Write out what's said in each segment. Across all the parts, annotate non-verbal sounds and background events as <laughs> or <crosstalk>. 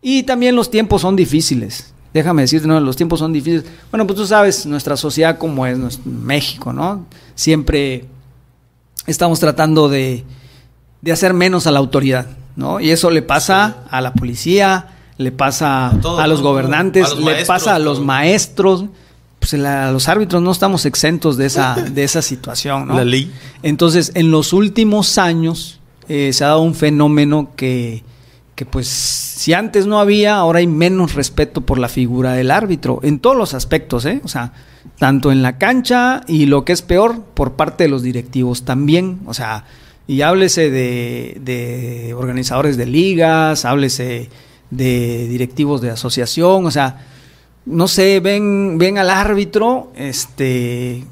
Y también los tiempos son difíciles. Déjame decirte, no, los tiempos son difíciles. Bueno, pues tú sabes nuestra sociedad como es México, ¿no? Siempre estamos tratando de, de hacer menos a la autoridad, ¿no? Y eso le pasa a la policía, le pasa a, los gobernantes, le pasa a los maestros. Pues a los árbitros no estamos exentos de esa, <laughs> de esa situación, ¿no? La ley. Entonces, en los últimos años eh, se ha dado un fenómeno que, que pues si antes no había, ahora hay menos respeto por la figura del árbitro, en todos los aspectos, ¿eh? O sea, tanto en la cancha y lo que es peor, por parte de los directivos también, o sea, y háblese de, organizadores de ligas, háblese de directivos de asociación, o sea, no sé, ven, ven al árbitro, este,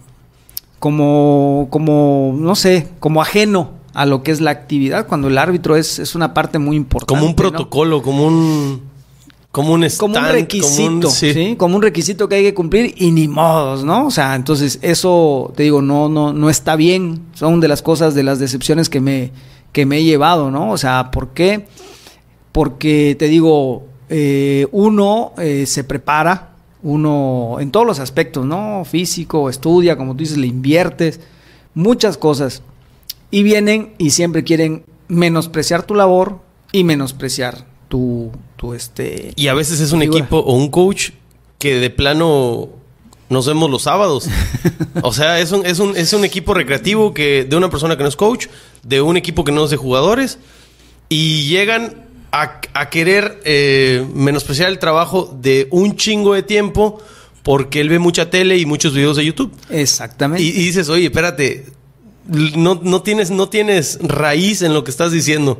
como, como, no sé, como ajeno a lo que es la actividad, cuando el árbitro es, una parte muy importante. Como un protocolo, como un... Como un, como un requisito, como un, sí. Como un requisito que hay que cumplir y ni modos, ¿no? O sea, entonces eso, te digo, no, no, no está bien. Son de las cosas, de las decepciones que me, que me he llevado, ¿no? O sea, ¿por qué? Porque, te digo, eh, uno eh, se prepara, uno en todos los aspectos, ¿no? Físico, estudia, como tú dices, le inviertes, muchas cosas y vienen y siempre quieren menospreciar tu labor y menospreciar tu, tu este... Y a veces es un equipo o un coach que de plano nos vemos los sábados. o sea, es un, es, un, es un equipo recreativo que de una persona que no es coach, de un equipo que no es de jugadores, y llegan a, querer eh, menospreciar el trabajo de un chingo de tiempo porque él ve mucha tele y muchos videos de YouTube. Exactamente. y dices, oye, espérate, no, tienes, no tienes raíz en lo que estás diciendo.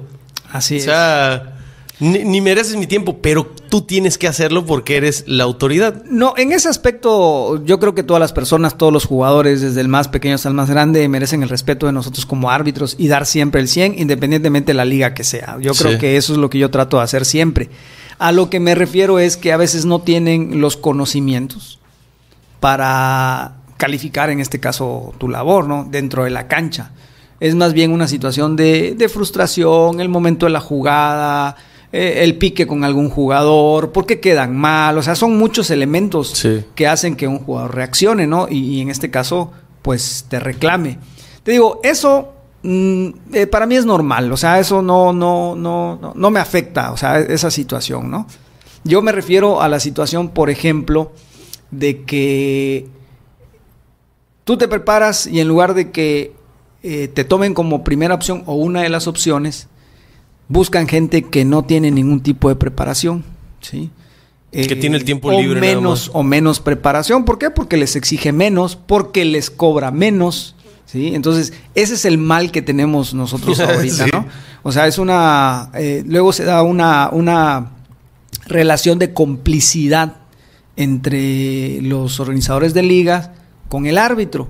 Así es. O sea, ni, mereces mi tiempo, pero tú tienes que hacerlo porque eres la autoridad. No, en ese aspecto yo creo que todas las personas, todos los jugadores, desde el más pequeño hasta el más grande, merecen el respeto de nosotros como árbitros y dar siempre el 100, independientemente de la liga que sea. Yo creo que eso es lo que yo trato de hacer siempre. A lo que me refiero es que a veces no tienen los conocimientos para calificar en este caso tu labor, ¿no? Dentro de la cancha. Es más bien una situación de, frustración, el momento de la jugada, eh, el pique con algún jugador, porque quedan mal, o sea, son muchos elementos que hacen que un jugador reaccione, ¿no? Y, en este caso, pues te reclame. Te digo, eso mm, eh, para mí es normal, o sea, eso no, no, no, no, no me afecta, o sea, e-, esa situación, ¿no? Yo me refiero a la situación, por ejemplo, de que Tú te preparas y en lugar de que eh, te tomen como primera opción o una de las opciones, buscan gente que no tiene ningún tipo de preparación, ¿sí? que eh, tiene el tiempo libre. Menos, O menos preparación. ¿Por qué? Porque les exige menos, porque les cobra menos. ¿sí? Entonces, ese es el mal que tenemos nosotros <laughs> ahorita, ¿no? O sea, es una. Eh, luego se da una, una relación de complicidad entre los organizadores de ligas con el árbitro.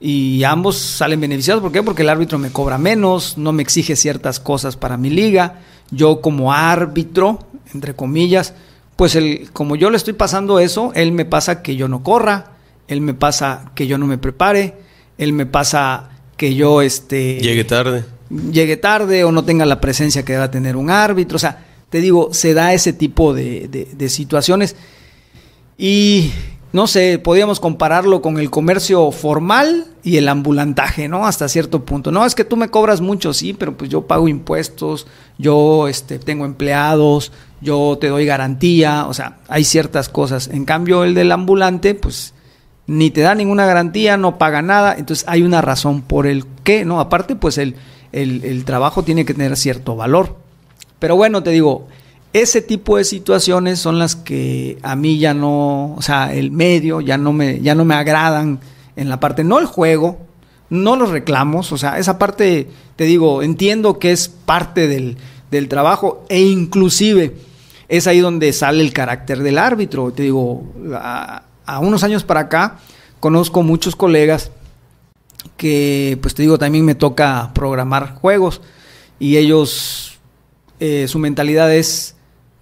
Y ambos salen beneficiados. ¿Por qué? Porque el árbitro me cobra menos, no me exige ciertas cosas para mi liga. Yo como árbitro, entre comillas, pues el, como yo le estoy pasando eso, él me pasa que yo no corra, él me pasa que yo no me prepare, él me pasa que yo este llegue tarde. Llegue tarde o no tenga la presencia que debe tener un árbitro. O sea, te digo, se da ese tipo de situaciones. Y no sé, podríamos compararlo con el comercio formal y el ambulantaje, ¿no? Hasta cierto punto. No, es que tú me cobras mucho, sí, pero pues yo pago impuestos, yo este, tengo empleados, yo te doy garantía, o sea, hay ciertas cosas. En cambio, el del ambulante, pues ni te da ninguna garantía, no paga nada, entonces hay una razón por el que, ¿no? Aparte, pues el trabajo tiene que tener cierto valor. Pero bueno, te digo, ese tipo de situaciones son las que a mí ya no, o sea, el medio ya no me, ya no me agradan en la parte, no el juego, no los reclamos, o sea, esa parte, te digo, entiendo que es parte del, trabajo e inclusive es ahí donde sale el carácter del árbitro. Te digo, a, unos años para acá conozco muchos colegas que, pues te digo, también me toca programar juegos y ellos, eh, su mentalidad es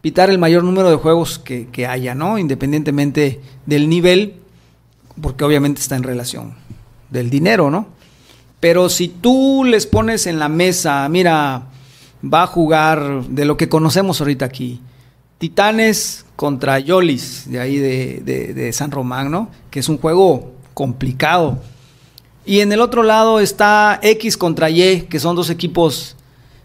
pitar el mayor número de juegos que, haya, ¿no? Independientemente del nivel, porque obviamente está en relación del dinero, ¿no? Pero si tú les pones en la mesa, mira, va a jugar de lo que conocemos ahorita aquí, Titanes contra Yolis, de ahí de, San Román, Que es un juego complicado. Y en el otro lado está X contra Y, que son dos equipos,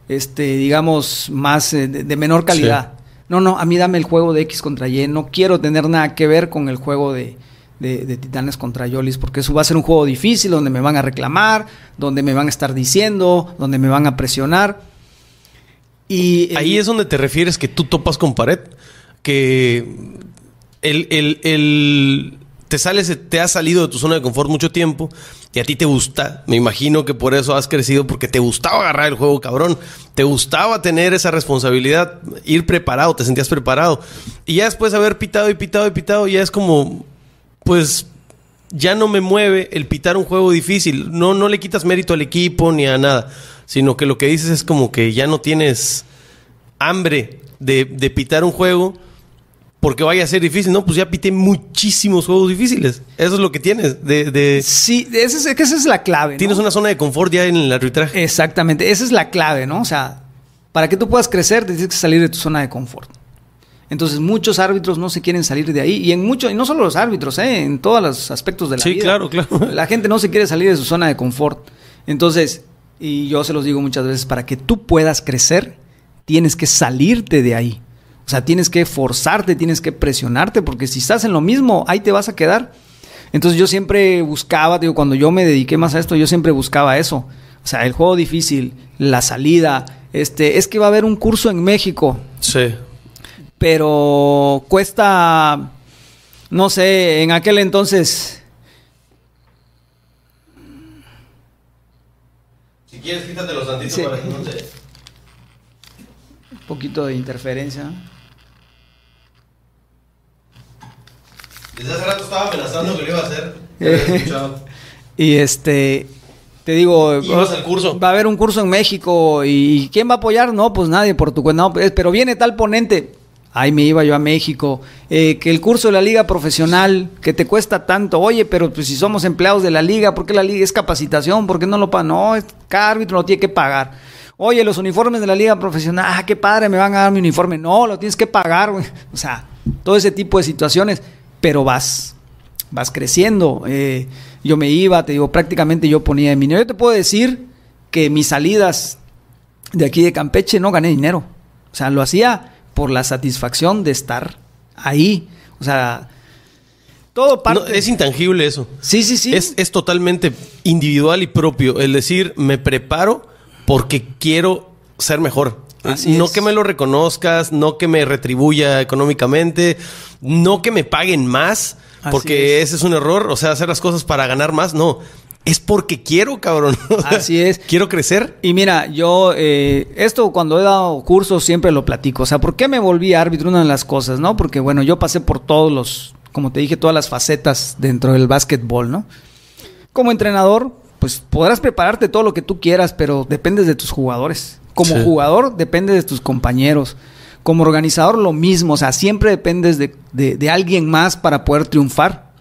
este, digamos, más eh, de menor calidad no, no, a mí dame el juego de X contra Y, no quiero tener nada que ver con el juego de, Titanes contra Yolis, porque eso va a ser un juego difícil, donde me van a reclamar, donde me van a estar diciendo, donde me van a presionar. Y ahí es donde te refieres que tú topas con pared, que el te sales, te has salido de tu zona de confort mucho tiempo y a ti te gusta. Me imagino que por eso has crecido, porque te gustaba agarrar el juego, cabrón. Te gustaba tener esa responsabilidad, ir preparado, te sentías preparado. Y ya después de haber pitado y pitado y pitado, ya es como, pues, ya no me mueve el pitar un juego difícil. No, no le quitas mérito al equipo ni a nada, sino que lo que dices es como que ya no tienes hambre de, de pitar un juego porque vaya a ser difícil. No, pues ya pité muchísimos juegos difíciles. Eso es lo que tienes. De, Sí, esa es, esa es la clave. Tienes una zona de confort ya en el arbitraje. Exactamente, esa es la clave, ¿no? O sea, para que tú puedas crecer, tienes que salir de tu zona de confort. Entonces muchos árbitros no se quieren salir de ahí y en muchos, y no solo los árbitros, ¿eh? en todos los aspectos de la vida. Sí, claro, claro. <laughs> La gente no se quiere salir de su zona de confort. Entonces, y yo se los digo muchas veces, para que tú puedas crecer, tienes que salirte de ahí. O sea, tienes que forzarte, tienes que presionarte, porque si estás en lo mismo, ahí te vas a quedar. Entonces yo siempre buscaba, digo, cuando yo me dediqué más a esto, yo siempre buscaba eso. O sea, el juego difícil, la salida, este, es que va a haber un curso en México. Sí. Pero cuesta, no sé, en aquel entonces... Si quieres, quítate los para que no te... Un poquito de interferencia. Desde hace rato estaba amenazando que lo iba a hacer. <laughs> <laughs> y este, te digo, va a haber un curso en México y ¿quién va a apoyar? No, pues nadie por tu cuenta, pues, pero viene tal ponente. Ahí me iba yo a México. Eh, que el curso de la liga profesional, que te cuesta tanto, oye, pero pues, si somos empleados de la liga, ¿por qué la liga es capacitación? ¿Por qué no lo pagan? No, cada árbitro lo tiene que pagar. Oye, los uniformes de la liga profesional, ah, qué padre, me van a dar mi uniforme. No, lo tienes que pagar, O sea, todo ese tipo de situaciones pero vas, vas creciendo. Eh, yo me iba, te digo, prácticamente yo ponía en dinero. Yo te puedo decir que mis salidas de aquí de Campeche no gané dinero. O sea, lo hacía por la satisfacción de estar ahí. O sea, todo parte. es intangible eso. Sí, sí, sí. Es, es totalmente individual y propio. Es decir, me preparo porque quiero ser mejor. no que me lo reconozcas, no que me retribuya económicamente, no que me paguen más, porque ese es un error, o sea, hacer las cosas para ganar más, no. Es porque quiero, cabrón. <laughs> Así es. Quiero crecer. Y mira, yo eh, esto cuando he dado cursos siempre lo platico. O sea, ¿por qué me volví árbitro? Una de las cosas, ¿no? Porque bueno, yo pasé por todos los, como te dije, todas las facetas dentro del básquetbol, ¿no? Como entrenador, pues podrás prepararte todo lo que tú quieras, pero dependes de tus jugadores. Como jugador, depende de tus compañeros. Como organizador lo mismo, o sea, siempre dependes de, alguien más para poder triunfar.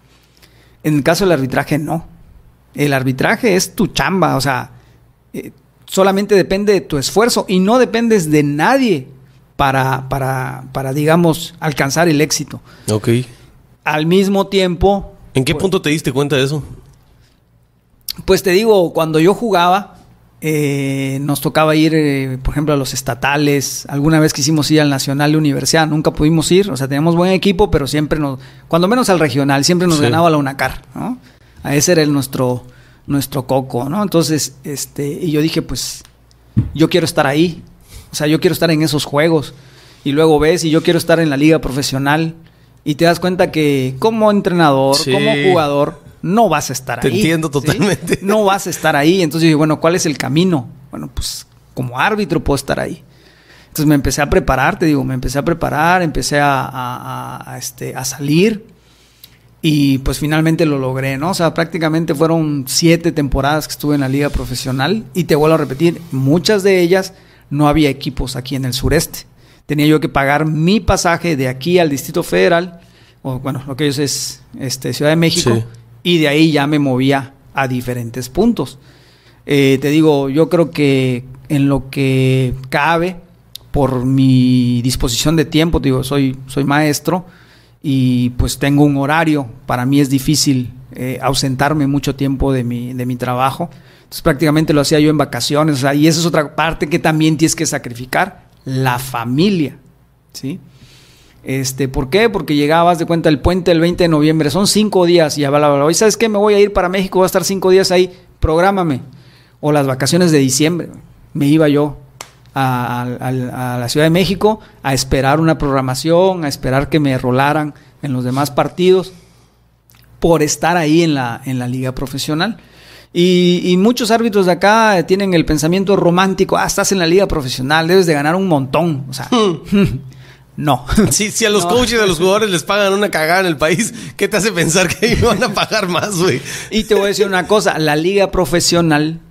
En el caso del arbitraje, no. El arbitraje es tu chamba, o sea, eh, solamente depende de tu esfuerzo y no dependes de nadie para, para, para digamos, alcanzar el éxito. Ok. Al mismo tiempo... ¿En qué pues punto te diste cuenta de eso? Pues te digo, cuando yo jugaba, eh, nos tocaba ir, eh, por ejemplo, a los estatales. Alguna vez quisimos ir al Nacional de Universidad, nunca pudimos ir. O sea, teníamos buen equipo, pero siempre nos, cuando menos al regional, siempre nos ganaba la UNACAR, ¿no? A ese era el nuestro, nuestro coco, ¿no? Entonces, este, y yo dije, pues, yo quiero estar ahí. O sea, yo quiero estar en esos juegos. Y luego ves, y yo quiero estar en la liga profesional. Y te das cuenta que como entrenador, como jugador, no vas a estar ahí. Te entiendo totalmente. <laughs> No vas a estar ahí. Entonces dije, bueno, ¿cuál es el camino? Bueno, pues como árbitro puedo estar ahí. Entonces me empecé a preparar, te digo, me empecé a preparar, empecé a, este, a, salir y pues finalmente lo logré, ¿no? O sea, prácticamente fueron siete temporadas que estuve en la liga profesional y te vuelvo a repetir, muchas de ellas no había equipos aquí en el sureste. Tenía yo que pagar mi pasaje de aquí al Distrito Federal, o bueno, lo que ellos es este, Ciudad de México, y de ahí ya me movía a diferentes puntos. Eh, te digo, yo creo que en lo que cabe, por mi disposición de tiempo, digo, soy, soy maestro y pues tengo un horario, para mí es difícil eh, ausentarme mucho tiempo de mi, trabajo, entonces prácticamente lo hacía yo en vacaciones, y esa es otra parte que también tienes que sacrificar, la familia, ¿sí? Este, ¿Por qué? Porque llegabas de cuenta el puente el 20 de noviembre, son cinco días y ya bla, bla, sabes qué? me voy a ir para México, voy a estar cinco días ahí, prográmame. O las vacaciones de diciembre, me iba yo a, la Ciudad de México a esperar una programación, a esperar que me rolaran en los demás partidos por estar ahí en la, en la liga profesional. Y, muchos árbitros de acá tienen el pensamiento romántico, ah, estás en la liga profesional, debes de ganar un montón. O sea, <laughs> <laughs> No. <laughs> Si, a los coaches, a los jugadores les pagan una cagada en el país, ¿qué te hace pensar que van <laughs> a pagar más, güey? Y te voy a decir una cosa, la liga profesional,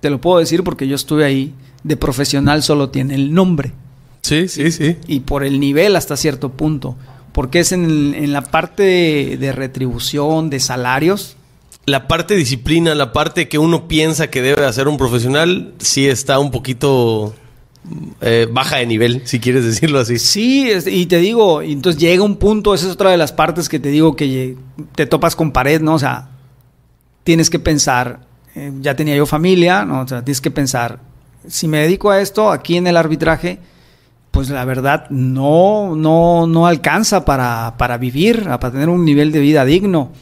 te lo puedo decir porque yo estuve ahí, de profesional solo tiene el nombre. Sí, sí, sí. Y por el nivel hasta cierto punto. Porque es en, la parte de, retribución, de salarios, la parte disciplina, la parte que uno piensa que debe hacer un profesional, sí está un poquito eh, baja de nivel, si quieres decirlo así. Sí, y te digo, entonces llega un punto, esa es otra de las partes que te digo que te topas con pared, ¿no? O sea, tienes que pensar, eh, ya tenía yo familia, ¿no? O sea, tienes que pensar, si me dedico a esto, aquí en el arbitraje, pues la verdad no, no, no alcanza para, para vivir, para tener un nivel de vida digno.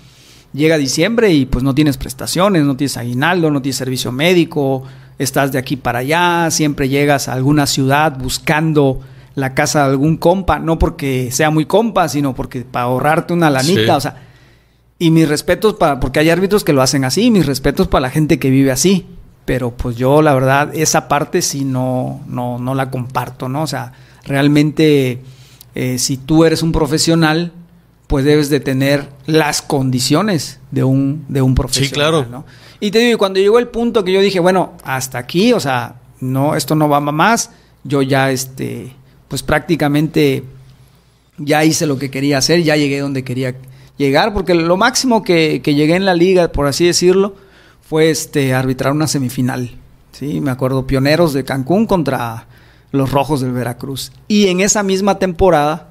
Llega diciembre y pues no tienes prestaciones, no tienes aguinaldo, no tienes servicio médico, estás de aquí para allá, siempre llegas a alguna ciudad buscando la casa de algún compa, no porque sea muy compa, sino porque para ahorrarte una lanita, o sea, y mis respetos para, porque hay árbitros que lo hacen así, mis respetos para la gente que vive así, pero pues yo la verdad esa parte sí no, no, no la comparto, ¿no? O sea, realmente eh, si tú eres un profesional, pues debes de tener las condiciones de un, de un profesional. Sí, claro. ¿no? Y te digo, cuando llegó el punto que yo dije, bueno, hasta aquí, o sea, no, esto no va más, yo ya, este, pues prácticamente ya hice lo que quería hacer, ya llegué donde quería llegar, porque lo máximo que, llegué en la liga, por así decirlo, fue este, arbitrar una semifinal. Sí, me acuerdo, Pioneros de Cancún contra los Rojos del Veracruz. Y en esa misma temporada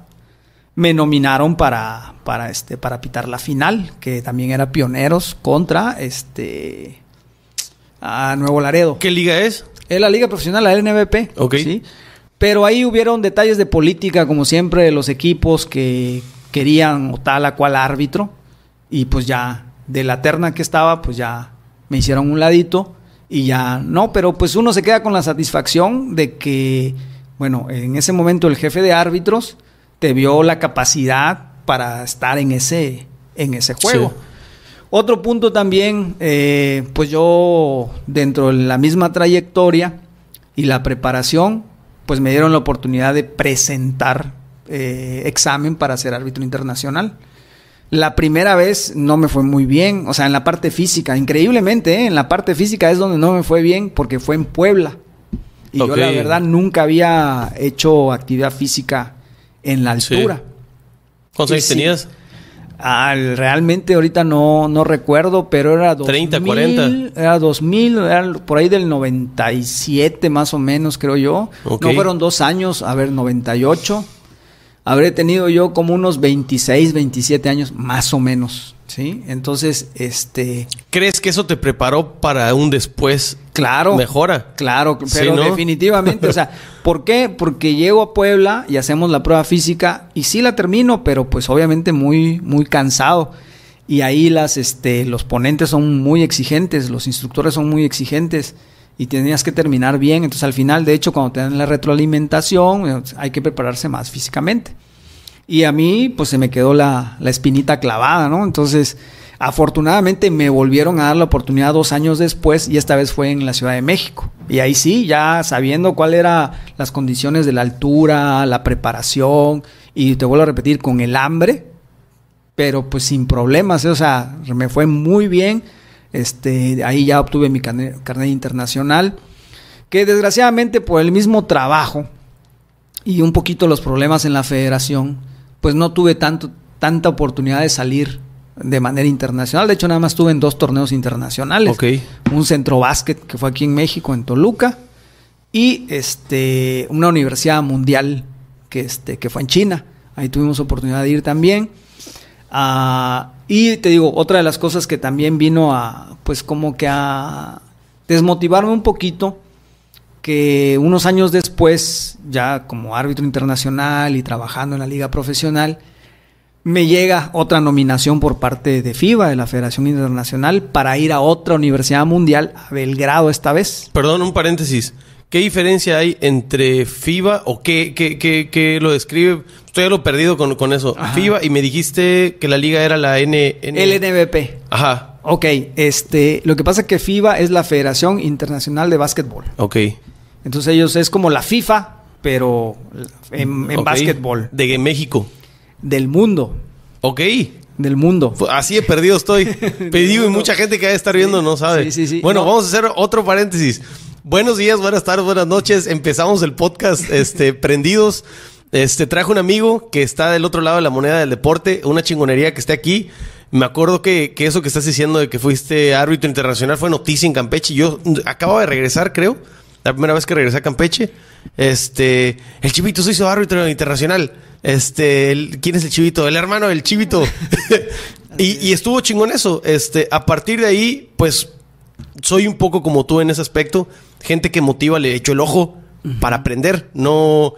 me nominaron para, para, este, para pitar la final, que también era Pioneros contra este, a Nuevo Laredo. ¿Qué liga es? Es la liga profesional, la LNBP. Pero ahí hubieron detalles de política, como siempre, de los equipos que querían o tal a cual árbitro. Y pues ya, de la terna que estaba, pues ya me hicieron un ladito y ya no. Pero pues uno se queda con la satisfacción de que, bueno, en ese momento el jefe de árbitros te vio la capacidad para estar en ese, en ese juego. Otro punto también, eh, pues yo dentro de la misma trayectoria y la preparación, pues me dieron la oportunidad de presentar eh, examen para ser árbitro internacional. La primera vez no me fue muy bien, o sea, en la parte física, increíblemente, eh, en la parte física es donde no me fue bien porque fue en Puebla. Y yo la verdad nunca había hecho actividad física en la altura. ¿Cuántos años tenías? realmente ahorita no, no recuerdo, pero era 2000, Era 2000, por ahí del 97 más o menos, creo yo. No fueron dos años, a ver, 98. Habré tenido yo como unos 26, 27 años, más o menos. ¿Sí? Entonces, este... ¿Crees que eso te preparó para un después claro, mejora? Claro, pero definitivamente, o sea, <laughs> ¿por qué? Porque llego a Puebla y hacemos la prueba física y sí la termino, pero pues obviamente muy, muy cansado. Y ahí las, este, los ponentes son muy exigentes, los instructores son muy exigentes y tenías que terminar bien. Entonces, al final, de hecho, cuando te dan la retroalimentación, eh, hay que prepararse más físicamente. Y a mí, pues se me quedó la, espinita clavada, ¿no? Entonces, afortunadamente me volvieron a dar la oportunidad dos años después y esta vez fue en la Ciudad de México. Y ahí sí, ya sabiendo cuáles eran las condiciones de la altura, la preparación y te vuelvo a repetir, con el hambre, pero pues sin problemas, ¿eh? o sea, me fue muy bien. Este, ahí ya obtuve mi carnet internacional, que desgraciadamente por el mismo trabajo y un poquito los problemas en la federación, pues no tuve tanto, tanta oportunidad de salir de manera internacional. De hecho, nada más estuve en dos torneos internacionales. Un centro básquet que fue aquí en México, en Toluca, y este, una universidad mundial que, este, que fue en China. Ahí tuvimos oportunidad de ir también. Ah, y te digo, otra de las cosas que también vino a, pues como que a desmotivarme un poquito que unos años después, ya como árbitro internacional y trabajando en la liga profesional, me llega otra nominación por parte de FIBA, de la Federación Internacional, para ir a otra universidad mundial, a Belgrado esta vez. Perdón, un paréntesis. ¿Qué diferencia hay entre FIBA o qué, lo describe? Estoy a lo perdido con, eso. FIBA y me dijiste que la liga era la N... N... LNBP. Ajá. Ok, este, lo que pasa es que FIBA es la Federación Internacional de Básquetbol. Ok. Entonces ellos es como la FIFA, pero en, básquetbol. De México. Del mundo. Ok. Del mundo. Así he perdido estoy. <laughs> Pedido y mucha gente que va a estar viendo no sabe. Sí, Bueno, vamos a hacer otro paréntesis. Buenos días, buenas tardes, buenas noches. Empezamos el podcast <laughs> este, prendidos. Este, trajo un amigo que está del otro lado de la moneda del deporte, una chingonería que está aquí. Me acuerdo que, que eso que estás diciendo de que fuiste árbitro internacional fue noticia en Campeche. Yo mm, acababa de regresar, creo la primera vez que regresé a Campeche. Este, el Chivito se hizo árbitro internacional. Este, ¿quién es el Chivito? El hermano del Chivito. <laughs> y, estuvo chingón eso. Este, a partir de ahí, pues soy un poco como tú en ese aspecto. Gente que motiva, le echo el ojo para aprender. No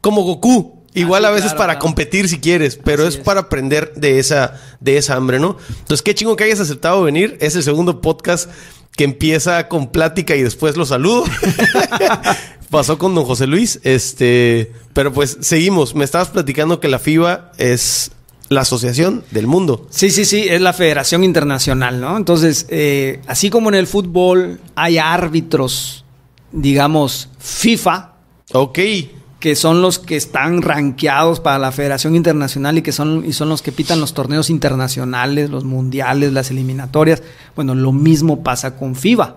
como Goku, Igual ah, a veces para competir si quieres, pero es, para aprender de esa, de esa hambre, ¿no? Entonces, qué chingo que hayas aceptado venir. Es el segundo podcast que empieza con plática y después lo saludo. <laughs> Pasó con don José Luis. Este, pero pues seguimos. Me estabas platicando que la FIBA es la asociación del mundo. Sí, sí, sí, es la federación internacional, ¿no? Entonces, eh, así como en el fútbol hay árbitros, digamos, FIFA. Ok que son los que están ranqueados para la Federación Internacional y que son, y son los que pitan los torneos internacionales, los mundiales, las eliminatorias. Bueno, lo mismo pasa con FIBA.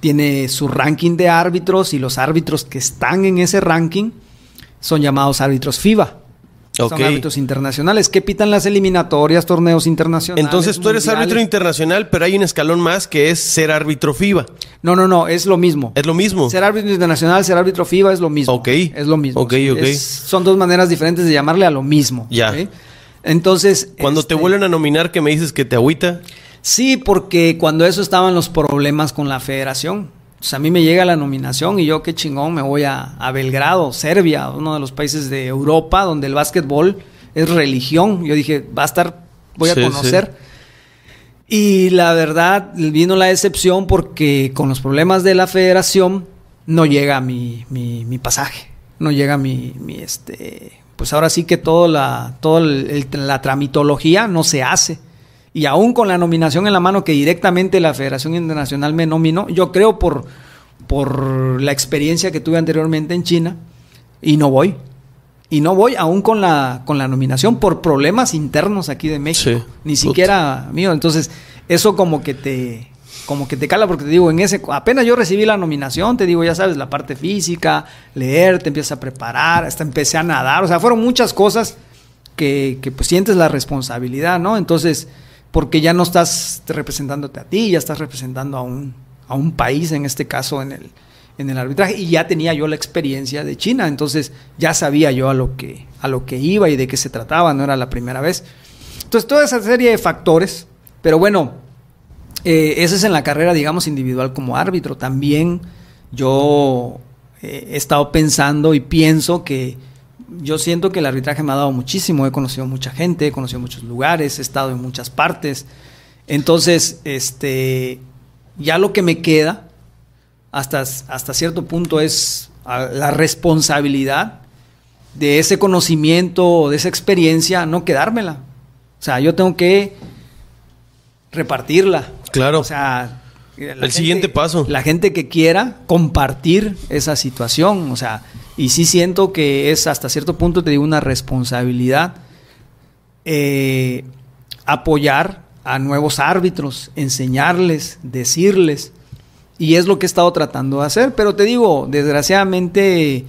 Tiene su ranking de árbitros y los árbitros que están en ese ranking son llamados árbitros FIBA. Okay. Son árbitros internacionales que pitan las eliminatorias, torneos internacionales. Entonces tú eres árbitro internacional, pero hay un escalón más que es ser árbitro FIBA. No, no, no, es lo mismo. Es lo mismo. Ser árbitro internacional, ser árbitro FIBA es lo mismo. Ok. Es lo mismo. Ok, ok. son dos maneras diferentes de llamarle a lo mismo. Ya. Entonces. Cuando te este, vuelven a nominar, que me dices que te agüita. Sí, porque cuando eso estaban los problemas con la federación. Pues a mí me llega la nominación y yo qué chingón, me voy a, Belgrado, Serbia, uno de los países de Europa donde el básquetbol es religión. Yo dije, va a estar, voy a conocer. Y la verdad, vino la decepción porque con los problemas de la federación no llega mi, mi, pasaje, no llega mi, este, pues ahora sí que toda la, todo la tramitología no se hace y aún con la nominación en la mano que directamente la Federación Internacional me nominó, yo creo por, por la experiencia que tuve anteriormente en China, y no voy. Y no voy aún con la, con la nominación por problemas internos aquí de México, ni siquiera mío. Entonces, eso como que te como que te cala porque te digo, en ese apenas yo recibí la nominación, te digo, ya sabes, la parte física, leer, te empiezas a preparar, hasta empecé a nadar, o sea, fueron muchas cosas que, que pues sientes la responsabilidad, ¿no? Entonces, porque ya no estás representándote a ti, ya estás representando a un, a un país, en este caso en el, en el arbitraje, y ya tenía yo la experiencia de China, entonces ya sabía yo a lo que, a lo que iba y de qué se trataba, no era la primera vez. Entonces, toda esa serie de factores, pero bueno, eh, ese es en la carrera, digamos, individual como árbitro. También yo eh, he estado pensando y pienso que yo siento que el arbitraje me ha dado muchísimo, he conocido mucha gente, he conocido muchos lugares, he estado en muchas partes. Entonces, este, ya lo que me queda hasta, hasta cierto punto es la responsabilidad de ese conocimiento, de esa experiencia, no quedármela. O sea, yo tengo que repartirla. Claro. O sea, el siguiente paso. La gente que quiera compartir esa situación, o sea, y sí siento que es hasta cierto punto, te digo, una responsabilidad eh, apoyar a nuevos árbitros, enseñarles, decirles. Y es lo que he estado tratando de hacer. Pero te digo, desgraciadamente,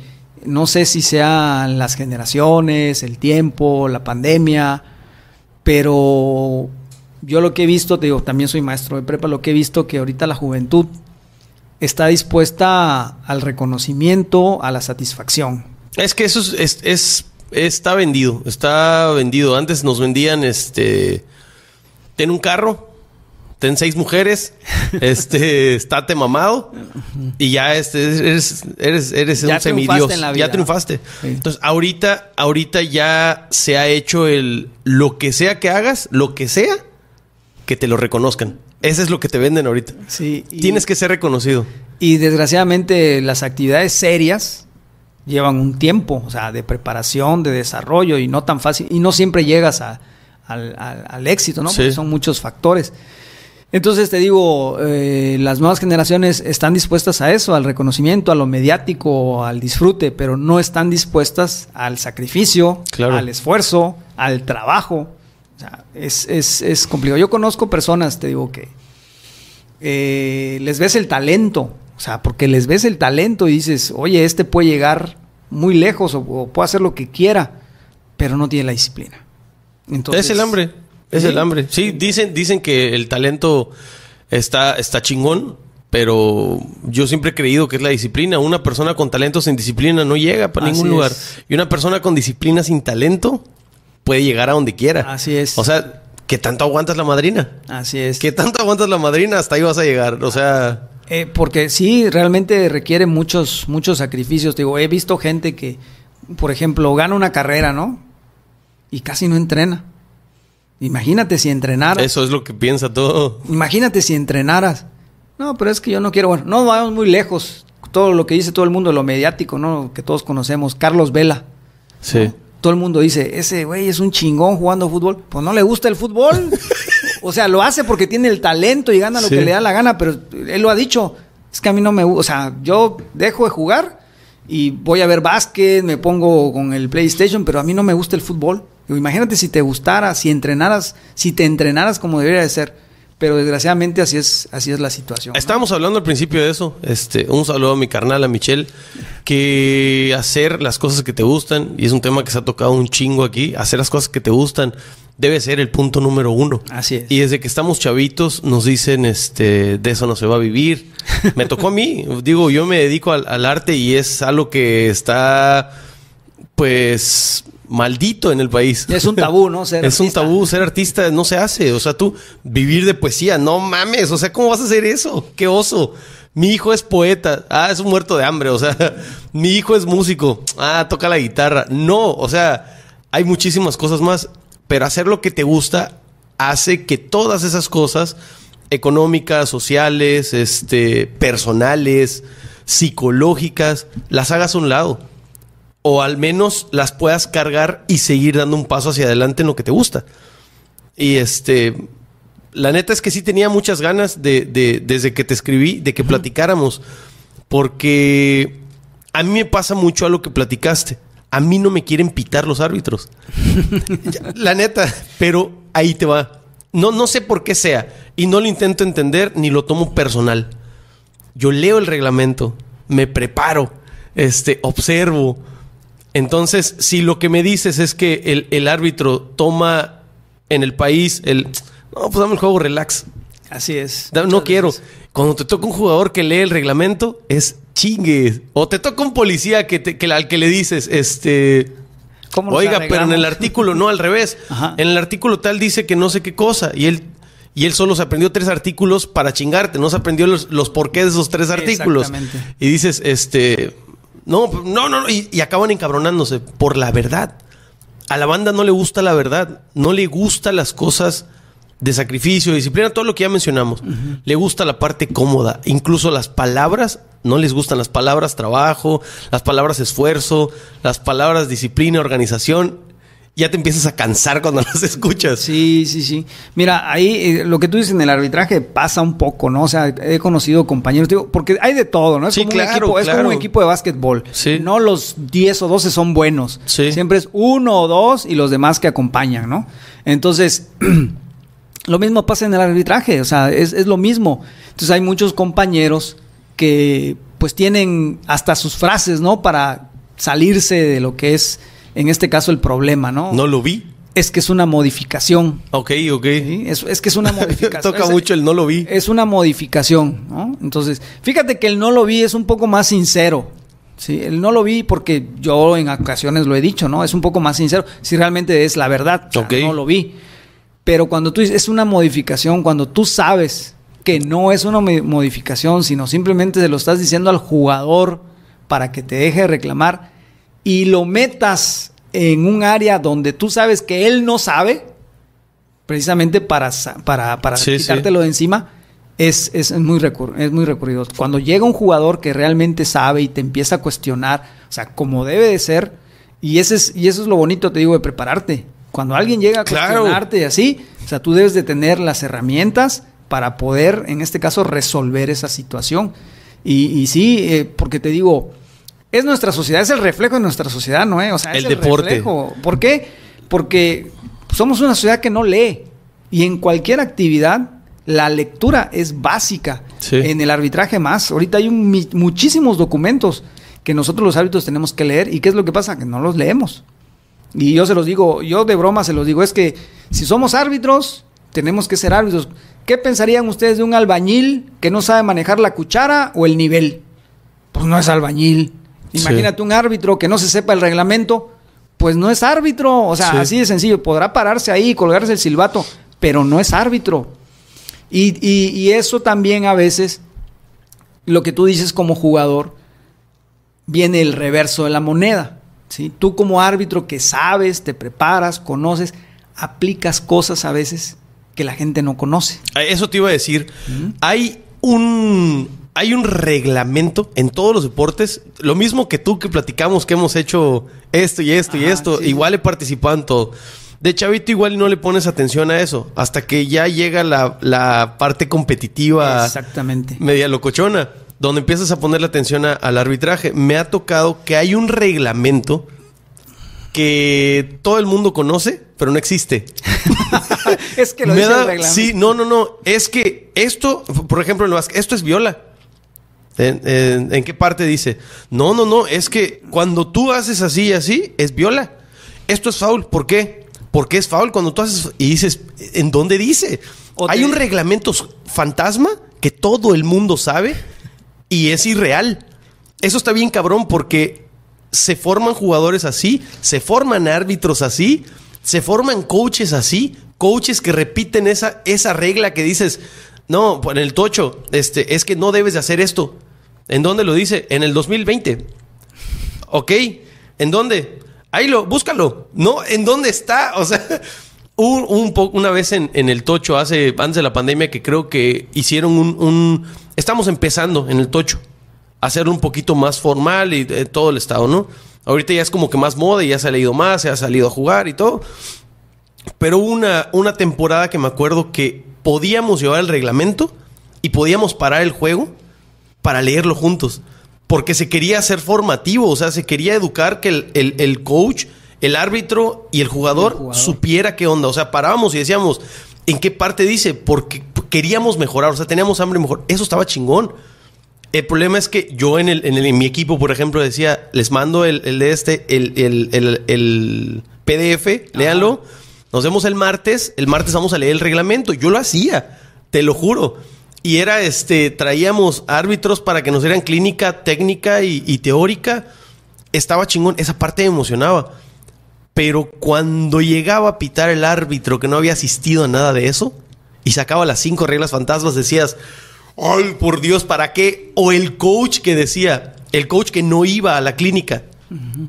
no sé si sean las generaciones, el tiempo, la pandemia, pero yo lo que he visto, te digo, también soy maestro de prepa, lo que he visto que ahorita la juventud está dispuesta al reconocimiento, a la satisfacción. Es que eso es, está vendido, está vendido. Antes nos vendían este ten un carro, ten seis mujeres, <laughs> este estate mamado y ya este eres eres eres un semidios, en la ya triunfaste. Entonces, ahorita ahorita ya se ha hecho el lo que sea que hagas, lo que sea que te lo reconozcan. Ese es lo que te venden ahorita. Sí. Tienes que ser reconocido. Y desgraciadamente las actividades serias llevan un tiempo, o sea, de preparación, de desarrollo y no tan fácil. Y no siempre llegas al, éxito, ¿no? Sí. Porque son muchos factores. Entonces te digo, eh, las nuevas generaciones están dispuestas a eso, al reconocimiento, a lo mediático, al disfrute, pero no están dispuestas al sacrificio, al esfuerzo, al trabajo. O sea, es, es, complicado. Yo conozco personas, te digo que eh, les ves el talento, o sea, porque les ves el talento y dices, oye, este puede llegar muy lejos o, puede hacer lo que quiera, pero no tiene la disciplina. Entonces, es el hambre, es el hambre. Sí, dicen, dicen que el talento está, está chingón, pero yo siempre he creído que es la disciplina. Una persona con talento sin disciplina no llega para ningún lugar. Y una persona con disciplina sin talento puede llegar a donde quiera. Así es. O sea, ¿qué tanto aguantas la madrina? Así es. ¿Qué tanto aguantas la madrina? Hasta ahí vas a llegar. O sea. Eh, porque sí, realmente requiere muchos, muchos sacrificios. Te digo, he visto gente que, por ejemplo, gana una carrera, ¿no? Y casi no entrena. Imagínate si entrenaras. Eso es lo que piensa todo. Imagínate si entrenaras. No, pero es que yo no quiero. Bueno, no vamos muy lejos. Todo lo que dice todo el mundo, lo mediático, ¿no? Que todos conocemos. Carlos Vela. Sí todo el mundo dice, ese güey es un chingón jugando fútbol, pues no le gusta el fútbol. <laughs> o sea, lo hace porque tiene el talento y gana lo que le da la gana, pero él lo ha dicho, es que a mí no me gusta, o sea, yo dejo de jugar y voy a ver básquet, me pongo con el PlayStation, pero a mí no me gusta el fútbol. Imagínate si te gustara, si entrenaras, si te entrenaras como debería de ser. Pero desgraciadamente así es, así es la situación. Estábamos hablando al principio de eso. Este, un saludo a mi carnal, a Michelle, que hacer las cosas que te gustan, y es un tema que se ha tocado un chingo aquí, hacer las cosas que te gustan debe ser el punto número uno. Así es. Y desde que estamos chavitos nos dicen, este, de eso no se va a vivir. Me tocó a mí, digo, yo me dedico al arte y es algo que está pues maldito en el país. Es un tabú, ¿no? <laughs> Ser es un tabú, ser artista no se hace. O sea, tú vivir de poesía, no mames. O sea, ¿cómo vas a hacer eso? Qué oso. Mi hijo es poeta. Ah, es un muerto de hambre. O sea, <laughs> mi hijo es músico. Ah, toca la guitarra. No, o sea, hay muchísimas cosas más. Pero hacer lo que te gusta hace que todas esas cosas económicas, sociales, este, personales, psicológicas, las hagas a un lado o al menos las puedas cargar y seguir dando un paso hacia adelante en lo que te gusta. Y este, la neta es que sí tenía muchas ganas de, desde que te escribí, de que platicáramos, porque a mí me pasa mucho a lo que platicaste. A mí no me quieren pitar los árbitros. <laughs> la neta, pero ahí te va. No, no sé por qué sea, y no lo intento entender ni lo tomo personal. Yo leo el reglamento, me preparo, este, observo, entonces, si lo que me dices es que el, árbitro toma en el país el... No, pues dame el juego relax. Así es. no quiero. Cuando te toca un jugador que lee el reglamento, es chingue. O te toca un policía que, al que le dices, este... ¿Cómo Oiga, pero en el artículo, no, al revés. <laughs> En el artículo tal dice que no sé qué cosa. Y él, y él solo se aprendió tres artículos para chingarte. No se aprendió los, los porqués de esos tres artículos. Y dices, este... Pues, no, no, no, y, acaban encabronándose por la verdad. A la banda no le gusta la verdad, no le gustan las cosas de sacrificio, disciplina, todo lo que ya mencionamos. Le gusta la parte cómoda, incluso las palabras, no les gustan las palabras trabajo, las palabras esfuerzo, las palabras disciplina, organización, ya te empiezas a cansar cuando las <laughs> escuchas. Sí, sí, sí. Mira, ahí eh, lo que tú dices en el arbitraje pasa un poco, ¿no? O sea, he conocido compañeros, digo, porque hay de todo, ¿no? Es, como, claro, un equipo, es como un equipo de básquetbol. No los 10 o 12 son buenos. Siempre es uno o dos y los demás que acompañan, ¿no? Entonces... <clears throat> Lo mismo pasa en el arbitraje, o sea, es, es, lo mismo. Entonces hay muchos compañeros que pues tienen hasta sus frases, ¿no? Para salirse de lo que es en este caso el problema, ¿no? No lo vi. Es que es una modificación. Ok, ok. Es, que es una <laughs> modificación. Toca mucho el no lo vi. Es una modificación, ¿no? Entonces, fíjate que el no lo vi es un poco más sincero. Sí, el no lo vi porque yo en ocasiones lo he dicho, ¿no? Es un poco más sincero. Si realmente es la verdad, no lo vi. Pero cuando tú dices, es una modificación, cuando tú sabes que no es una modificación, sino simplemente se lo estás diciendo al jugador para que te deje reclamar, y lo metas en un área donde tú sabes que él no sabe, precisamente para, para, para quitártelo de encima, es, muy recur, es muy recurrido. Cuando llega un jugador que realmente sabe y te empieza a cuestionar, o sea, como debe de ser, y, ese es, y eso es lo bonito, te digo, de prepararte. Cuando alguien llega a cuestionarte y así, o sea, tú debes de tener las herramientas para poder, en este caso, resolver esa situación. Y, sí, eh, porque te digo, es nuestra sociedad, es el reflejo de nuestra sociedad, ¿no? Eh? O sea, es el, deporte. Reflejo. ¿Por qué? Porque somos una sociedad que no lee y en cualquier actividad la lectura es básica. En el arbitraje más. Ahorita hay muchísimos documentos que nosotros los árbitros tenemos que leer y qué es lo que pasa que no los leemos. Y yo se los digo, yo de broma se los digo, es que si somos árbitros, tenemos que ser árbitros. ¿Qué pensarían ustedes de un albañil que no sabe manejar la cuchara o el nivel? Pues no es albañil. Imagínate un árbitro que no se sepa el reglamento, pues no es árbitro. O sea, así de sencillo. Podrá pararse ahí y colgarse el silbato, pero no es árbitro. Y, eso también a veces, lo que tú dices como jugador, viene el reverso de la moneda. ¿sí? Tú como árbitro que sabes, te preparas, conoces, aplicas cosas a veces que la gente no conoce. Ah, eso te iba a decir. Hay un hay un reglamento en todos los deportes. Lo mismo que tú que platicamos que hemos hecho esto y esto y esto. Igual he participado en todo. De chavito igual no le pones atención a eso. Hasta que ya llega la, parte competitiva. Exactamente. Media locochona. Donde empiezas a poner la atención al arbitraje. Me ha tocado que hay un reglamento que todo el mundo conoce, pero no existe. <laughs> es que lo dice el reglamento. Sí, no, no, no. Es que esto, por ejemplo, en esto es viola. ¿En, qué parte dice? No, no, no, es que cuando tú haces así y así, es viola. Esto es foul, ¿por qué? Porque es foul cuando tú haces y dices, ¿en dónde dice? Hay un reglamento fantasma que todo el mundo sabe y es irreal. Eso está bien cabrón porque se forman jugadores así, se forman árbitros así, se forman coaches así, coaches que repiten esa, esa regla que dices, no, en el tocho, este, es que no debes de hacer esto. ¿En dónde lo dice? En el 2020. ¿Ok? ¿En dónde? Ahí lo, búscalo. No, ¿en dónde está? O sea, <laughs> un, una vez en, el Tocho, hace, antes de la pandemia, que creo que hicieron un, Estamos empezando en el Tocho. A hacer un poquito más formal y eh, todo el estado, ¿no? Ahorita ya es como que más moda y ya se ha leído más, se ha salido a jugar y todo. Pero una, una temporada que me acuerdo que podíamos llevar el reglamento y podíamos parar el juego para leerlo juntos. Porque se quería hacer formativo, o sea, se quería educar que el, coach, el árbitro y el jugador, supiera qué onda. O sea, parábamos y decíamos, ¿en qué parte dice? Porque queríamos mejorar, o sea, teníamos hambre mejor. Eso estaba chingón. El problema es que yo en, el, mi equipo, por ejemplo, decía, les mando el, de este, el, PDF, léanlo. Nos vemos el martes. El martes vamos a leer el reglamento. Yo lo hacía, te lo juro. Y era, este, traíamos árbitros para que nos dieran clínica, técnica y, teórica. Estaba chingón, esa parte me emocionaba. Pero cuando llegaba a pitar el árbitro que no había asistido a nada de eso y sacaba las cinco reglas fantasmas, decías, ¡ay, por Dios, ¿para qué? O el coach que decía, el coach que no iba a la clínica.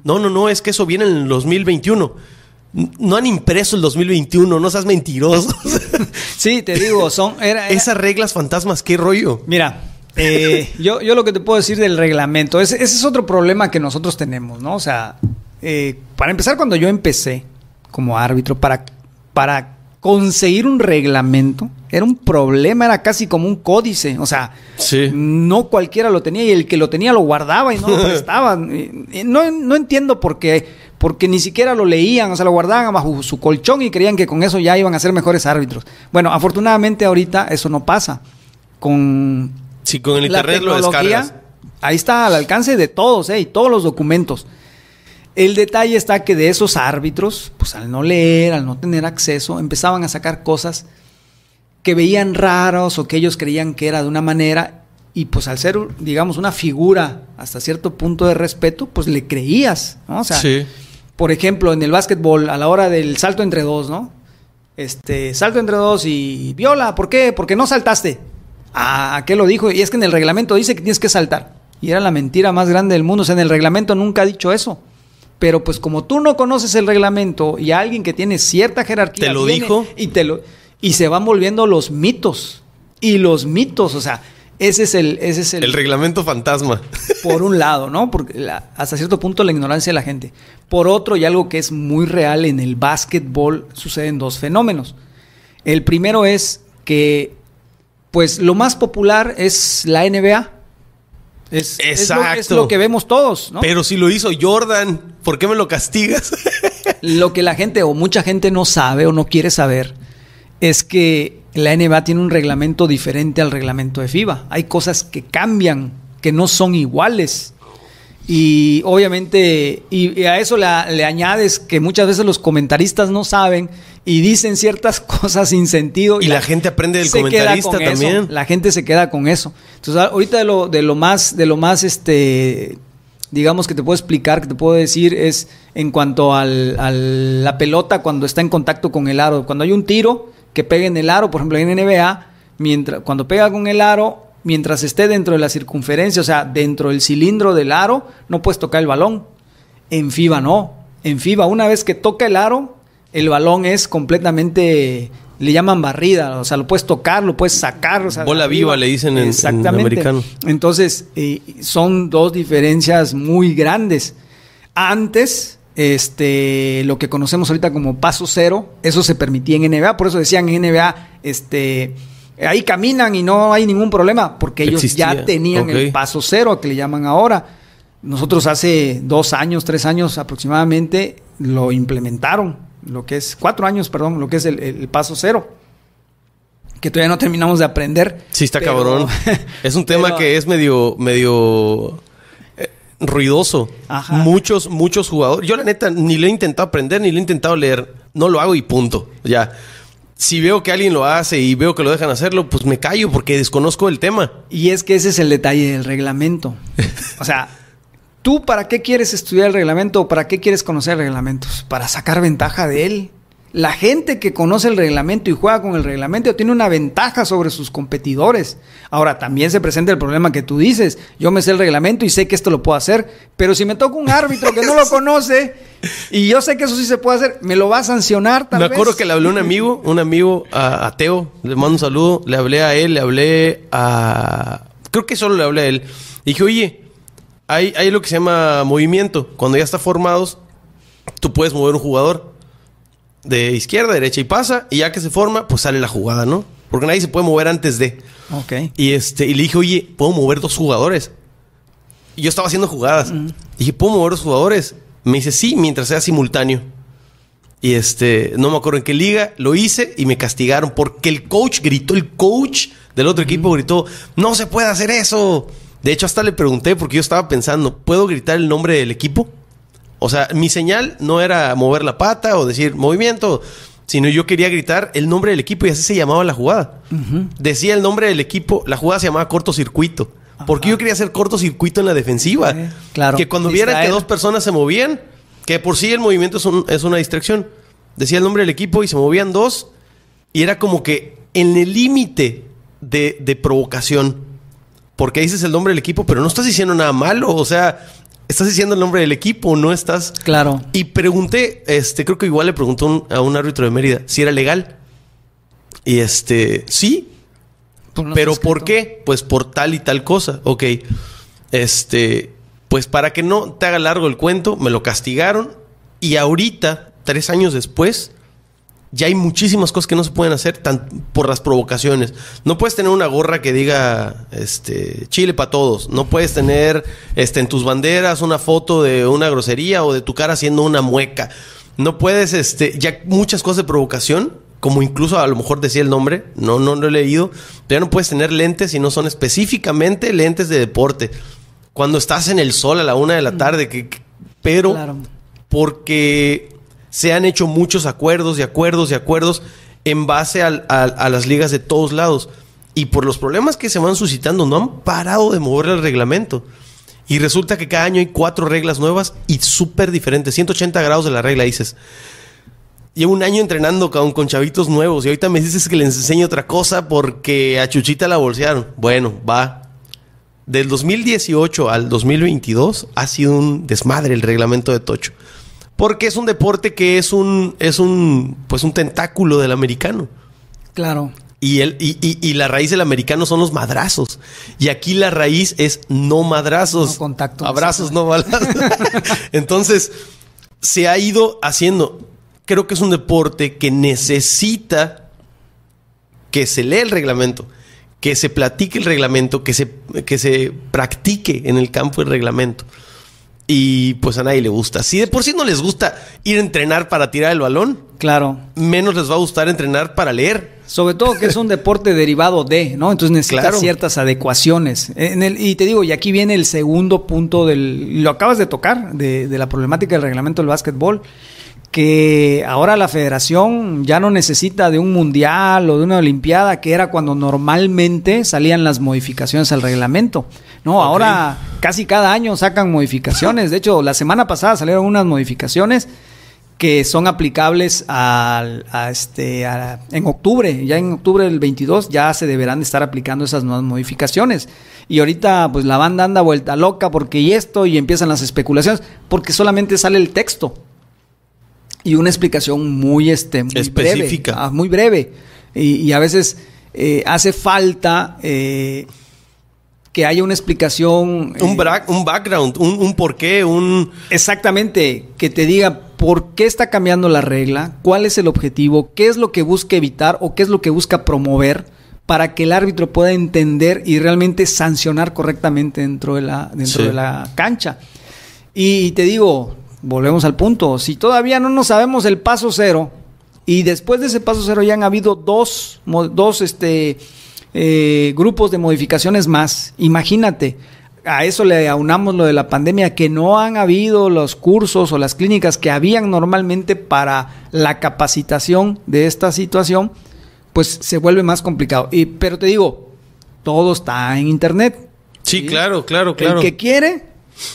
No, no, no, es que eso viene en el 2021 no han impreso el 2021, no seas mentiroso. <laughs> sí, te digo, son... Esas reglas fantasmas, qué rollo. Mira, eh, yo, yo, lo que te puedo decir del reglamento, ese, es otro problema que nosotros tenemos, ¿no? O sea, eh, para empezar, cuando yo empecé como árbitro, para, para conseguir un reglamento era un problema, era casi como un códice. O sea, no cualquiera lo tenía y el que lo tenía lo guardaba y no lo <laughs> prestaba. no, no entiendo por qué porque ni siquiera lo leían, o sea, lo guardaban bajo su colchón y creían que con eso ya iban a ser mejores árbitros. Bueno, afortunadamente ahorita eso no pasa. Con, si con el internet lo descargas. Ahí está al alcance de todos, eh, Y todos los documentos. El detalle está que de esos árbitros, pues al no leer, al no tener acceso, empezaban a sacar cosas que veían raros o que ellos creían que era de una manera y pues al ser, digamos, una figura hasta cierto punto de respeto, pues le creías, O sea, por ejemplo, en el básquetbol, a la hora del salto entre dos, ¿no? Este, salto entre dos y viola, ¿por qué? Porque no saltaste. ¿A ah, qué lo dijo? Y es que en el reglamento dice que tienes que saltar. Y era la mentira más grande del mundo. O sea, en el reglamento nunca ha dicho eso. Pero pues como tú no conoces el reglamento y alguien que tiene cierta jerarquía. Te lo dijo. Y, te lo, y se van volviendo los mitos. Y los mitos, o sea, ese es el... Ese es el, reglamento fantasma. Por un lado, ¿no? Porque hasta cierto punto la ignorancia de la gente. Por otro, y algo que es muy real en el básquetbol, suceden dos fenómenos. El primero es que, pues, lo más popular es la NBA. Es, Exacto. es lo, que vemos todos, ¿no? Pero si lo hizo Jordan, ¿por qué me lo castigas? lo que la gente o mucha gente no sabe o no quiere saber es que la NBA tiene un reglamento diferente al reglamento de FIBA. Hay cosas que cambian, que no son iguales. Y obviamente, y, a eso le añades que muchas veces los comentaristas no saben y dicen ciertas <laughs> cosas sin sentido. Y, la, gente aprende del comentarista también. La gente se queda con eso. Entonces, ahorita de lo, de lo más, de lo más este digamos que te puedo explicar, que te puedo decir, es en cuanto a al, la pelota cuando está en contacto con el aro. Cuando hay un tiro, que peguen el aro, por ejemplo, en NBA, mientras, cuando pega con el aro, mientras esté dentro de la circunferencia, o sea, dentro del cilindro del aro, no puedes tocar el balón. En FIBA no. En FIBA, una vez que toca el aro, el balón es completamente le llaman barrida, o sea, lo puedes tocar, lo puedes sacar. O Bola viva, le dicen en, Exactamente. americano. Entonces, eh, son dos diferencias muy grandes. Antes, este, lo que conocemos ahorita como paso cero, eso se permitía en NBA, por eso decían en NBA, este, ahí caminan y no hay ningún problema, porque ellos ya tenían el paso cero que le llaman ahora. Nosotros hace dos años, tres años aproximadamente, lo implementaron, lo que es, cuatro años, perdón, lo que es el, paso cero que todavía no terminamos de aprender. Sí, está cabrón. <laughs> es un tema que es medio, medio ruidoso. Muchos, muchos jugadores. Yo la neta ni lo he intentado aprender, ni lo he intentado leer. No lo hago y punto. Ya. Si veo que alguien lo hace y veo que lo dejan hacerlo, pues me callo porque desconozco el tema. Y es que ese es el detalle del reglamento. o sea, ¿tú para qué quieres estudiar el reglamento o para qué quieres conocer reglamentos? Para sacar ventaja de él. La gente que conoce el reglamento y juega con el reglamento tiene una ventaja sobre sus competidores. Ahora, también se presenta el problema que tú dices. Yo me sé el reglamento y sé que esto lo puedo hacer, pero si me toca un árbitro que no lo <laughs> conoce y yo sé que eso sí se puede hacer, me lo va a sancionar también. Me acuerdo que le hablé a un amigo, un amigo a, Teo, le mando un saludo, le hablé a él, le hablé a... Creo que solo le hablé a él. dije, oye, hay, hay lo que se llama movimiento. Cuando ya está formados, tú puedes mover un jugador de izquierda, derecha y pasa. Y ya que se forma, pues sale la jugada, ¿no? Porque nadie se puede mover antes de. Ok. Y, este, y le dije, oye, ¿puedo mover dos jugadores? Y yo estaba haciendo jugadas. Y dije, ¿puedo mover dos jugadores? Me dice, sí, mientras sea simultáneo. Y este, no me acuerdo en qué liga, lo hice y me castigaron porque el coach gritó, el coach del otro equipo gritó, no se puede hacer eso. De hecho, hasta le pregunté porque yo estaba pensando, ¿puedo gritar el nombre del equipo? O sea, mi señal no era mover la pata o decir movimiento, sino yo quería gritar el nombre del equipo y así se llamaba la jugada. Decía el nombre del equipo, la jugada se llamaba cortocircuito. Porque yo quería hacer cortocircuito en la defensiva. Claro. Que cuando vieran que dos personas se movían, que por sí el movimiento es, una distracción. Decía el nombre del equipo y se movían dos. Y era como que en el límite de, de provocación. Porque dices el nombre del equipo, pero no estás diciendo nada malo. O sea, estás diciendo el nombre del equipo, no estás. Claro. Y pregunté, este, creo que igual le preguntó a un árbitro de Mérida si era legal. Y este, sí. pero ¿por qué? Pues por tal y tal cosa. Ok. Este, pues para que no te haga largo el cuento, me lo castigaron. Y ahorita, tres años después, ya hay muchísimas cosas que no se pueden hacer por las provocaciones. No puedes tener una gorra que diga este, Chile para todos. No puedes tener este, en tus banderas una foto de una grosería o de tu cara haciendo una mueca. No puedes, este, ya muchas cosas de provocación, como incluso a lo mejor decía el nombre, no, no lo he leído, pero ya no puedes tener lentes si no son específicamente lentes de deporte. Cuando estás en el sol a la una de la mm. tarde, que, pero porque se han hecho muchos acuerdos y acuerdos y acuerdos en base a, las ligas de todos lados. Y por los problemas que se van suscitando, no han parado de mover el reglamento. Y resulta que cada año hay cuatro reglas nuevas y súper diferentes. 180 grados de la regla, dices. Llevo un año entrenando con, con chavitos nuevos y ahorita me dices que les enseño otra cosa porque a Chuchita la bolsearon. Bueno, va. Del 2018 al 2022 ha sido un desmadre el reglamento de Tocho porque es un deporte que es un, es un, pues un tentáculo del americano. Claro. Y, el, y, la raíz del americano son los madrazos. Y aquí la raíz es no madrazos. No Abrazos, no balazos. <laughs> Entonces, se ha ido haciendo. Creo que es un deporte que necesita que se lea el reglamento, que se platique el reglamento, que se, que se practique en el campo el reglamento. Y pues a nadie le gusta. Si de por sí no les gusta ir a entrenar para tirar el balón, claro. Menos les va a gustar entrenar para leer. Sobre todo que es un deporte derivado de, ¿no? Entonces necesitas ciertas adecuaciones. En el, y te digo, y aquí viene el segundo punto del. Lo acabas de tocar, de, de la problemática del reglamento del básquetbol que ahora la federación ya no necesita de un mundial o de una olimpiada, que era cuando normalmente salían las modificaciones al reglamento. No, ahora casi cada año sacan modificaciones. De hecho, la semana pasada salieron unas modificaciones que son aplicables al este, en octubre. Ya en octubre del 22 ya se deberán estar aplicando esas nuevas modificaciones. Y ahorita pues la banda anda vuelta loca porque y esto y empiezan las especulaciones porque solamente sale el texto y una explicación muy, este, muy específica, breve, ah, muy breve. Y, a veces eh, hace falta eh, que haya una explicación. Eh, un, un background, un, porqué, un. Exactamente, que te diga por qué está cambiando la regla, cuál es el objetivo, qué es lo que busca evitar o qué es lo que busca promover para que el árbitro pueda entender y realmente sancionar correctamente dentro de la, dentro de la cancha. y te digo, volvemos al punto. Si todavía no nos sabemos el paso cero, y después de ese paso cero ya han habido dos, dos este, eh, grupos de modificaciones más, imagínate. A eso le aunamos lo de la pandemia, que no han habido los cursos o las clínicas que habían normalmente para la capacitación de esta situación, pues se vuelve más complicado. Y, pero te digo, todo está en Internet. Sí, claro, claro, claro. El que quiere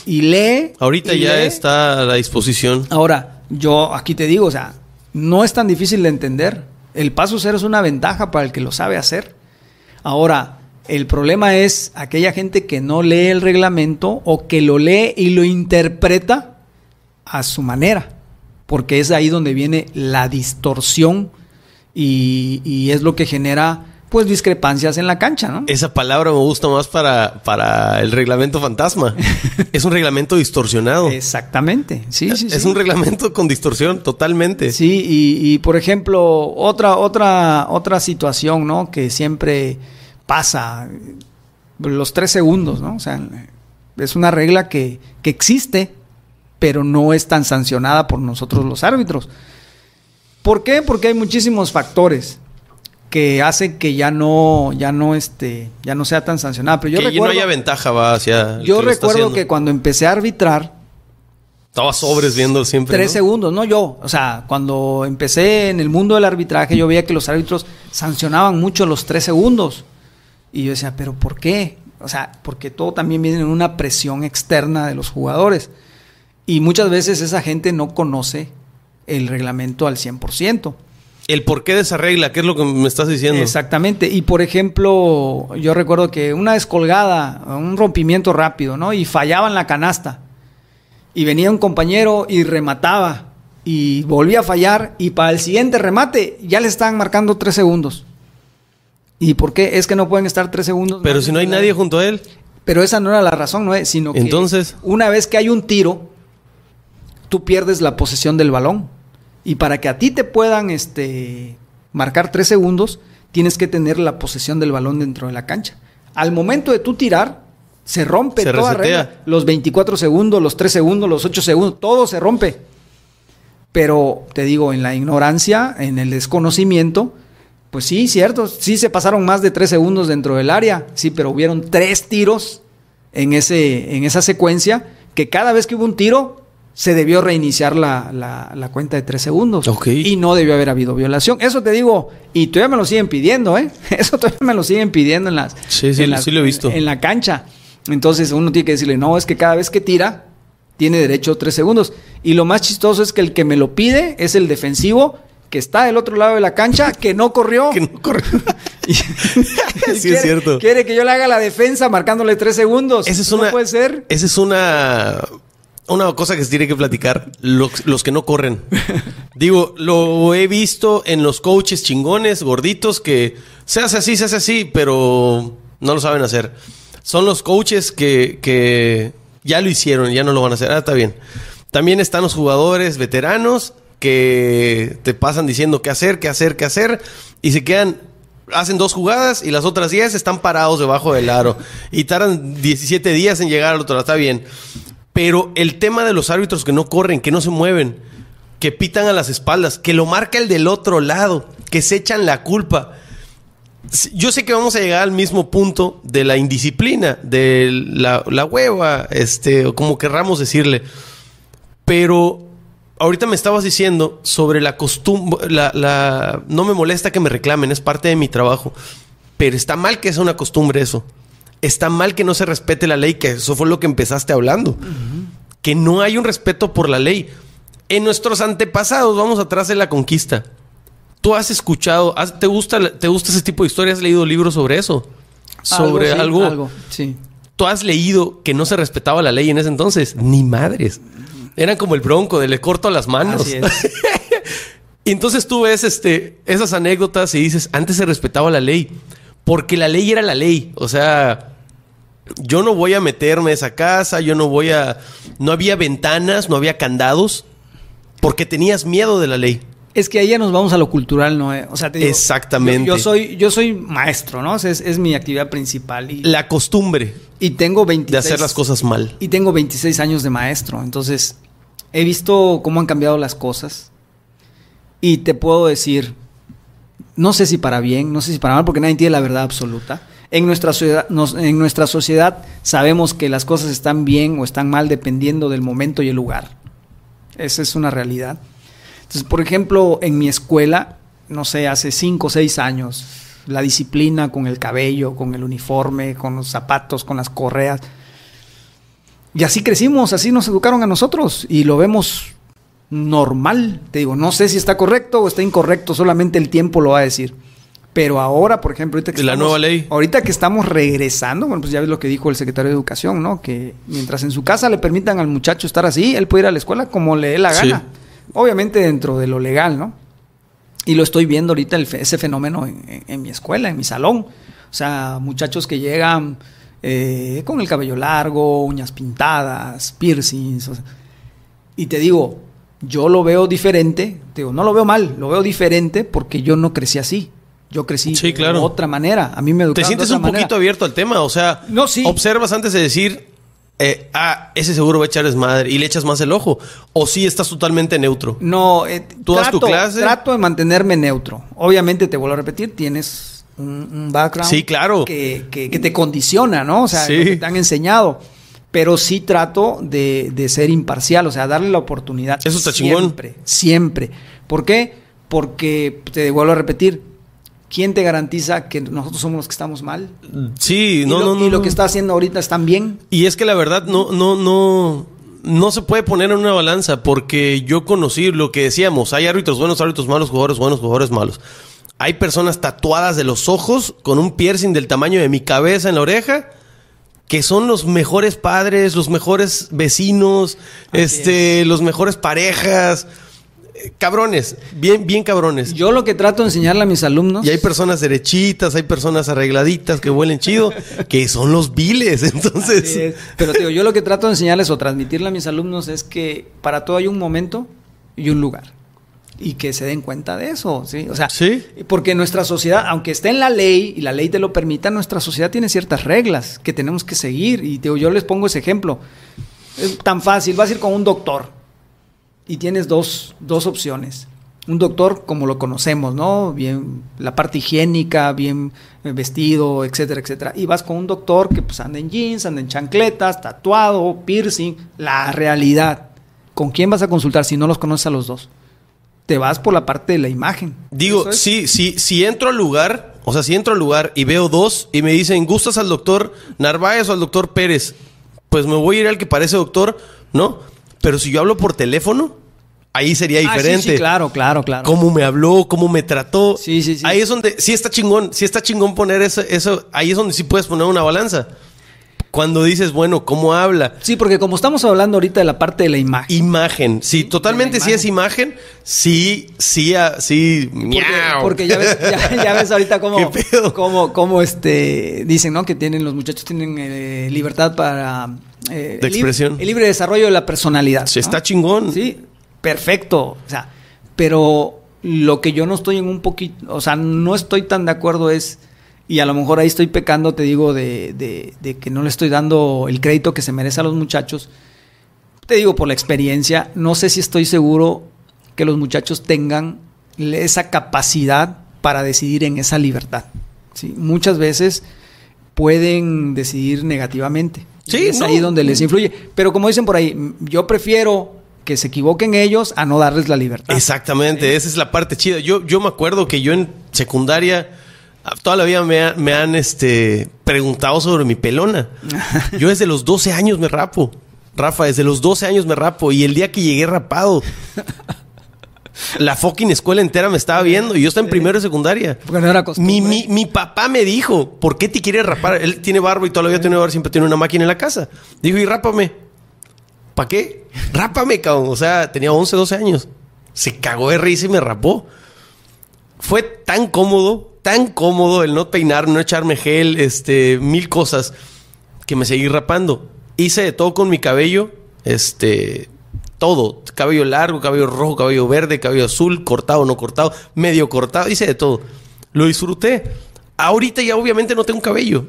y lee. Ahorita ya está a la disposición. Ahora, yo aquí te digo, o sea, no es tan difícil de entender. El paso cero es una ventaja para el que lo sabe hacer. Ahora, el problema es aquella gente que no lee el reglamento o que lo lee y lo interpreta a su manera, porque es ahí donde viene la distorsión y, y es lo que genera pues discrepancias en la cancha, ¿no? Esa palabra me gusta más para, para el reglamento fantasma. <laughs> es un reglamento distorsionado. Exactamente, sí, es, sí. Es un reglamento con distorsión, totalmente. Sí, y, por ejemplo, otra, otra, otra situación, ¿no? Que siempre pasa, los tres segundos, ¿no? O sea, es una regla que, que existe, pero no es tan sancionada por nosotros los árbitros. ¿Por qué? Porque hay muchísimos factores que hace que ya no, ya no, este, ya no sea tan sancionada. Pero yo que recuerdo, no haya ventaja va hacia. Yo recuerdo que cuando empecé a arbitrar. Estaba sobres viendo siempre. Tres segundos, no yo. O sea, cuando empecé en el mundo del arbitraje, yo veía que los árbitros sancionaban mucho los tres segundos. Y yo decía, ¿pero por qué? O sea, porque todo también viene en una presión externa de los jugadores. Y muchas veces esa gente no conoce el reglamento al 100%. El qué de esa ¿qué es lo que me estás diciendo? Exactamente. Y por ejemplo, yo recuerdo que una descolgada, un rompimiento rápido, ¿no? Y fallaba en la canasta. Y venía un compañero y remataba. Y volvía a fallar. Y para el siguiente remate ya le estaban marcando tres segundos. ¿Y por qué? Es que no pueden estar tres segundos. Pero si no hay nadie junto a él. Pero esa no era la razón, ¿no? Sino que Entonces... una vez que hay un tiro, tú pierdes la posesión del balón. Y para que a ti te puedan este, marcar tres segundos, tienes que tener la posesión del balón dentro de la cancha. Al momento de tú tirar, se rompe se la regla. Los 24 segundos, los 3 segundos, los 8 segundos, todo se rompe. Pero te digo, en la ignorancia, en el desconocimiento, pues sí, cierto, sí se pasaron más de tres segundos dentro del área, sí, pero hubieron tres tiros en, ese, en esa secuencia que cada vez que hubo un tiro se debió reiniciar la, cuenta de tres segundos. Y no debió haber habido violación. Eso te digo, y todavía me lo siguen pidiendo, ¿eh? <laughs> Eso todavía me lo siguen pidiendo en las. Sí, sí, lo he visto. En, la cancha. Entonces uno tiene que decirle, no, es que cada vez que tira, tiene derecho a tres segundos. Y lo más chistoso es que el que me lo pide es el defensivo que está del otro lado de la cancha, que no corrió. <laughs> Que no corrió. <laughs> sí, es cierto. Quiere que yo le haga la defensa marcándole tres segundos. eso no puede ser. Esa es una una cosa que se tiene que platicar, los, que no corren. <laughs> Digo, lo he visto en los coaches chingones, gorditos, que se hace así, se hace así, pero no lo saben hacer. Son los coaches que, ya lo hicieron, ya no lo van a hacer. Ah, está bien. También están los jugadores veteranos que te pasan diciendo qué hacer, qué hacer, qué hacer, y se quedan hacen dos jugadas y las otras 10 están parados debajo del aro. Y tardan 17 días en llegar al otro lado. Está bien. Pero el tema de los árbitros que no corren, que no se mueven, que pitan a las espaldas, que lo marca el del otro lado, que se echan la culpa. Yo sé que vamos a llegar al mismo punto de la indisciplina, de la, la hueva, este, como querramos decirle. Pero ahorita me estabas diciendo sobre la costumbre, la, la, no me molesta que me reclamen, es parte de mi trabajo. Pero está mal que sea una costumbre eso. Está mal que no se respete la ley, que eso fue lo que empezaste hablando. Que no hay un respeto por la ley. En nuestros antepasados, vamos atrás de la conquista. Tú has escuchado, te, gusta, ¿te gusta ese tipo de historias? ¿Has leído libros sobre eso? ¿Sobre algo? Sí, ¿Tú has leído que no se respetaba la ley en ese entonces? Ni madres. Eran como el bronco de le corto las manos. Así <laughs> entonces tú ves este, esas anécdotas y dices, antes se respetaba la ley porque la ley era la ley. O sea, yo no voy a meterme a esa casa, yo no voy a... No había ventanas, no había candados, porque tenías miedo de la ley. Es que ahí ya nos vamos a lo cultural, ¿no? Eh, o sea, Exactamente. Yo, soy, yo soy maestro, ¿no? es, mi actividad principal. Y, la costumbre. Y tengo 26... De hacer las cosas mal. Y tengo 26 años de maestro. Entonces, he visto cómo han cambiado las cosas. Y te puedo decir, no sé si para bien, no sé si para mal, porque nadie tiene la verdad absoluta. En nuestra, sociedad, sabemos que las cosas están bien o están mal dependiendo del momento y el lugar. Esa es una realidad. Entonces, por ejemplo, en mi escuela, no sé, hace cinco o seis años, la disciplina con el cabello, con el uniforme, con los zapatos, con las correas. Y así crecimos, así nos educaron a nosotros y lo vemos normal. Te digo, no sé si está correcto o está incorrecto, solamente el tiempo lo va a decir. Pero ahora, por ejemplo, ahorita que, la estamos, nueva ley. que estamos regresando, bueno, pues ya ves lo que dijo el secretario de Educación, ¿no? Que mientras en su casa le permitan al muchacho estar así, él puede ir a la escuela como le dé la gana. Obviamente dentro de lo legal, ¿no? Y lo estoy viendo ahorita, ese fenómeno en, mi escuela, en mi salón. O sea, muchachos que llegan eh, con el cabello largo, uñas pintadas, piercings. y te digo, yo lo veo diferente, digo, no lo veo mal, lo veo diferente porque yo no crecí así. Yo crecí de otra manera. A mí me ¿Te sientes un poquito abierto al tema? O sea, observas antes de decir, eh, ah, ese seguro va a echar madre y le echas más el ojo. O si sí estás totalmente neutro. No, eh, tú trato, tu clase. Trato de mantenerme neutro. Obviamente, te vuelvo a repetir, tienes un, background claro. que, que, te condiciona, ¿no? O sea, que te han enseñado pero sí trato de, de, ser imparcial, o sea, darle la oportunidad. Eso está chingón. Siempre, siempre. ¿Por qué? Porque, te vuelvo a repetir, ¿quién te garantiza que nosotros somos los que estamos mal? Sí, no, no, no. Y lo que está haciendo ahorita están bien. Y es que la verdad, no, no, no no se puede poner en una balanza porque yo conocí lo que decíamos, hay árbitros buenos, árbitros malos, jugadores buenos, jugadores malos. Hay personas tatuadas de los ojos con un piercing del tamaño de mi cabeza en la oreja que son los mejores padres, los mejores vecinos, este, los mejores parejas. Cabrones, bien, bien cabrones. Yo lo que trato de enseñarle a mis alumnos. Y hay personas derechitas, hay personas arregladitas que huelen chido, <laughs> que son los viles. <laughs> Entonces. Pero digo, yo lo que trato de enseñarles o transmitirle a mis alumnos es que para todo hay un momento y un lugar y que se den cuenta de eso, ¿sí? O sea, porque nuestra sociedad, aunque esté en la ley y la ley te lo permita, nuestra sociedad tiene ciertas reglas que tenemos que seguir. Y te, yo les pongo ese ejemplo. Es tan fácil, vas a ir con un doctor y tienes dos, opciones. Un doctor como lo conocemos, ¿no? Bien, la parte higiénica, bien eh, vestido, etcétera, etcétera. Y vas con un doctor que pues anda en jeans, anda en chancletas, tatuado, piercing, la realidad. ¿Con quién vas a consultar si no los conoces a los dos? te vas por la parte de la imagen. Digo, sí, sí, si entro al lugar, o sea, si entro al lugar y veo dos y me dicen, ¿gustas al doctor Narváez o al doctor Pérez? Pues me voy a ir al que parece doctor, ¿no? Pero si yo hablo por teléfono, ahí sería ah, diferente. sí, claro, claro, claro. Cómo me habló, cómo me trató. Sí, sí, sí. Ahí es donde, sí está chingón, sí está chingón poner eso, eso ahí es donde sí puedes poner una balanza cuando dices, bueno, ¿cómo habla? Sí, porque como estamos hablando ahorita de la parte de la imagen. Imagen, sí, totalmente sí es imagen, sí, sí, ah, sí, porque, porque ya, ves, <laughs> ahorita <laughs> cómo, este, dicen, ¿no? Que tienen, los muchachos tienen eh, libertad para... Eh, de expresión. El, libre desarrollo de la personalidad. Se está chingón. Sí, perfecto. O sea, pero lo que yo no estoy en un poquito, o sea, no estoy tan de acuerdo es y a lo mejor ahí estoy pecando, te digo, de, de, que no le estoy dando el crédito que se merece a los muchachos. Te digo, por la experiencia, no sé si estoy seguro que los muchachos tengan esa capacidad para decidir en esa libertad. ¿sí? Muchas veces pueden decidir negativamente. Sí, es ahí donde les influye. Pero como dicen por ahí, yo prefiero que se equivoquen ellos a no darles la libertad. Exactamente, esa es la parte chida. Yo, yo me acuerdo que yo en secundaria toda la vida me, han este, preguntado sobre mi pelona. <laughs> Yo desde los 12 años me rapo. Rafa, desde los 12 años me rapo. Y el día que llegué rapado, la fucking escuela entera me estaba viendo y yo estaba en primero y secundaria. Mi, papá me dijo, ¿por qué te quieres rapar? Él tiene barba y todavía tiene barba, siempre tiene una máquina en la casa. Dijo, y rápame. ¿Para qué? Rápame, cabrón. O sea, tenía 11, 12 años. Se cagó de risa y me rapó. Fue tan cómodo tan cómodo el no peinar, no echarme gel, este, mil cosas, que me seguí rapando. Hice de todo con mi cabello, este, todo, cabello largo, cabello rojo, cabello verde, cabello azul, cortado, no cortado, medio cortado, hice de todo. Lo disfruté. Ahorita ya obviamente no tengo cabello,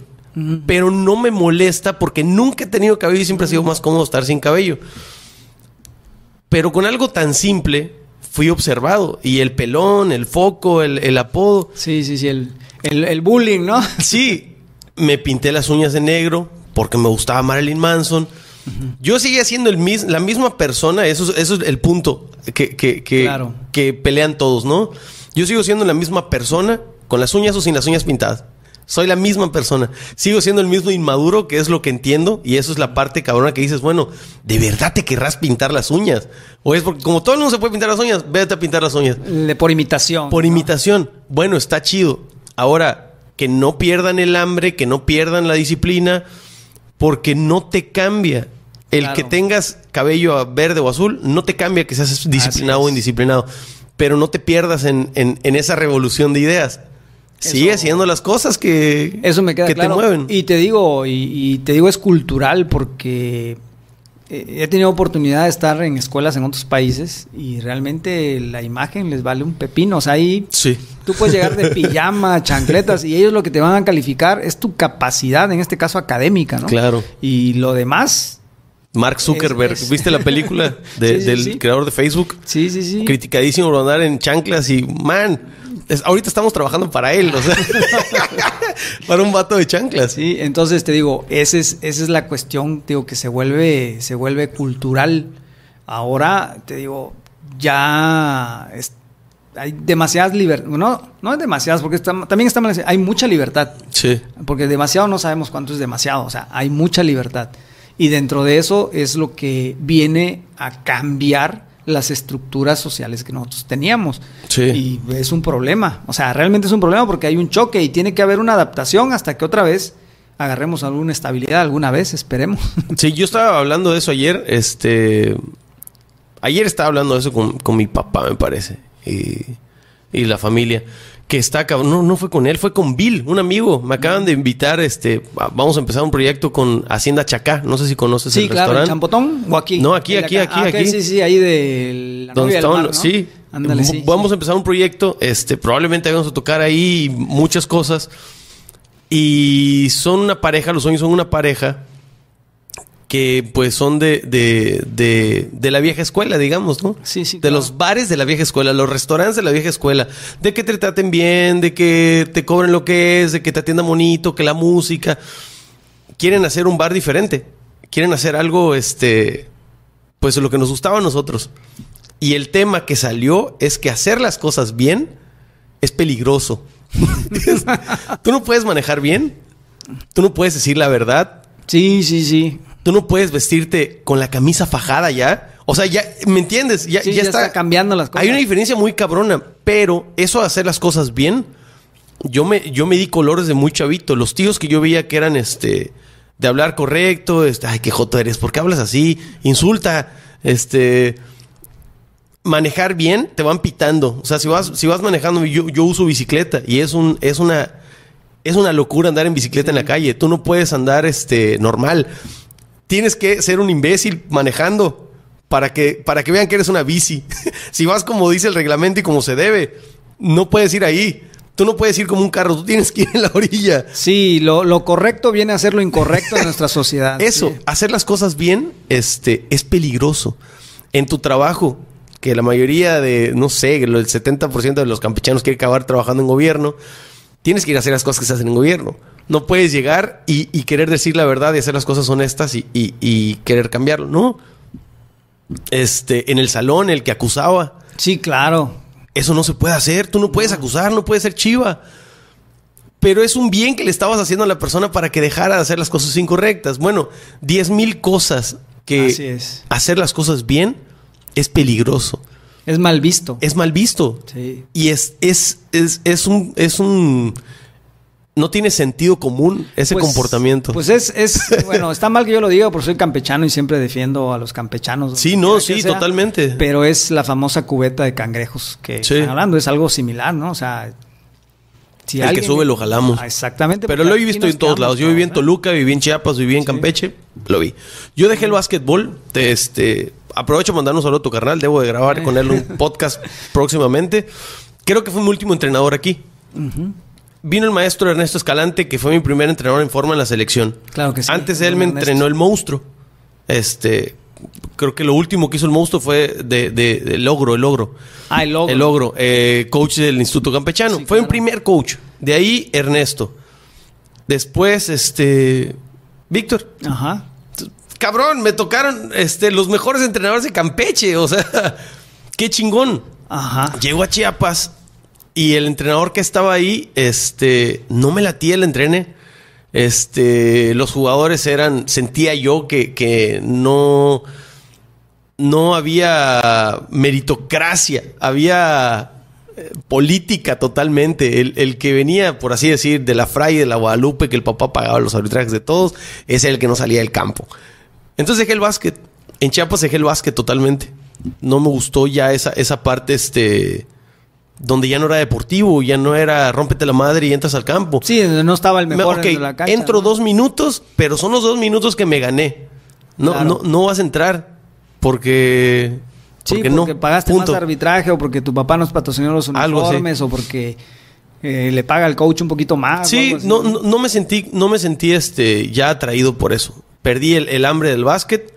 pero no me molesta porque nunca he tenido cabello y siempre ha sido más cómodo estar sin cabello. Pero con algo tan simple fui observado. Y el pelón, el foco, el, apodo. Sí, sí, sí, el, el, bullying, ¿no? <laughs> Sí, me pinté las uñas de negro porque me gustaba Marilyn Manson. Yo seguía siendo la misma persona, eso, eso es el punto que, que, que pelean todos, ¿no? Yo sigo siendo la misma persona con las uñas o sin las uñas pintadas. Soy la misma persona. Sigo siendo el mismo inmaduro, que es lo que entiendo. Y eso es la parte cabrona que dices, bueno, ¿de verdad te querrás pintar las uñas? O es porque como todo el mundo se puede pintar las uñas, vete a pintar las uñas. por imitación. Por imitación. Bueno, está chido. Ahora, que no pierdan el hambre, que no pierdan la disciplina, porque no te cambia. El que tengas cabello verde o azul no te cambia que seas disciplinado o indisciplinado, pero no te pierdas en, esa revolución de ideas. Sigue haciendo las cosas que, te mueven. Y te digo, y, te digo es cultural porque eh, he tenido oportunidad de estar en escuelas en otros países y realmente la imagen les vale un pepino. O sea, ahí tú puedes llegar de <laughs> pijama, chancletas, y ellos lo que te van a calificar es tu capacidad, en este caso académica, ¿no? Claro. Y lo demás. Mark Zuckerberg, ¿viste la película <laughs> del creador de Facebook? Sí, sí, sí. Criticadísimo por en chanclas y, man, ahorita estamos trabajando para él, o sea, <laughs> para un vato de chanclas. Sí, entonces te digo, esa es, esa es la cuestión, digo, que se vuelve, se vuelve cultural. Ahora, te digo, ya hay demasiadas libertades, no, no es demasiadas, porque también está hay mucha libertad. Sí. Porque demasiado no sabemos cuánto es demasiado, o sea, hay mucha libertad. Y dentro de eso es lo que viene a cambiar las estructuras sociales que nosotros teníamos. Y es un problema. O sea, realmente es un problema porque hay un choque y tiene que haber una adaptación hasta que otra vez agarremos alguna estabilidad alguna vez, esperemos. <laughs> Sí, yo estaba hablando de eso ayer, este... Ayer estaba hablando de eso con, con mi papá, me parece, y, y la familia que está No, no fue con él, fue con Bill, un amigo. Me acaban de invitar, este, vamos a empezar un proyecto con Hacienda Chacá. No sé si conoces sí, el claro, restaurante. Champotón o aquí? No, aquí, aquí, ah, aquí, Sí, sí, ahí de la Don Sí. Vamos a empezar un proyecto, este, probablemente vamos a tocar ahí muchas cosas. Y son una pareja, los sueños son una pareja que pues son de, de, la vieja escuela, digamos, ¿no? Sí, sí. De los bares de la vieja escuela, los restaurantes de la vieja escuela, de que te traten bien, de que te cobren lo que es, de que te atiendan bonito, que la música. Quieren hacer un bar diferente, quieren hacer algo, este, pues lo que nos gustaba a nosotros. Y el tema que salió es que hacer las cosas bien es peligroso. <laughs> Tú no puedes manejar bien, tú no puedes decir la verdad, Sí, sí, sí tú no puedes vestirte con la camisa fajada ya. O sea, ya, ¿me entiendes? Ya, ya, está, cambiando las cosas. Hay una diferencia muy cabrona, pero eso de hacer las cosas bien, yo me, yo me di colores de muy chavito. Los tíos que yo veía que eran este de hablar correcto, este, ay, qué joto eres, ¿por qué hablas así? Insulta, este manejar bien, te van pitando. O sea, si vas, si vas manejando, yo, yo uso bicicleta y es un, es una, es una locura andar en bicicleta en la calle. Tú no puedes andar este normal tienes que ser un imbécil manejando para que, para que vean que eres una bici. <laughs> si vas como dice el reglamento y como se debe, no puedes ir ahí. Tú no puedes ir como un carro, tú tienes que ir en la orilla. Sí, lo, correcto viene a ser lo incorrecto en nuestra sociedad. <laughs> Eso, hacer las cosas bien este, es peligroso. En tu trabajo, que la mayoría de, no sé, el 70% de los campechanos quiere acabar trabajando en gobierno, tienes que ir a hacer las cosas que se hacen en gobierno no puedes llegar y, querer decir la verdad y hacer las cosas honestas y, querer cambiarlo. No. Este, en el salón, el que acusaba. Sí, claro. Eso no se puede hacer. Tú no puedes acusar, no puedes ser chiva. Pero es un bien que le estabas haciendo a la persona para que dejara de hacer las cosas incorrectas. Bueno, diez mil cosas que es. hacer las cosas bien es peligroso. Es mal visto. Es mal visto. Sí. Y es, es, es un, es un no tiene sentido común ese pues, comportamiento. Pues es, es, <laughs> bueno, está mal que yo lo diga, porque soy campechano y siempre defiendo a los campechanos. Sí, no, sí, totalmente. Pero es la famosa cubeta de cangrejos que están hablando, es algo similar, ¿no? O sea, si el que sube lo jalamos. Ah, exactamente. Pero lo he visto en todos lados. Yo viví en Toluca, viví en Chiapas, viví en Campeche. Lo vi. Yo dejé el básquetbol. este, aprovecho para mandarnos saludo a tu carnal. Debo de grabar con él un <laughs> podcast próximamente. Creo que fue mi último entrenador aquí. Ajá vino el maestro Ernesto Escalante, que fue mi primer entrenador en forma en la selección. Claro que sí. Antes él me entrenó el monstruo. Este, creo que lo último que hizo el monstruo fue de, logro, el logro. Ah, el logro. El logro, eh, coach del Instituto Campechano. fue mi primer coach. De ahí Ernesto. Después, este, Víctor. Ajá. Cabrón, me tocaron este, los mejores entrenadores de Campeche. O sea, <laughs> qué chingón. Ajá. Llego a Chiapas y el entrenador que estaba ahí, este, no me latía el entrene. Este, los jugadores eran, sentía yo que, no, no había meritocracia, había eh, política totalmente. El, que venía, por así decir, de la Fray, de la Guadalupe, que el papá pagaba los arbitrajes de todos, es el que no salía del campo. Entonces dejé el básquet. En Chiapas dejé el básquet totalmente. No me gustó ya esa, esa parte, este donde ya no era deportivo, ya no era rompete la madre y entras al campo. Sí, no estaba el mejor que Entro dos minutos, pero son los dos minutos que me gané. No, no, no vas a entrar porque. Sí, porque, pagaste más arbitraje o porque tu papá nos patrocinó los uniformes o porque eh, le paga el coach un poquito más. Sí, no, no, me sentí, no me sentí este, ya atraído por eso. Perdí el, hambre del básquet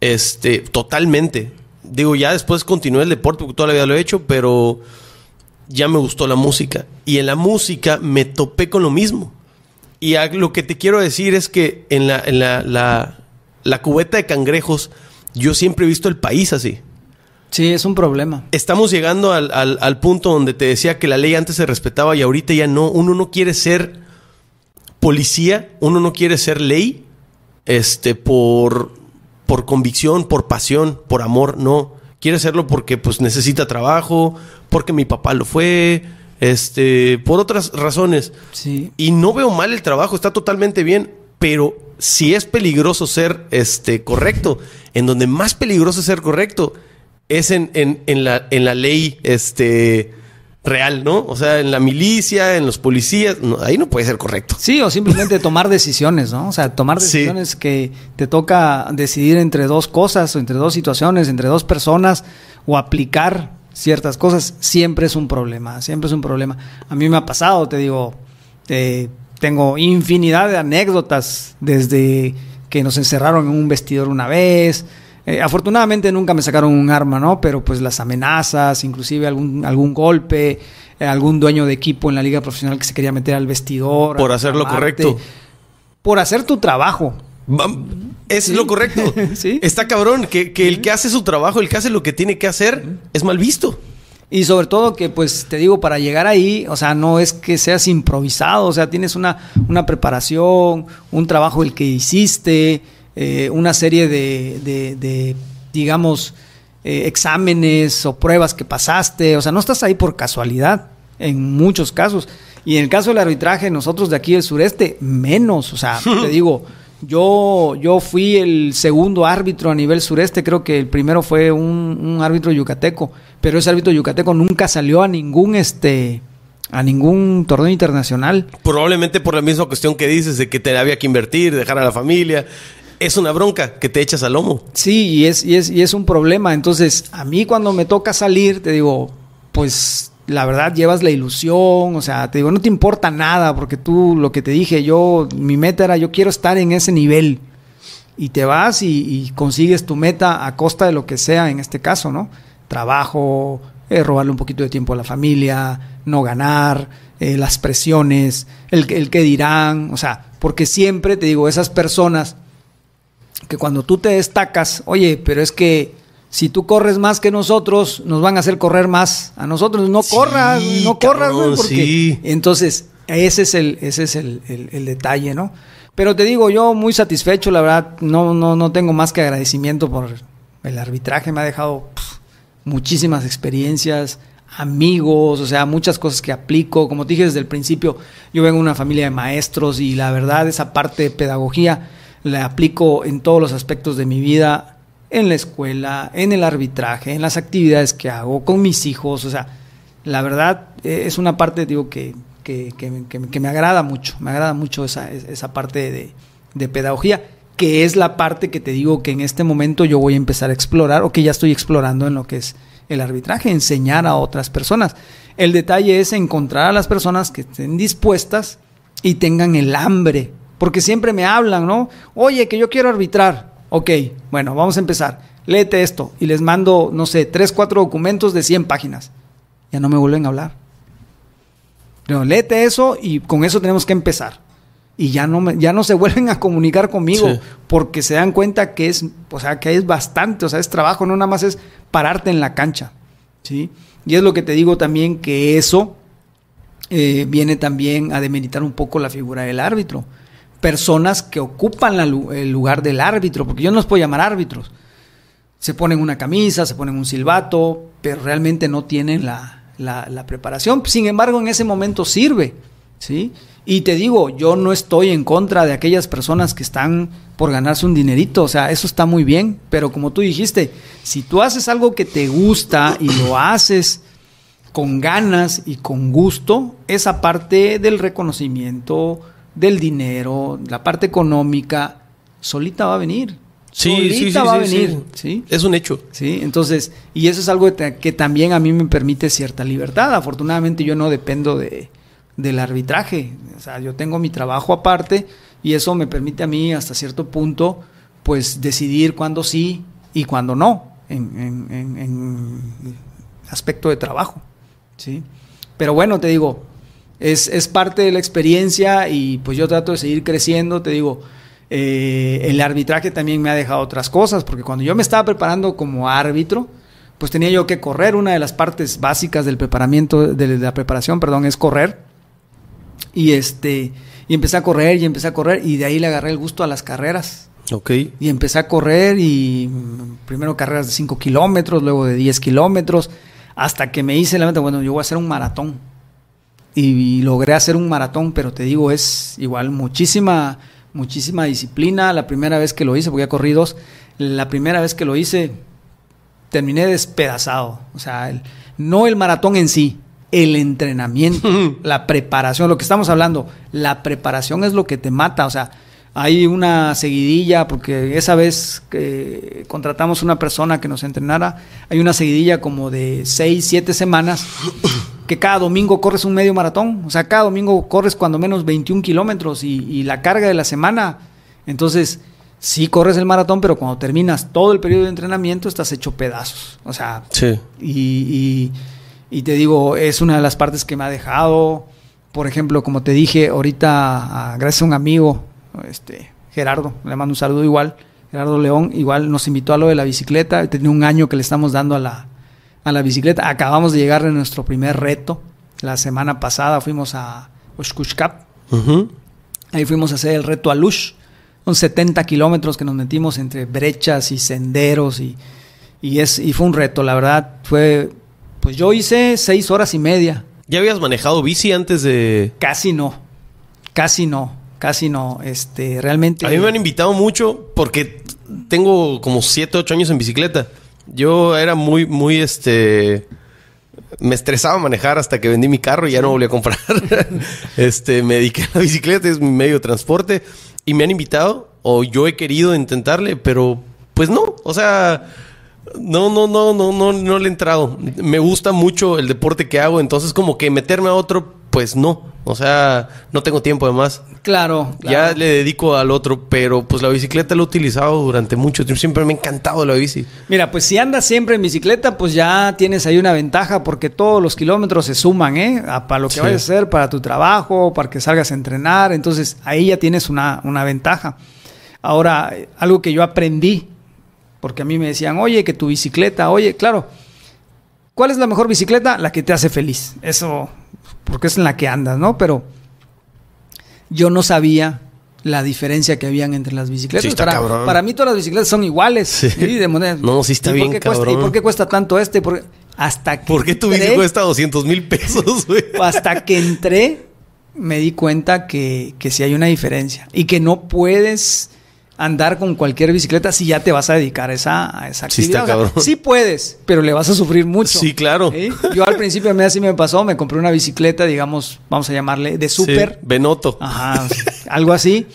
este, totalmente. Digo, ya después continué el deporte porque toda la vida lo he hecho, pero ya me gustó la música. Y en la música me topé con lo mismo. Y lo que te quiero decir es que en la, en la, la, cubeta de cangrejos, yo siempre he visto el país así. Sí, es un problema. Estamos llegando al, al, punto donde te decía que la ley antes se respetaba y ahorita ya no. Uno no quiere ser policía, uno no quiere ser ley, este, por, por convicción, por pasión, por amor, no. Quiere hacerlo porque pues necesita trabajo, porque mi papá lo fue, este, por otras razones. Y no veo mal el trabajo, está totalmente bien, pero si es peligroso ser este, correcto, en donde más peligroso es ser correcto es en, la, en la ley este, real, ¿no? O sea, en la milicia, en los policías, ahí no puede ser correcto. Sí, o simplemente <laughs> tomar decisiones, ¿no? O sea, tomar decisiones que te toca decidir entre dos cosas, o entre dos situaciones, entre dos personas, o aplicar ciertas cosas, siempre es un problema, siempre es un problema. A mí me ha pasado, te digo, eh, tengo infinidad de anécdotas desde que nos encerraron en un vestidor una vez. Eh, afortunadamente nunca me sacaron un arma, ¿no? Pero pues las amenazas, inclusive algún, algún golpe, eh, algún dueño de equipo en la liga profesional que se quería meter al vestidor. Por hacer lo correcto. Por hacer tu trabajo. Es lo correcto. <laughs> Está cabrón que, el que hace su trabajo, el que hace lo que tiene que hacer, es mal visto. Y sobre todo que, pues, te digo, para llegar ahí, o sea, no es que seas improvisado, o sea, tienes una, una preparación, un trabajo el que hiciste, eh, una serie de, digamos, eh, exámenes o pruebas que pasaste, o sea, no estás ahí por casualidad en muchos casos. Y en el caso del arbitraje, nosotros de aquí del sureste, menos, o sea, te <laughs> digo, yo, yo fui el segundo árbitro a nivel sureste, creo que el primero fue un, árbitro yucateco, pero ese árbitro yucateco nunca salió a ningún este a ningún torneo internacional. Probablemente por la misma cuestión que dices de que te había que invertir, dejar a la familia. Es una bronca que te echas al lomo. Sí, y es, y es, y es un problema. Entonces, a mí cuando me toca salir, te digo, pues la verdad llevas la ilusión, o sea, te digo, no te importa nada, porque tú, lo que te dije, yo, mi meta era, yo quiero estar en ese nivel. Y te vas y, consigues tu meta a costa de lo que sea, en este caso, ¿no? Trabajo, eh, robarle un poquito de tiempo a la familia, no ganar, eh, las presiones, el, el que dirán, o sea, porque siempre te digo, esas personas que cuando tú te destacas, oye, pero es que si tú corres más que nosotros, nos van a hacer correr más a nosotros. No corras, no corras, porque entonces ese es el, ese es el, detalle, ¿no? Pero te digo, yo muy satisfecho, la verdad, no, no, no tengo más que agradecimiento por el arbitraje, me ha dejado muchísimas experiencias, amigos, o sea, muchas cosas que aplico. Como te dije desde el principio, yo vengo de una familia de maestros y la verdad, esa parte de pedagogía la aplico en todos los aspectos de mi vida en la escuela, en el arbitraje, en las actividades que hago, con mis hijos, o sea, la verdad eh, es una parte, digo, que, que, me agrada mucho, me agrada mucho esa, esa parte de, de pedagogía, que es la parte que te digo que en este momento yo voy a empezar a explorar o que ya estoy explorando en lo que es el arbitraje, enseñar a otras personas. El detalle es encontrar a las personas que estén dispuestas y tengan el hambre, porque siempre me hablan, ¿no? Oye, que yo quiero arbitrar. Ok, bueno, vamos a empezar. Léete esto y les mando, no sé, tres, cuatro documentos de 100 páginas. Ya no me vuelven a hablar. Pero léete eso y con eso tenemos que empezar. Y ya no, ya no se <laughs> vuelven a comunicar conmigo porque se dan cuenta que es, o sea, que es bastante, o sea, es trabajo, no nada más es pararte en la cancha. ¿sí? Y es lo que te digo también que eso eh, viene también a demeritar un poco la figura del árbitro personas que ocupan el lugar del árbitro, porque yo no los puedo llamar árbitros. Se ponen una camisa, se ponen un silbato, pero realmente no tienen la, la preparación. Sin embargo, en ese momento sirve, ¿sí? Y te digo, yo no estoy en contra de aquellas personas que están por ganarse un dinerito, o sea, eso está muy bien, pero como tú dijiste, si tú haces algo que te gusta y lo haces con ganas y con gusto, esa parte del reconocimiento del dinero, la parte económica, solita va a venir. Sí, solita sí, sí, va a venir. Sí, Es un hecho. Sí, entonces, y eso es algo que también a mí me permite cierta libertad. Afortunadamente yo no dependo de, del arbitraje. O sea, yo tengo mi trabajo aparte y eso me permite a mí hasta cierto punto, pues, decidir cuándo sí y cuándo no en, en aspecto de trabajo. ¿sí? Pero bueno, te digo, es, parte de la experiencia y pues yo trato de seguir creciendo, te digo. Eh, el arbitraje también me ha dejado otras cosas, porque cuando yo me estaba preparando como árbitro, pues tenía yo que correr. Una de las partes básicas del preparamiento, de la preparación, perdón, es correr. Y este, y empecé a correr y empecé a correr y de ahí le agarré el gusto a las carreras. okay Y empecé a correr y mm, primero carreras de 5 kilómetros, luego de 10 kilómetros, hasta que me hice la meta, bueno, yo voy a hacer un maratón y logré hacer un maratón, pero te digo, es igual muchísima, muchísima disciplina. La primera vez que lo hice, porque ya corridos la primera vez que lo hice terminé despedazado. O sea, no el maratón en sí, el entrenamiento, <laughs> la preparación, lo que estamos hablando, la preparación es lo que te mata. O sea, hay una seguidilla, porque esa vez que contratamos una persona que nos entrenara, hay una seguidilla como de seis, siete semanas. <laughs> que cada domingo corres un medio maratón, o sea, cada domingo corres cuando menos 21 kilómetros y, la carga de la semana. Entonces, sí corres el maratón, pero cuando terminas todo el periodo de entrenamiento estás hecho pedazos. O sea, y, te digo, es una de las partes que me ha dejado. Por ejemplo, como te dije ahorita, ah, gracias a un amigo, este, Gerardo, le mando un saludo igual. Gerardo León, igual nos invitó a lo de la bicicleta. Tenía un año que le estamos dando a la, a la bicicleta. Acabamos de llegar en nuestro primer reto. La semana pasada fuimos a Oshkushkap. Ahí fuimos a hacer el reto a Lush. Son 70 kilómetros que nos metimos entre brechas y senderos y, es, y fue un reto, la verdad. Fue, pues yo hice seis horas y media. ¿Ya habías manejado bici antes de...? Casi no, casi no, casi no. Este, realmente... A mí me han invitado mucho porque tengo como 7, 8 años en bicicleta. Yo era muy, muy este. Me estresaba manejar hasta que vendí mi carro y ya no volví a comprar. <laughs> este, me dediqué a la bicicleta, es mi medio de transporte. Y me han invitado, o yo he querido intentarle, pero pues no. O sea, no, no, no, no, no, no le he entrado. Me gusta mucho el deporte que hago, entonces como que meterme a otro pues no. O sea, no tengo tiempo además. Claro, claro, Ya le dedico al otro, pero pues la bicicleta la he utilizado durante mucho tiempo. Siempre me ha encantado la bici. Mira, pues si andas siempre en bicicleta, pues ya tienes ahí una ventaja porque todos los kilómetros se suman, ¿eh? para lo que vayas a hacer, para tu trabajo, para que salgas a entrenar. Entonces ahí ya tienes una, una ventaja. Ahora, eh, algo que yo aprendí, porque a mí me decían, oye, que tu bicicleta, oye, claro. ¿Cuál es la mejor bicicleta? La que te hace feliz. Eso porque es en la que andas, ¿no? Pero yo no sabía la diferencia que habían entre las bicicletas. para, mí todas las bicicletas son iguales. Sí. De moneda. no, sí está bien, cabrón. ¿Y por qué cuesta tanto este? hasta que ¿Por qué tu bici cuesta 200 mil pesos, güey? <laughs> Hasta que entré, me di cuenta que, que sí hay una diferencia. Y que no puedes andar con cualquier bicicleta si ya te vas a dedicar a esa, actividad. sí puedes, pero le vas a sufrir mucho. Sí, claro. Yo al principio me así me pasó, me compré una bicicleta, digamos, vamos a llamarle de super. Benoto. Ajá, algo así.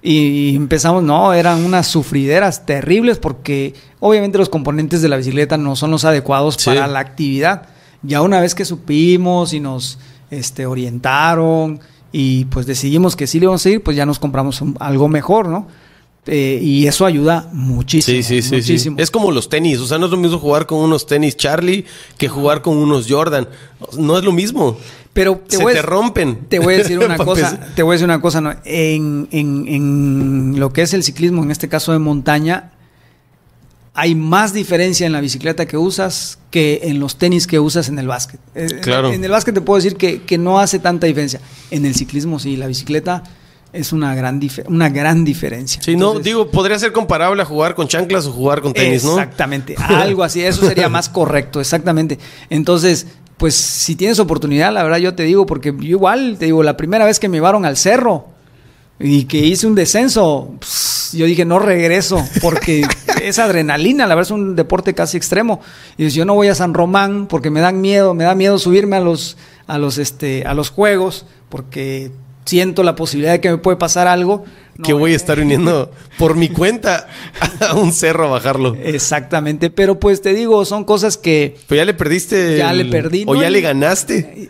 Y empezamos, no, eran unas sufrideras terribles porque obviamente los componentes de la bicicleta no son los adecuados para la actividad. Ya una vez que supimos y nos este, orientaron y pues decidimos que sí le íbamos a ir, pues ya nos compramos algo mejor, ¿no? Eh, y eso ayuda muchísimo. Sí, sí, sí, Es como los tenis. O sea, no es lo mismo jugar con unos tenis Charlie que jugar con unos Jordan. No es lo mismo. Pero te Se te rompen. <laughs> Te voy a decir una cosa. Te voy a decir una cosa. En, lo que es el ciclismo, en este caso de montaña, hay más diferencia en la bicicleta que usas que en los tenis que usas en el básquet. Eh, claro. En, el básquet te puedo decir que, que no hace tanta diferencia. En el ciclismo sí, la bicicleta es una gran, una gran diferencia. Sí, no, digo, podría ser comparable a jugar con chanclas o jugar con tenis, ¿no? Exactamente, <laughs> algo así, eso sería más correcto, exactamente. Entonces, pues si tienes oportunidad, la verdad yo te digo, porque yo igual, te digo, la primera vez que me llevaron al cerro y que hice un descenso, pues, yo dije, no regreso, porque <laughs> es adrenalina, la verdad es un deporte casi extremo. Y yo no voy a San Román porque me dan miedo, me da miedo subirme a los, a los, este, a los juegos, porque siento la posibilidad de que me puede pasar algo. que voy a eh. estar uniendo por mi cuenta a un cerro a bajarlo. Exactamente, pero pues te digo, son cosas que... Pues ya le perdiste... Ya le perdí. O ya le ganaste.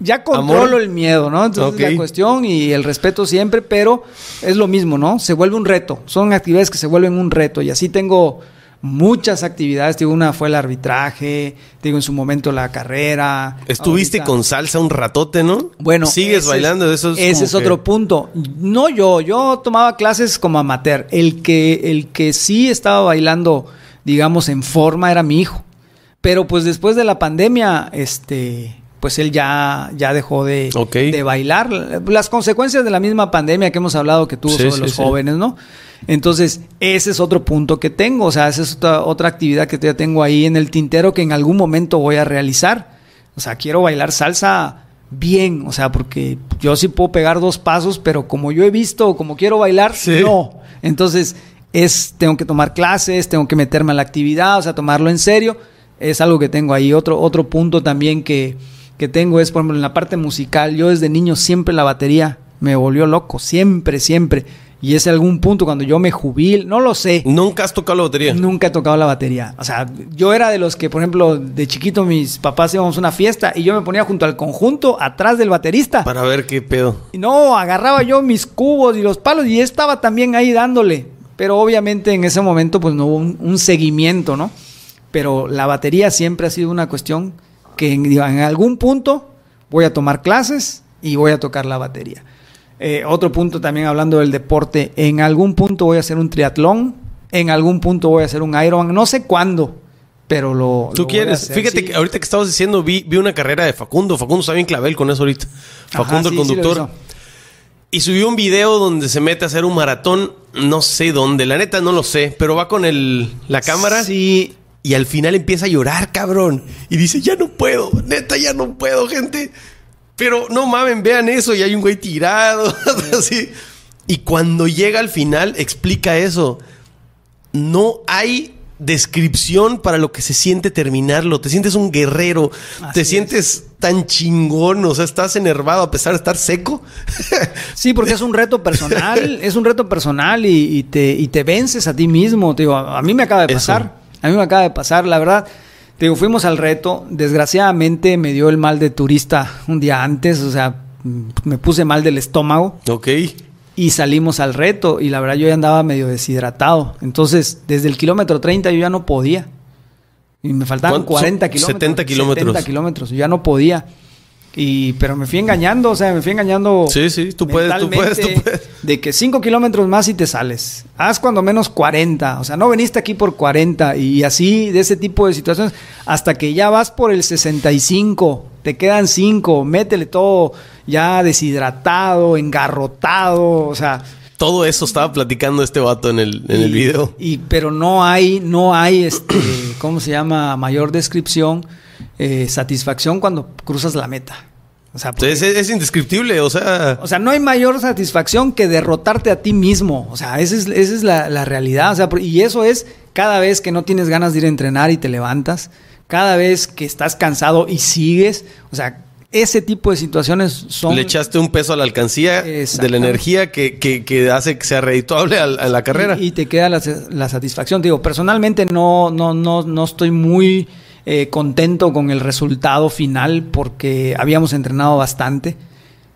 Ya controlo el miedo, ¿no? Entonces la cuestión y el respeto siempre, pero es lo mismo, ¿no? Se vuelve un reto. Son actividades que se vuelven un reto y así tengo muchas actividades. Digo, una fue el arbitraje, digo, en su momento la carrera. Estuviste con salsa un ratote, ¿no? Bueno. Sigues bailando, eso es. Ese es otro punto. No yo, yo tomaba clases como amateur. El que, el que sí estaba bailando, digamos, en forma era mi hijo. Pero pues después de la pandemia, este pues él ya, ya dejó de, de, bailar. Las consecuencias de la misma pandemia que hemos hablado que tuvo sobre los jóvenes, ¿no? Entonces, ese es otro punto que tengo, o sea, esa es otra, otra actividad que ya tengo ahí en el tintero que en algún momento voy a realizar. O sea, quiero bailar salsa bien, o sea, porque yo sí puedo pegar dos pasos, pero como yo he visto, como quiero bailar, no. Entonces, es, tengo que tomar clases, tengo que meterme a la actividad, o sea, tomarlo en serio. Es algo que tengo ahí. Otro, otro punto también que, que tengo es, por ejemplo, en la parte musical, yo desde niño siempre la batería me volvió loco, siempre, siempre. Y es algún punto cuando yo me jubil, no lo sé. ¿Nunca has tocado la batería? Nunca he tocado la batería. O sea, yo era de los que, por ejemplo, de chiquito mis papás íbamos a una fiesta y yo me ponía junto al conjunto, atrás del baterista. Para ver qué pedo. no, agarraba yo mis cubos y los palos y estaba también ahí dándole. Pero obviamente en ese momento pues no hubo un, un seguimiento, ¿no? Pero la batería siempre ha sido una cuestión que en, algún punto voy a tomar clases y voy a tocar la batería. Eh, otro punto también hablando del deporte, en algún punto voy a hacer un triatlón, en algún punto voy a hacer un Ironman, no sé cuándo, pero lo... Tú quieres, fíjate que ahorita que estabas diciendo, vi, una carrera de Facundo, Facundo está bien clavel con eso ahorita, Facundo el conductor. y subió un video donde se mete a hacer un maratón, no sé dónde, la neta no lo sé, pero va con el, la cámara. Sí. Y al final empieza a llorar, cabrón. Y dice, ya no puedo, neta, ya no puedo, gente. Pero no mamen, vean eso. Y hay un güey tirado, <laughs> así. Y cuando llega al final, explica eso. No hay descripción para lo que se siente terminarlo. Te sientes un guerrero, te sientes tan chingón, o sea, estás enervado a pesar de estar seco. <laughs> sí, porque es un reto personal, es un reto personal y, te, te vences a ti mismo. Te a, mí me acaba de pasar. A mí me acaba de pasar, la verdad. fuimos al reto. Desgraciadamente me dio el mal de turista un día antes. O sea, mm, me puse mal del estómago. Ok. Y salimos al reto. Y la verdad, yo ya andaba medio deshidratado. Entonces, desde el kilómetro 30 yo ya no podía. Y me faltaban 40 kilómetros. 70 kilómetros. 70 kilómetros. Yo ya no podía. Y, pero me fui engañando, o sea, me fui engañando. Sí, sí, tú puedes, tú puedes, De que 5 kilómetros más y te sales. Haz cuando menos 40. O sea, no veniste aquí por 40. Y así, de ese tipo de situaciones, hasta que ya vas por el 65. Te quedan 5. Métele todo ya deshidratado, engarrotado. O sea. Todo eso estaba platicando este vato en el, en el video. Y, pero no hay, no hay este, ¿cómo se llama? Mayor descripción eh, satisfacción cuando cruzas la meta. O sea, es, indescriptible, o sea. O sea, no hay mayor satisfacción que derrotarte a ti mismo. O sea, esa es, la, realidad. O sea, y eso es cada vez que no tienes ganas de ir a entrenar y te levantas, cada vez que estás cansado y sigues. O sea, ese tipo de situaciones son. Le echaste un peso a la alcancía de la energía que, hace que sea redituable a, la carrera. Y, te queda la, la, satisfacción. Digo, personalmente no, no, no, no estoy muy eh, contento con el resultado final porque habíamos entrenado bastante.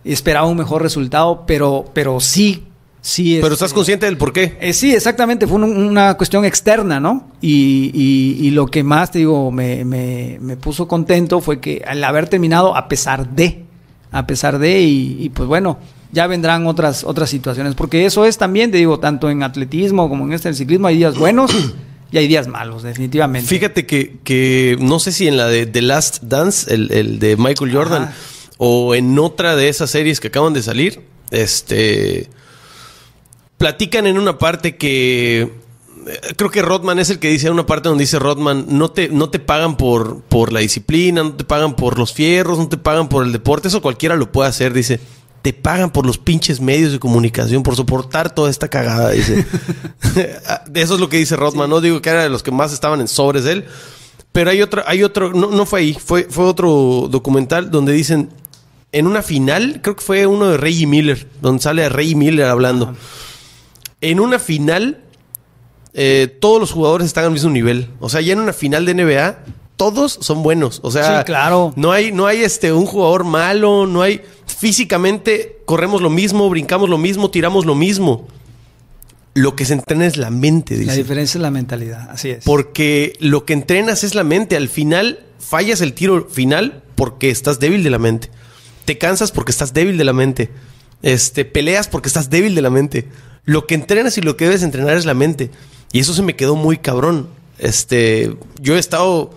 Esperaba un mejor resultado, pero, pero sí Sí, Pero estás consciente del por qué. Eh, sí, exactamente. Fue una cuestión externa, ¿no? Y, y, lo que más, te digo, me, me, me, puso contento fue que al haber terminado, a pesar de, a pesar de, y, y, pues bueno, ya vendrán otras, otras situaciones. Porque eso es también, te digo, tanto en atletismo como en este en ciclismo, hay días buenos y hay días malos, definitivamente. Fíjate que, no sé si en la de The Last Dance, el, de Michael Jordan, o en otra de esas series que acaban de salir, este platican en una parte que eh, creo que Rodman es el que dice en una parte donde dice Rodman, no te, no te pagan por, por la disciplina, no te pagan por los fierros, no te pagan por el deporte, eso cualquiera lo puede hacer, dice te pagan por los pinches medios de comunicación, por soportar toda esta cagada, dice. <laughs> <laughs> Eso es lo que dice Rothman no digo que era de los que más estaban en sobres él, pero hay otro, hay otro, no, fue ahí, fue, fue otro documental donde dicen, en una final, creo que fue uno de Reggie Miller, donde sale a Reggie Miller hablando. En una final, eh, todos los jugadores están al mismo nivel. O sea, ya en una final de NBA, todos son buenos. O sea, claro. no hay, no hay este, un jugador malo, no hay físicamente corremos lo mismo, brincamos lo mismo, tiramos lo mismo. Lo que se entrena es la mente. Dice. La diferencia es la mentalidad, así es. Porque lo que entrenas es la mente. Al final fallas el tiro final porque estás débil de la mente. Te cansas porque estás débil de la mente. Este, peleas porque estás débil de la mente. Lo que entrenas y lo que debes entrenar es la mente. Y eso se me quedó muy cabrón. Este, yo he estado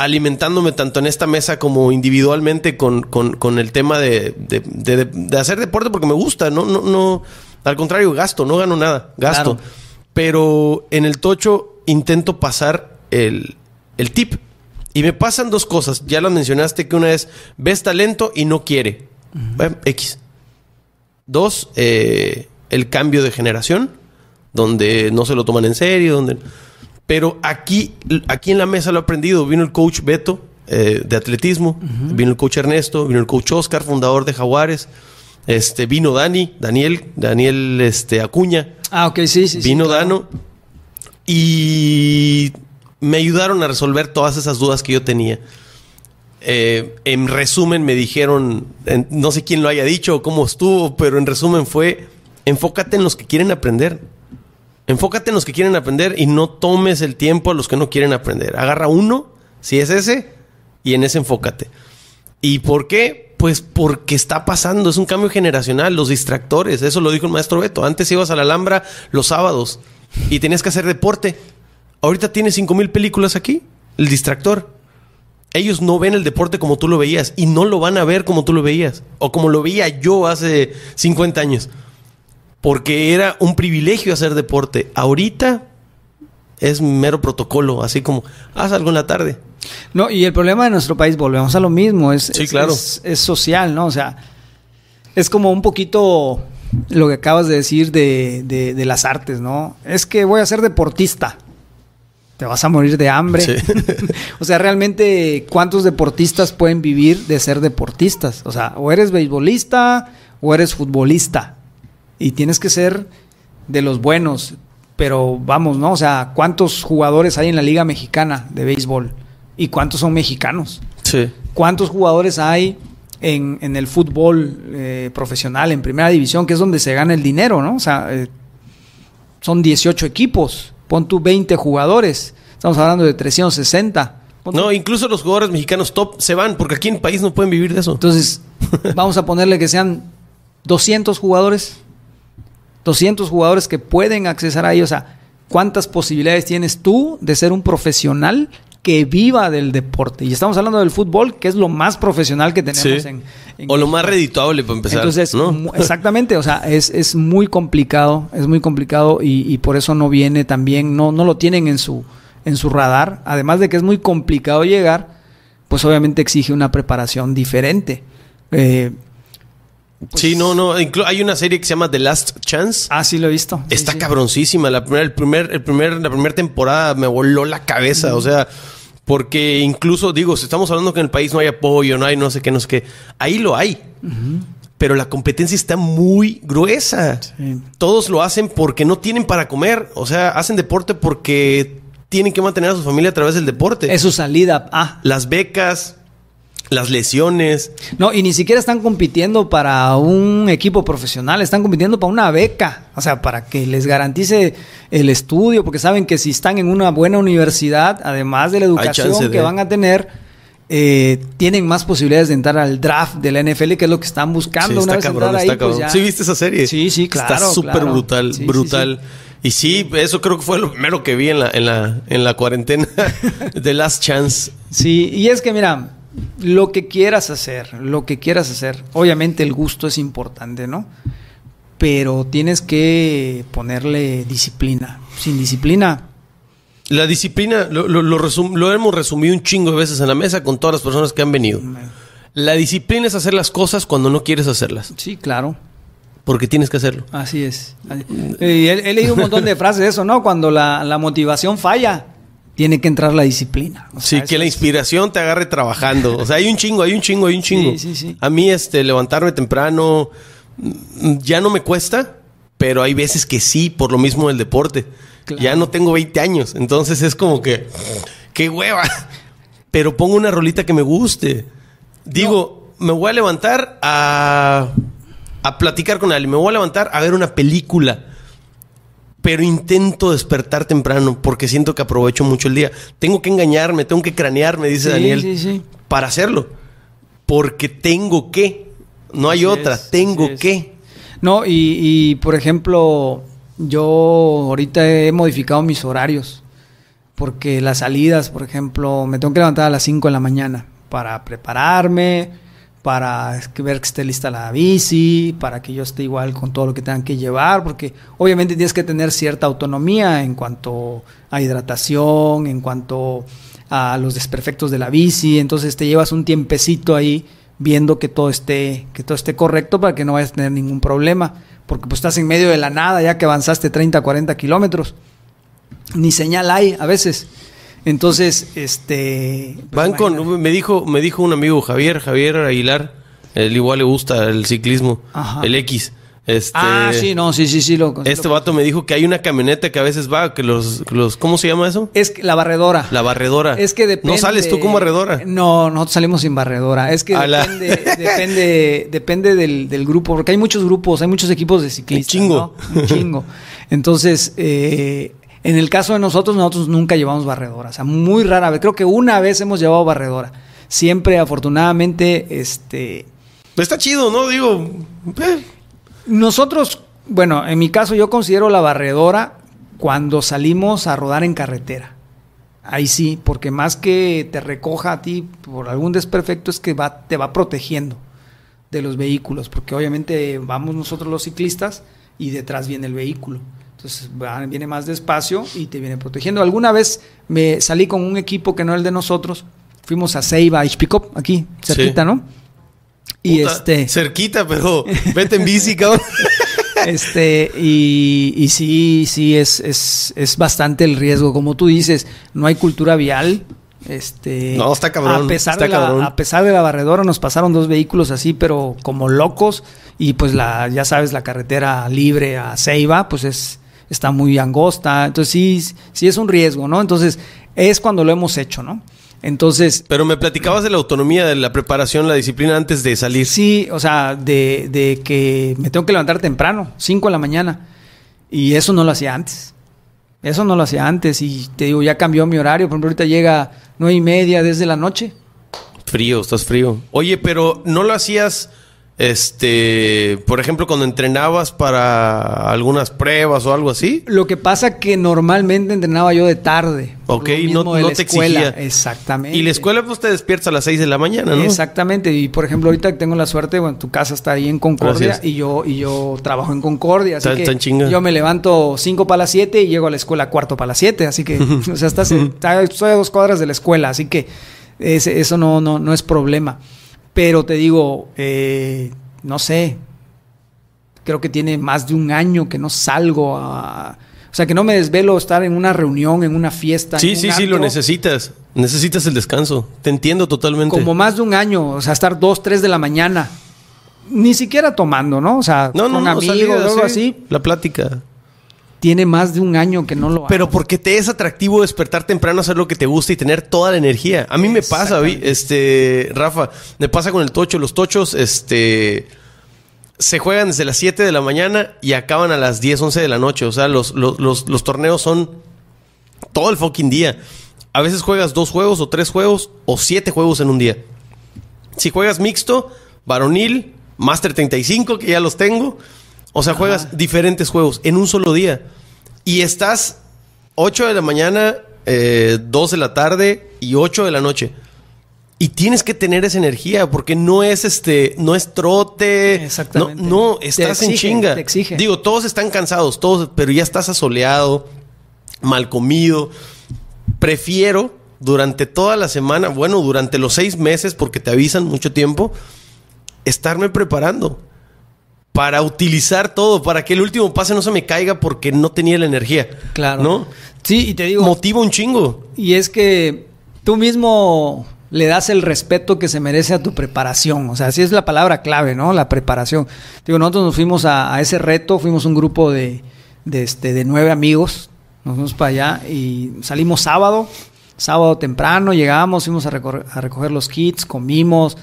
alimentándome tanto en esta mesa como individualmente con, el tema de, hacer deporte porque me gusta, no, no, no, al contrario, gasto, no gano nada, gasto. Pero en el tocho intento pasar el, tip. Y me pasan dos cosas, ya lo mencionaste, que una es, ves talento y no quiere. X. Dos, eh, el cambio de generación, donde no se lo toman en serio, donde... Pero aquí, aquí en la mesa lo he aprendido. Vino el coach Beto eh, de atletismo, vino el coach Ernesto, vino el coach Oscar, fundador de Jaguares. Este, vino Dani, Daniel, Daniel este, Acuña. Ah, ok, sí, sí. Vino Dano. Y me ayudaron a resolver todas esas dudas que yo tenía. Eh, en resumen, me dijeron, no sé quién lo haya dicho o cómo estuvo, pero en resumen fue, enfócate en los que quieren aprender. Enfócate en los que quieren aprender y no tomes el tiempo a los que no quieren aprender. Agarra uno, si es ese, y en ese enfócate. ¿Y por qué? Pues porque está pasando, es un cambio generacional, los distractores, eso lo dijo el maestro Beto. Antes ibas a la Alhambra los sábados y tenías que hacer deporte. Ahorita tienes 5.000 películas aquí, el distractor. Ellos no ven el deporte como tú lo veías y no lo van a ver como tú lo veías o como lo veía yo hace 50 años porque era un privilegio hacer deporte. Ahorita es mero protocolo, así como, haz algo en la tarde. No, y el problema de nuestro país, volvemos a lo mismo, es, social, ¿no? O sea, es como un poquito lo que acabas de decir de, las artes, ¿no? Es que voy a ser deportista. Te vas a morir de hambre. <laughs> o sea, realmente, ¿cuántos deportistas pueden vivir de ser deportistas? O sea, o eres beisbolista o eres futbolista y tienes que ser de los buenos. Pero vamos, ¿no? O sea, ¿cuántos jugadores hay en la Liga Mexicana de Béisbol? ¿Y cuántos son mexicanos? Sí. ¿Cuántos jugadores hay en, el fútbol eh, profesional, en primera división, que es donde se gana el dinero, ¿no? O sea, eh, son 18 equipos, pon tú 20 jugadores, estamos hablando de 360. No, incluso los jugadores mexicanos top se van, porque aquí en el país no pueden vivir de eso. Entonces, <laughs> vamos a ponerle que sean 200 jugadores 200 jugadores que pueden accesar a ellos. O sea, ¿cuántas posibilidades tienes tú de ser un profesional que viva del deporte? Y estamos hablando del fútbol, que es lo más profesional que tenemos en, O lo más redituable para empezar. Entonces, exactamente, o sea, es, muy complicado, es muy complicado y, por eso no viene también, no, no lo tienen en su, en su radar. Además de que es muy complicado llegar, pues obviamente exige una preparación diferente. Eh, sí, no, no. hay una serie que se llama The Last Chance. Ah, sí, lo he visto. Está cabroncísima. La primera, el primer, el primer, la primera temporada me voló la cabeza. O sea, porque incluso, digo, si estamos hablando que en el país no hay apoyo, no hay no sé qué, no sé qué, ahí lo hay. Pero la competencia está muy gruesa. Todos lo hacen porque no tienen para comer. O sea, hacen deporte porque tienen que mantener a su familia a través del deporte. Es su salida. Ah. Las becas, las lesiones. No, y ni siquiera están compitiendo para un equipo profesional, están compitiendo para una beca, o sea, para que les garantice el estudio, porque saben que si están en una buena universidad, además de la educación que van a tener, eh, tienen más posibilidades de entrar al draft de la NFL, que es lo que están buscando. una está pues cabrón, está cabrón. ¿Sí viste esa serie? Sí, sí, claro. Está súper brutal, brutal. y sí, eso creo que fue lo primero que vi en la, en la, en la cuarentena <laughs> de Last Chance. Sí, y es que mira, lo que quieras hacer, lo que quieras hacer. Obviamente el gusto es importante, ¿no? Pero tienes que ponerle disciplina. Sin disciplina, la disciplina, lo, hemos resumido un chingo de veces en la mesa con todas las personas que han venido. Mm. La disciplina es hacer las cosas cuando no quieres hacerlas. Sí, claro. Porque tienes que hacerlo. Así es. Eh, he, leído un montón de frases de eso, ¿no? Cuando la motivación falla tiene que entrar la disciplina. sí, que la inspiración te agarre trabajando. O sea, hay un chingo, hay un chingo, hay un chingo. A mí, este, levantarme temprano mm, ya no me cuesta, pero hay veces que sí, por lo mismo del deporte. Ya no tengo 20 años, entonces es como que, qué hueva. Pero pongo una rolita que me guste. Digo, me voy a levantar a, a platicar con alguien, me voy a levantar a ver una película pero intento despertar temprano porque siento que aprovecho mucho el día. Tengo que engañarme, tengo que cranearme, dice Daniel, para hacerlo. Porque tengo que, no hay otra, tengo que. No, y, y, por ejemplo, yo ahorita he modificado mis horarios, porque las salidas, por ejemplo, me tengo que levantar a las 5 de la mañana para prepararme, para ver que esté lista la bici, para que yo esté igual con todo lo que tengan que llevar, porque obviamente tienes que tener cierta autonomía en cuanto a hidratación, en cuanto a los desperfectos de la bici, entonces te llevas un tiempecito ahí viendo que todo esté que todo esté correcto para que no vayas a tener ningún problema, porque pues estás en medio de la nada ya que avanzaste 30, 40 kilómetros. Ni señal hay a veces. Entonces, este. Pues, me dijo, me dijo un amigo, Javier, Javier Aguilar, el igual le gusta el ciclismo, el X. Este, ah, sí, no, sí, sí, sí. loco. este vato me dijo que hay una camioneta que a veces va, que los, los ¿cómo se llama eso? Es la barredora. La barredora. Es que depende. ¿No sales tú con barredora? No, nosotros salimos sin barredora. Es que depende, depende, del, grupo, porque hay muchos grupos, hay muchos equipos de ciclistas. Un chingo. Un chingo. Entonces, eh, en el caso de nosotros, nosotros nunca llevamos barredora, o sea, muy rara vez. Creo que una vez hemos llevado barredora. Siempre, afortunadamente, este... Está chido, ¿no? Digo... Eh. Nosotros, bueno, en mi caso yo considero la barredora cuando salimos a rodar en carretera. Ahí sí, porque más que te recoja a ti por algún desperfecto es que va, te va protegiendo de los vehículos, porque obviamente vamos nosotros los ciclistas y detrás viene el vehículo. Entonces viene más despacio y te viene protegiendo. Alguna vez me salí con un equipo que no era el de nosotros. Fuimos a Ceiba, a Ixpicop, aquí, cerquita, ¿no? Y este. Cerquita, pero <laughs> vete en bici, cabrón. Este, y, sí, sí, es, es, es bastante el riesgo. Como tú dices, no hay cultura vial. Este, no, está cabrón. A pesar, de La, barredora, nos pasaron dos vehículos así, pero como locos. Y pues la, ya sabes, la carretera libre a Ceiba, pues es está muy angosta. Entonces sí, sí es un riesgo, ¿no? Entonces es cuando lo hemos hecho, ¿no? Entonces. Pero me platicabas de la autonomía, de la preparación, la disciplina antes de salir. Sí, o sea, de, que me tengo que levantar temprano, 5 de la mañana. Y eso no lo hacía antes. Eso no lo hacía antes. Y te digo, ya cambió mi horario. Por ejemplo, ahorita llega nueve y media desde la noche. Frío, estás frío. Oye, pero no lo hacías este, por ejemplo, cuando entrenabas para algunas pruebas o algo así. Lo que pasa que normalmente entrenaba yo de tarde. Ok, no, no te Exactamente. Y la escuela pues te despiertas a las 6 de la mañana, ¿no? Exactamente. Y por ejemplo, ahorita tengo la suerte, bueno, tu casa está ahí en Concordia y yo y yo trabajo en Concordia, así que yo me levanto 5 para las 7 y llego a la escuela cuarto para las 7, así que <laughs> o sea, estás estoy a dos cuadras de la escuela, así que eso no no no es problema. Pero te digo, eh, no sé, creo que tiene más de un año que no salgo a... O sea, que no me desvelo estar en una reunión, en una fiesta. Sí, sí, sí, lo necesitas. Necesitas el descanso. Te entiendo totalmente. Como más de un año, o sea, estar dos, tres de la mañana. Ni siquiera tomando, ¿no? O sea, con amigos, algo así. La plática tiene más de un año que no lo Pero porque te es atractivo despertar temprano, hacer lo que te gusta y tener toda la energía. A mí me pasa, este, Rafa, me pasa con el tocho. Los tochos, este, se juegan desde las 7 de la mañana y acaban a las 10, 11 de la noche. O sea, los torneos son todo el fucking día. A veces juegas dos juegos o tres juegos o siete juegos en un día. Si juegas mixto, varonil, Master 35, que ya los tengo, o sea, juegas diferentes juegos en un solo día. Y estás 8 de la mañana, eh, 2 de la tarde y 8 de la noche. Y tienes que tener esa energía porque no es este, no es trote. Exactamente. No, estás en chinga. exige. Digo, todos están cansados, todos, pero ya estás asoleado, mal comido. Prefiero durante toda la semana, bueno, durante los seis meses, porque te avisan mucho tiempo, estarme preparando para utilizar todo, para que el último pase no se me caiga porque no tenía la energía. Claro. ¿No? Sí, y te digo. Motivo un chingo. Y es que tú mismo le das el respeto que se merece a tu preparación. O sea, así es la palabra clave, ¿no? La preparación. Digo, nosotros nos fuimos a, ese reto, fuimos un grupo de, este, de nueve amigos, nos fuimos para allá y salimos sábado, sábado temprano, llegamos, fuimos a recoger los kits, comimos,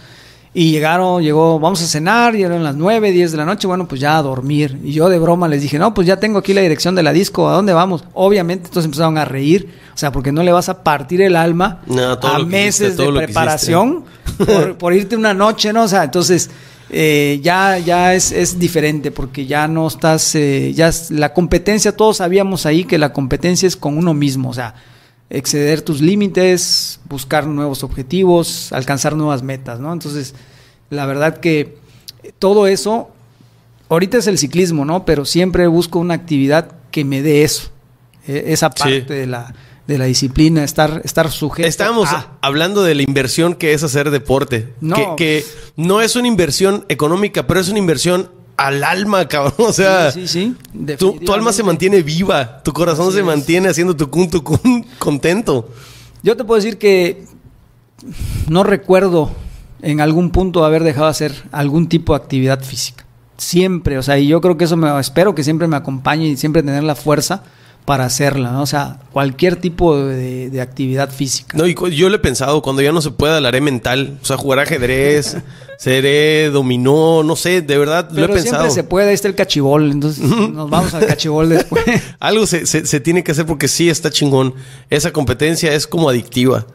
y llegaron, llegó, vamos a cenar, y eran las 9, 10 de la noche, bueno, pues ya a dormir. Y yo de broma les dije, no, pues ya tengo aquí la dirección de la disco, ¿a dónde vamos? Obviamente, entonces empezaron a reír, o sea, porque no le vas a partir el alma a meses de preparación <laughs> por, irte una noche, ¿no? O sea, entonces eh, ya, ya es, es, diferente, porque ya no estás, eh, ya la competencia, todos sabíamos ahí que la competencia es con uno mismo, o sea, exceder tus límites, buscar nuevos objetivos, alcanzar nuevas metas, ¿no? Entonces, la verdad que todo eso, ahorita es el ciclismo, ¿no? Pero siempre busco una actividad que me dé eso, e, esa parte de la de la disciplina, estar, estar sujeto. Estábamos hablando de la inversión que es hacer deporte. que, pues no es una inversión económica, pero es una inversión al alma, cabrón. <laughs> O sea, sí, Tu, alma se mantiene viva, tu corazón se mantiene haciendo tu cun, tu cun, <laughs> contento. Yo te puedo decir que no recuerdo en algún punto haber dejado hacer algún tipo de actividad física. Siempre, o sea, y yo creo que eso me espero que siempre me acompañe y siempre tener la fuerza para hacerla, ¿no? O sea, cualquier tipo de, actividad física. No, y yo lo he pensado, cuando ya no se pueda, la haré mental. O sea, jugar ajedrez, <laughs> seré dominó, no sé, de verdad lo he pensado. siempre se puede, ahí está el cachibol, entonces nos vamos al cachibol después. <laughs> Algo se, tiene que hacer porque sí está chingón. Esa competencia es como adictiva.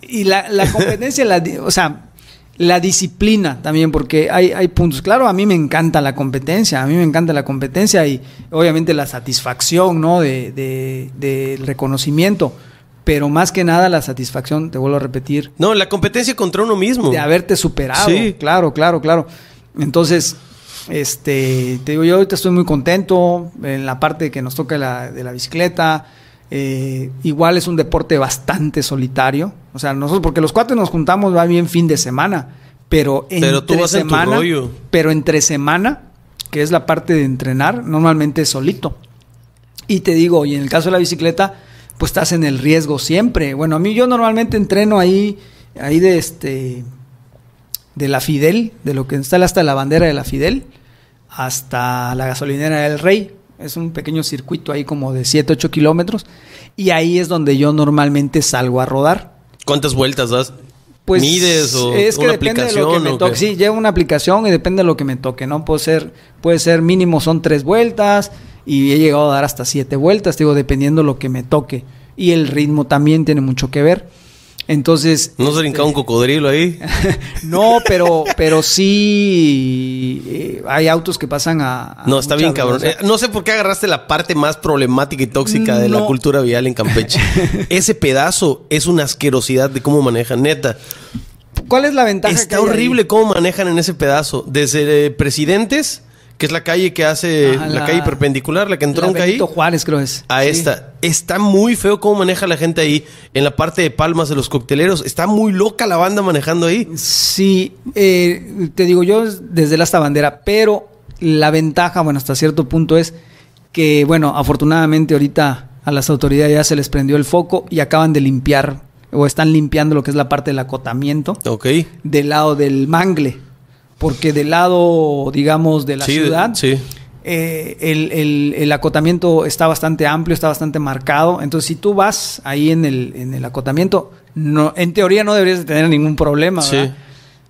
Y la, la competencia, o sea, la disciplina también, porque hay, hay, puntos. Claro, a mí me encanta la competencia, a mí me encanta la competencia y obviamente la satisfacción, ¿no? De, del reconocimiento, pero más que nada la satisfacción, te vuelvo a repetir. No, la competencia contra uno mismo. De haberte superado. Sí. Claro, claro, claro. Entonces, este, te digo, yo ahorita estoy muy contento en la parte que nos toca de la bicicleta. Eh, igual es un deporte bastante solitario. O sea, nosotros, porque los cuatro nos juntamos va bien fin de semana, pero entre semana, pero entre semana, que es la parte de entrenar, normalmente solito. Y te digo, y en el caso de la bicicleta, pues estás en el riesgo siempre. Bueno, a mí yo normalmente entreno ahí, ahí de este, de la Fidel, de lo que instala hasta la bandera de la Fidel, hasta la gasolinera del Rey. Es un pequeño circuito ahí como de 7, 8 kilómetros. Y ahí es donde yo normalmente salgo a rodar. ¿Cuántas vueltas das? Pues mides o es que depende De lo que me toque. Sí, llevo una aplicación y depende de lo que me toque, ¿no? Puede ser, puede ser mínimo son tres vueltas y he llegado a dar hasta siete vueltas, digo, dependiendo de lo que me toque. Y el ritmo también tiene mucho que ver. Entonces. ¿No se brincaba un este, cocodrilo ahí? <laughs> no, pero, pero sí eh, hay autos que pasan a. no, está bien, cabrón. Eh, no sé por qué agarraste la parte más problemática y tóxica de la cultura vial en Campeche. <laughs> Ese pedazo es una asquerosidad de cómo manejan, neta. ¿Cuál es la ventaja? Está horrible cómo manejan en ese pedazo. Desde presidentes que es la calle que hace la, calle perpendicular, la que entronca ahí. Juárez, creo A esta. Está muy feo cómo maneja la gente ahí en la parte de palmas de los cocteleros. Está muy loca la banda manejando ahí. Sí, eh, te digo yo desde la esta bandera, pero la ventaja, bueno, hasta cierto punto es que, bueno, afortunadamente ahorita a las autoridades ya se les prendió el foco y acaban de limpiar o están limpiando lo que es la parte del acotamiento. Ok. Del lado del mangle porque del lado, digamos, de la ciudad, eh, el, acotamiento está bastante amplio, está bastante marcado. Entonces, si tú vas ahí en el, acotamiento, no, en teoría no deberías de tener ningún problema, ¿verdad?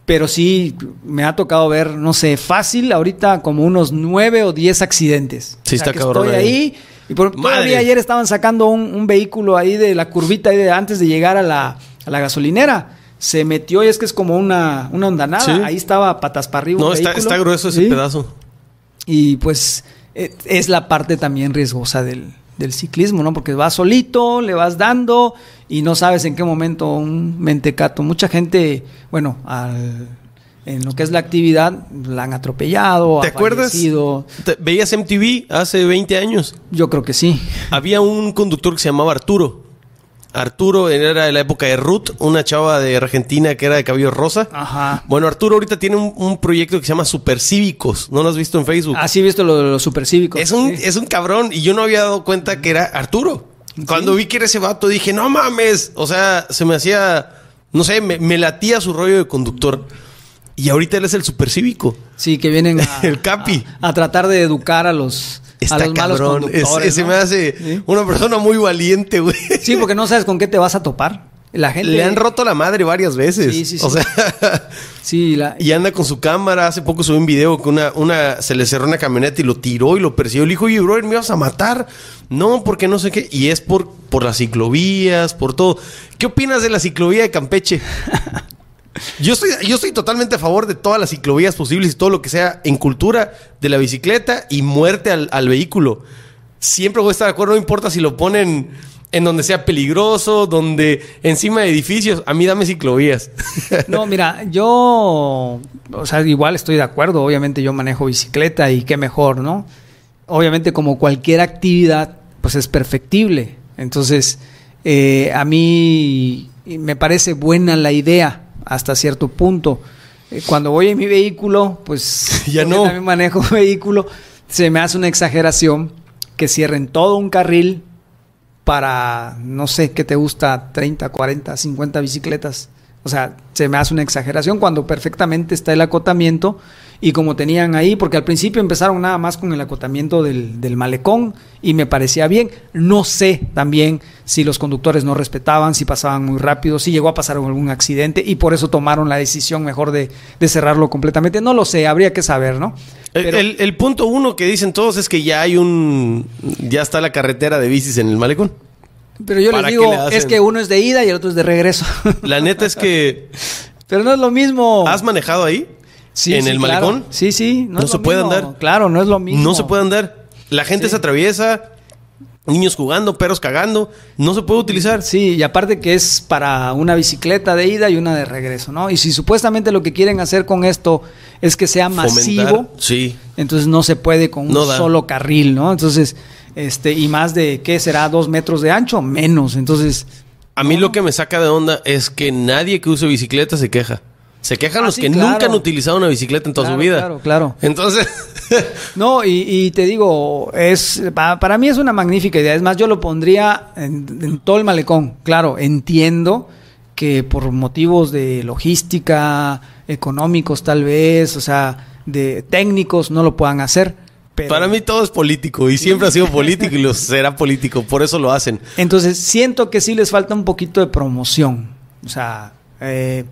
Pero sí, me ha tocado ver, no sé, fácil ahorita como unos nueve o diez accidentes. Sí, está cabrón, Estoy ahí. y por, todavía ayer estaban sacando un, vehículo ahí de la curvita antes de llegar a la, a la gasolinera se metió y es que es como una, una ondanada. Ahí estaba patas para arriba. No, está, grueso ese pedazo. Y pues e, es la parte también riesgosa del, del, ciclismo, ¿no? Porque vas solito, le vas dando y no sabes en qué momento un mentecato. Mucha gente, bueno, en lo que es la actividad, la han atropellado. ¿Te ha acuerdas? ¿Veías MTV hace 20 años? Yo creo que sí. Había un conductor que se llamaba Arturo Arturo era de la época de Ruth, una chava de Argentina que era de cabello rosa. Ajá. Bueno, Arturo ahorita tiene un, proyecto que se llama Supercívicos. ¿No lo has visto en Facebook? Ah, sí, he visto lo de los Supercívicos. Es un, es un cabrón y yo no había dado cuenta que era Arturo. Cuando vi que era ese vato dije, no mames. O sea, se me hacía, no sé, me, latía su rollo de conductor. Y ahorita él es el Supercívico. Sí, que vienen <laughs> el Capi. a tratar de educar a los está cabrón. Se me hace una persona muy valiente, güey. Sí, porque no sabes con qué te vas a topar. La gente... Le han roto la madre varias veces. Sí, sí, sí. O sea, sí, la... <laughs> y anda con su cámara. Hace poco subió un video que una, una se le cerró una camioneta y lo tiró y lo persiguió. Le dijo, oye, brother, me vas a matar. No, porque no sé qué. Y es por, por las ciclovías, por todo. ¿Qué opinas de la ciclovía de Campeche? <laughs> Yo estoy, yo totalmente a favor de todas las ciclovías posibles y todo lo que sea en cultura de la bicicleta y muerte al, vehículo. Siempre voy a estar de acuerdo, no importa si lo ponen en donde sea peligroso, donde encima de edificios, a mí dame ciclovías. <laughs> No, mira, yo, o sea, igual estoy de acuerdo, obviamente yo manejo bicicleta y qué mejor, ¿no? Obviamente como cualquier actividad, pues es perfectible. Entonces, eh, a mí me parece buena la idea, hasta cierto punto. Eh, cuando voy en mi vehículo, pues <laughs> ya no. También manejo <laughs> vehículo, se me hace una exageración que cierren todo un carril para, no sé, qué te gusta, 30, 40, 50 bicicletas. O sea, se me hace una exageración cuando perfectamente está el acotamiento y como tenían ahí, porque al principio empezaron nada más con el acotamiento del, malecón y me parecía bien. No sé también si los conductores no respetaban, si pasaban muy rápido, si llegó a pasar algún accidente y por eso tomaron la decisión mejor de, cerrarlo completamente. No lo sé, habría que saber, ¿no? el, el, punto uno que dicen todos es que ya hay un. ya está la carretera de bicis en el malecón. Pero yo les digo, es que uno es de ida y el otro es de regreso. La neta es que. <laughs> Pero no es lo mismo. ¿Has manejado ahí? en el malecón. Sí, sí. No, se puede andar. Claro, no es lo mismo. No se puede andar. La gente se atraviesa. Niños jugando, perros cagando, no se puede utilizar. Sí, y aparte que es para una bicicleta de ida y una de regreso, ¿no? Y si supuestamente lo que quieren hacer con esto es que sea masivo, entonces no se puede con un solo carril, ¿no? Entonces, este, y más de, ¿qué será? ¿Dos metros de ancho? Menos, entonces... A mí lo que me saca de onda es que nadie que use bicicleta se queja. Se quejan ah, los que nunca han utilizado una bicicleta en toda su vida. Claro, claro. Entonces. <laughs> no, y, te digo, es para, mí es una magnífica idea. Es más, yo lo pondría en, todo el malecón. Claro, entiendo que por motivos de logística, económicos tal vez, o sea, de técnicos, no lo puedan hacer. Pero... Para mí todo es político y siempre ha sido político y lo <laughs> será político, por eso lo hacen. Entonces, siento que sí les falta un poquito de promoción. O sea, eh,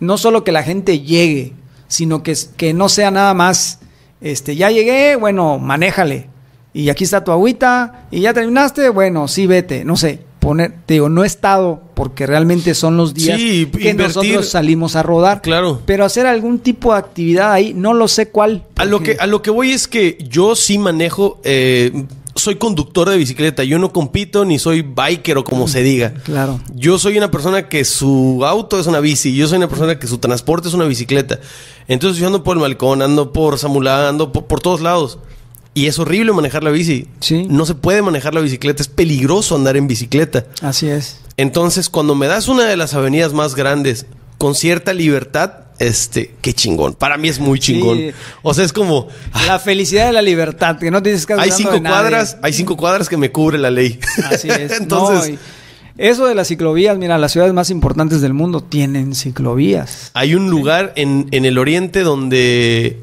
no solo que la gente llegue, sino que, que no sea nada más, este, ya llegué, bueno, manéjale. Y aquí está tu agüita, y ya terminaste, bueno, sí, vete, no sé. Poner, te digo, no he estado porque realmente son los días que nosotros salimos a rodar. Claro. Pero hacer algún tipo de actividad ahí, no lo sé cuál. A lo que, a lo que voy es que yo sí manejo, eh, soy conductor de bicicleta, yo no compito ni soy biker o como mm, se diga. Claro. Yo soy una persona que su auto es una bici, yo soy una persona que su transporte es una bicicleta. Entonces yo ando por el balcón, ando por Samulá, ando por, por todos lados. Y es horrible manejar la bici. Sí. No se puede manejar la bicicleta, es peligroso andar en bicicleta. Así es. Entonces, cuando me das una de las avenidas más grandes con cierta libertad, este, qué chingón. Para mí es muy chingón. O sea, es como. Ah. La felicidad de la libertad, que no tienes que Hay cinco cuadras, hay cinco cuadras que me cubre la ley. Así es. <laughs> Entonces. eso de las ciclovías, mira, las ciudades más importantes del mundo tienen ciclovías. Hay un lugar en, el oriente donde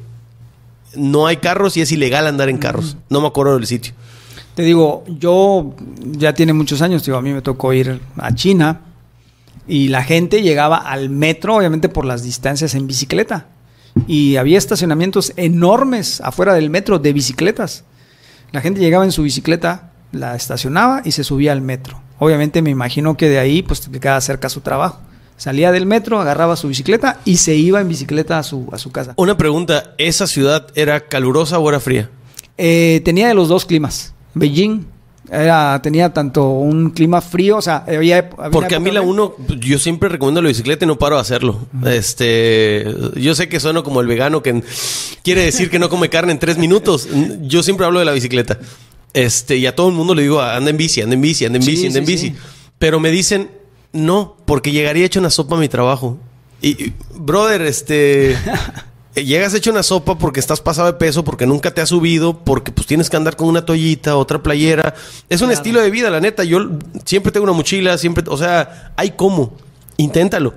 no hay carros y es ilegal andar en carros. No me acuerdo del sitio. Te digo, yo ya tiene muchos años, digo, a mí me tocó ir a China y la gente llegaba al metro, obviamente por las distancias en bicicleta. Y había estacionamientos enormes afuera del metro de bicicletas. La gente llegaba en su bicicleta, la estacionaba y se subía al metro. Obviamente me imagino que de ahí pues le quedaba cerca su trabajo. Salía del metro, agarraba su bicicleta y se iba en bicicleta a su, a su casa. Una pregunta, ¿esa ciudad era calurosa o era fría? Eh, tenía de los dos climas. Beijing era, tenía tanto un clima frío, o sea, había... Porque a mí la uno, yo siempre recomiendo la bicicleta y no paro de hacerlo. Este, yo sé que sueno como el vegano que quiere decir que no come carne en tres minutos. Yo siempre hablo de la bicicleta. Este, y a todo el mundo le digo, anda en bici, anda en bici, anda en bici, anda en bici. Pero me dicen, no, porque llegaría hecho una sopa a mi trabajo. Y, brother, este... <laughs> Eh, llegas hecho una sopa porque estás pasado de peso, porque nunca te has subido, porque pues tienes que andar con una toallita, otra playera. Es un estilo de vida, la neta. Yo siempre tengo una mochila, siempre, o sea, hay cómo. Inténtalo.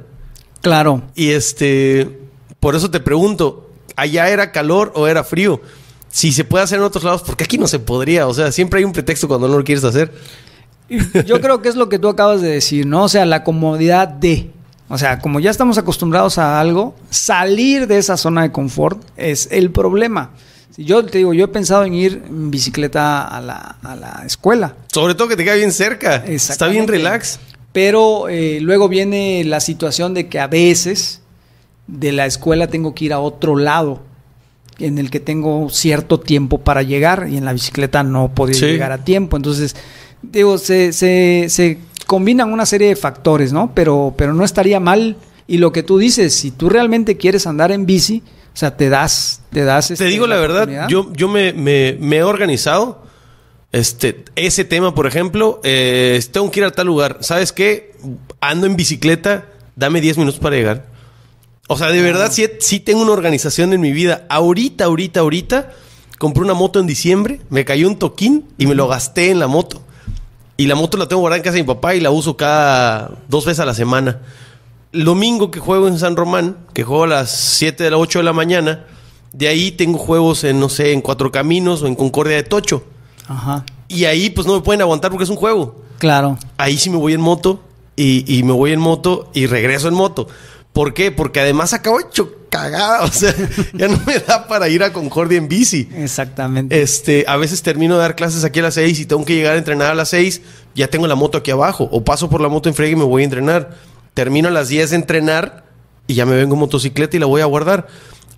Claro. Y este, por eso te pregunto, ¿allá era calor o era frío? Si se puede hacer en otros lados, porque aquí no se podría. O sea, siempre hay un pretexto cuando no lo quieres hacer. Yo creo que es lo que tú acabas de decir, ¿no? O sea, la comodidad de o sea, como ya estamos acostumbrados a algo, salir de esa zona de confort es el problema. Yo te digo, yo he pensado en ir en bicicleta a la, escuela. Sobre todo que te queda bien cerca. Está bien relax. Pero eh, luego viene la situación de que a veces de la escuela tengo que ir a otro lado en el que tengo cierto tiempo para llegar y en la bicicleta no podía llegar a tiempo. Entonces, digo, se, se combinan una serie de factores, ¿no? Pero, pero no estaría mal. Y lo que tú dices, si tú realmente quieres andar en bici, o sea, te das, te das. te este, digo la, verdad, yo, yo me, he organizado. Este, ese tema, por ejemplo, eh, tengo que ir a tal lugar. ¿Sabes qué? Ando en bicicleta, dame 10 minutos para llegar. O sea, de verdad, si sí, tengo una organización en mi vida. Ahorita, ahorita, ahorita, compré una moto en diciembre, me cayó un toquín y me lo gasté en la moto. Y la moto la tengo guardada en casa de mi papá y la uso cada dos veces a la semana. domingo que juego en San Román, que juego a las 7 de las 8 de la mañana, de ahí tengo juegos en, no sé, en Cuatro Caminos o en Concordia de Tocho. Ajá. Y ahí pues no me pueden aguantar porque es un juego. Claro. Ahí sí me voy en moto y, me voy en moto y regreso en moto. ¿Por qué? Porque además acabo de cagada, <laughs> o sea, ya no me da para ir a Concordia en bici. Exactamente. Este, a veces termino de dar clases aquí a las 6 y tengo que llegar a entrenar a las 6, ya tengo la moto aquí abajo, o paso por la moto en frega y me voy a entrenar. Termino a las 10 de entrenar y ya me vengo en motocicleta y la voy a guardar.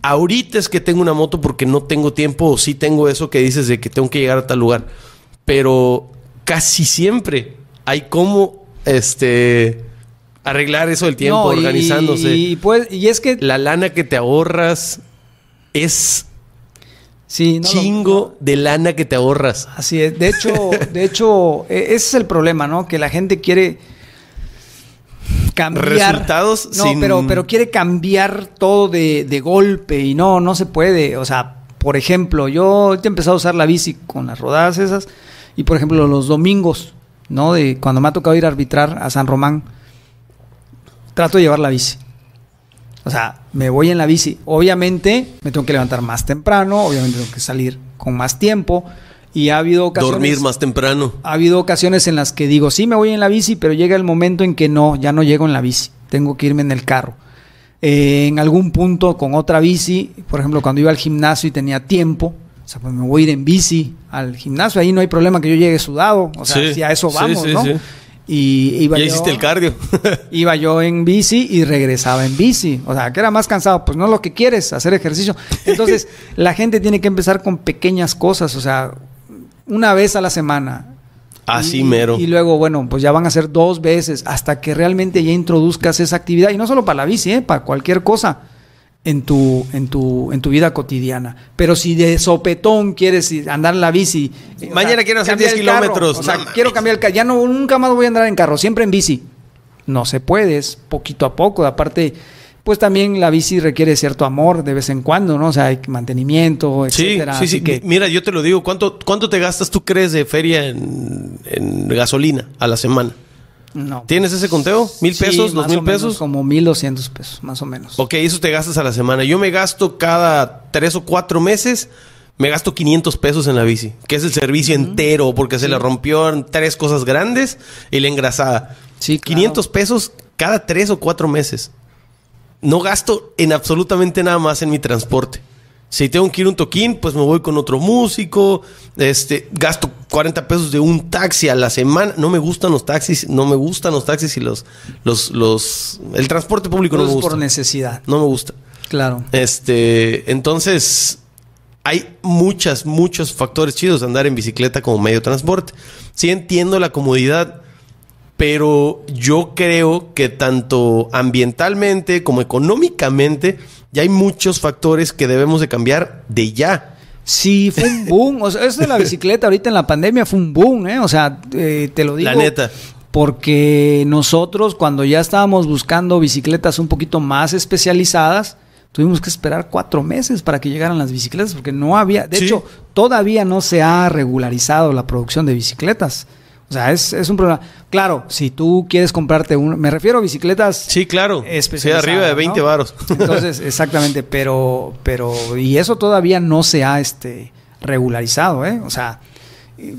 Ahorita es que tengo una moto porque no tengo tiempo o sí tengo eso que dices de que tengo que llegar a tal lugar. Pero casi siempre hay como, este arreglar eso del tiempo, organizándose. Y, pues, y es que. La lana que te ahorras es. Sí, no, chingo de lana que te ahorras. Así es. De hecho, de hecho, e, ese es el problema, ¿no? Que la gente quiere cambiar. Resultados. No, pero, pero quiere cambiar todo de, golpe y no, no se puede. O sea, por ejemplo, yo he empezado a usar la bici con las rodadas esas y, por ejemplo, los domingos, ¿no? De cuando me ha tocado ir a arbitrar a San Román trato de llevar la bici. O sea, me voy en la bici. Obviamente me tengo que levantar más temprano, obviamente tengo que salir con más tiempo. Y ha habido ocasiones. Dormir más temprano. Ha habido ocasiones en las que digo, sí, me voy en la bici, pero llega el momento en que no, ya no llego en la bici. Tengo que irme en el carro. Eh, en algún punto con otra bici, por ejemplo, cuando iba al gimnasio y tenía tiempo, o sea, pues me voy a ir en bici al gimnasio, ahí no hay problema que yo llegue sudado, o sea, si a eso vamos, ¿no? Y iba hiciste el cardio. <laughs> iba yo en bici y regresaba en bici. O sea, que era más cansado. Pues no lo que quieres, hacer ejercicio. Entonces, <laughs> la gente tiene que empezar con pequeñas cosas. O sea, una vez a la semana. Así mero. Y luego, bueno, pues ya van a ser dos veces hasta que realmente ya introduzcas esa actividad. Y no solo para la bici, ¿eh? para cualquier cosa en tu, en tu, en tu vida cotidiana. Pero si de sopetón quieres andar en la bici. Eh, Mañana quiero hacer 10 kilómetros. quiero cambiar el carro. Ya no, nunca más voy a andar en carro, siempre en bici. No se puede, es poquito a poco. Aparte, pues también la bici requiere cierto amor de vez en cuando, ¿no? O sea, hay mantenimiento, etcétera. Sí, sí, Que... Mira, yo te lo digo, ¿cuánto, cuánto te gastas tú crees de feria en gasolina a la semana? No. Pues, ¿Tienes ese conteo? ¿Mil pesos? ¿Dos mil pesos? como mil doscientos pesos, más o menos. Ok, eso te gastas a la semana. Yo me gasto cada tres o cuatro meses, me gasto 500 pesos en la bici, que es el servicio entero, porque se le rompieron tres cosas grandes y la engrasada. Sí, 500 pesos cada tres o cuatro meses. No gasto en absolutamente nada más en mi transporte. Si tengo que ir un toquín, pues me voy con otro músico. Este, gasto 40 pesos de un taxi a la semana. No me gustan los taxis, no me gustan los taxis y los, los, el transporte público no, me gusta. por necesidad. No me gusta. Claro. Este, entonces, hay muchas, muchos factores chidos andar en bicicleta como medio de transporte. Sí entiendo la comodidad, pero yo creo que tanto ambientalmente como económicamente ya hay muchos factores que debemos de cambiar de ya. Sí, fue un boom. O sea, eso de la bicicleta ahorita en la pandemia fue un boom, ¿eh? O sea, eh, te lo digo. La neta porque nosotros cuando ya estábamos buscando bicicletas un poquito más especializadas, tuvimos que esperar cuatro meses para que llegaran las bicicletas, porque no había, de hecho, todavía no se ha regularizado la producción de bicicletas. O sea, es, es, un problema. Claro, si tú quieres comprarte una... Me refiero a bicicletas... Sí, claro. Especializadas, arriba de 20 varos. <laughs> <laughs> Entonces, exactamente. Pero, pero... Y eso todavía no se ha este, regularizado, ¿eh? O sea,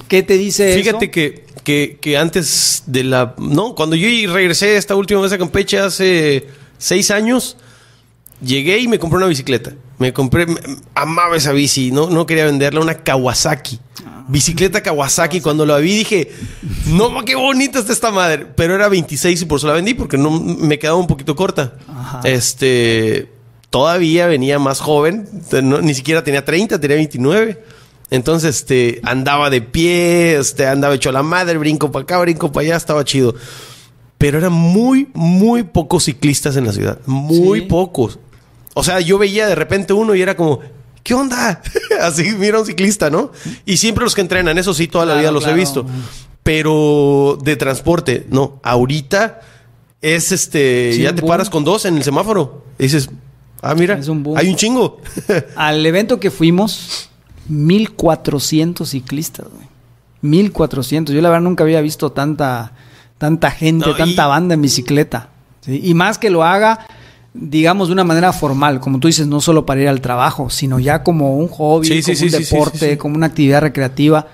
¿qué te dice Fíjate Que, que, que antes de la... No, cuando yo regresé esta última vez a Campeche hace seis años, llegué y me compré una bicicleta. Me compré... Amaba esa bici. No, no quería venderla. Una Kawasaki. Ah bicicleta Kawasaki. Cuando la vi dije, no, qué bonita está esta madre. Pero era 26 y por eso la vendí porque no me quedaba un poquito corta. Este, todavía venía más joven, ni siquiera tenía 30, tenía 29. Entonces, este, andaba de pie, este, andaba hecho a la madre, brinco para acá, brinco para allá, estaba chido. Pero eran muy, muy pocos ciclistas en la ciudad. Muy pocos. O sea, yo veía de repente uno y era como, ¿qué onda? <laughs> Así mira un ciclista, ¿no? Y siempre los que entrenan, eso sí, toda la vida los he visto. Pero de transporte, no, ahorita es este, ya te paras con dos en el semáforo. Y dices, ah, mira, hay un chingo. <laughs> Al evento que fuimos, 1400 ciclistas, güey. 1400. Yo la verdad nunca había visto tanta, tanta gente, tanta banda en bicicleta. Y más que lo haga digamos, de una manera formal, como tú dices, no solo para ir al trabajo, sino ya como un hobby, como un deporte, como una actividad recreativa.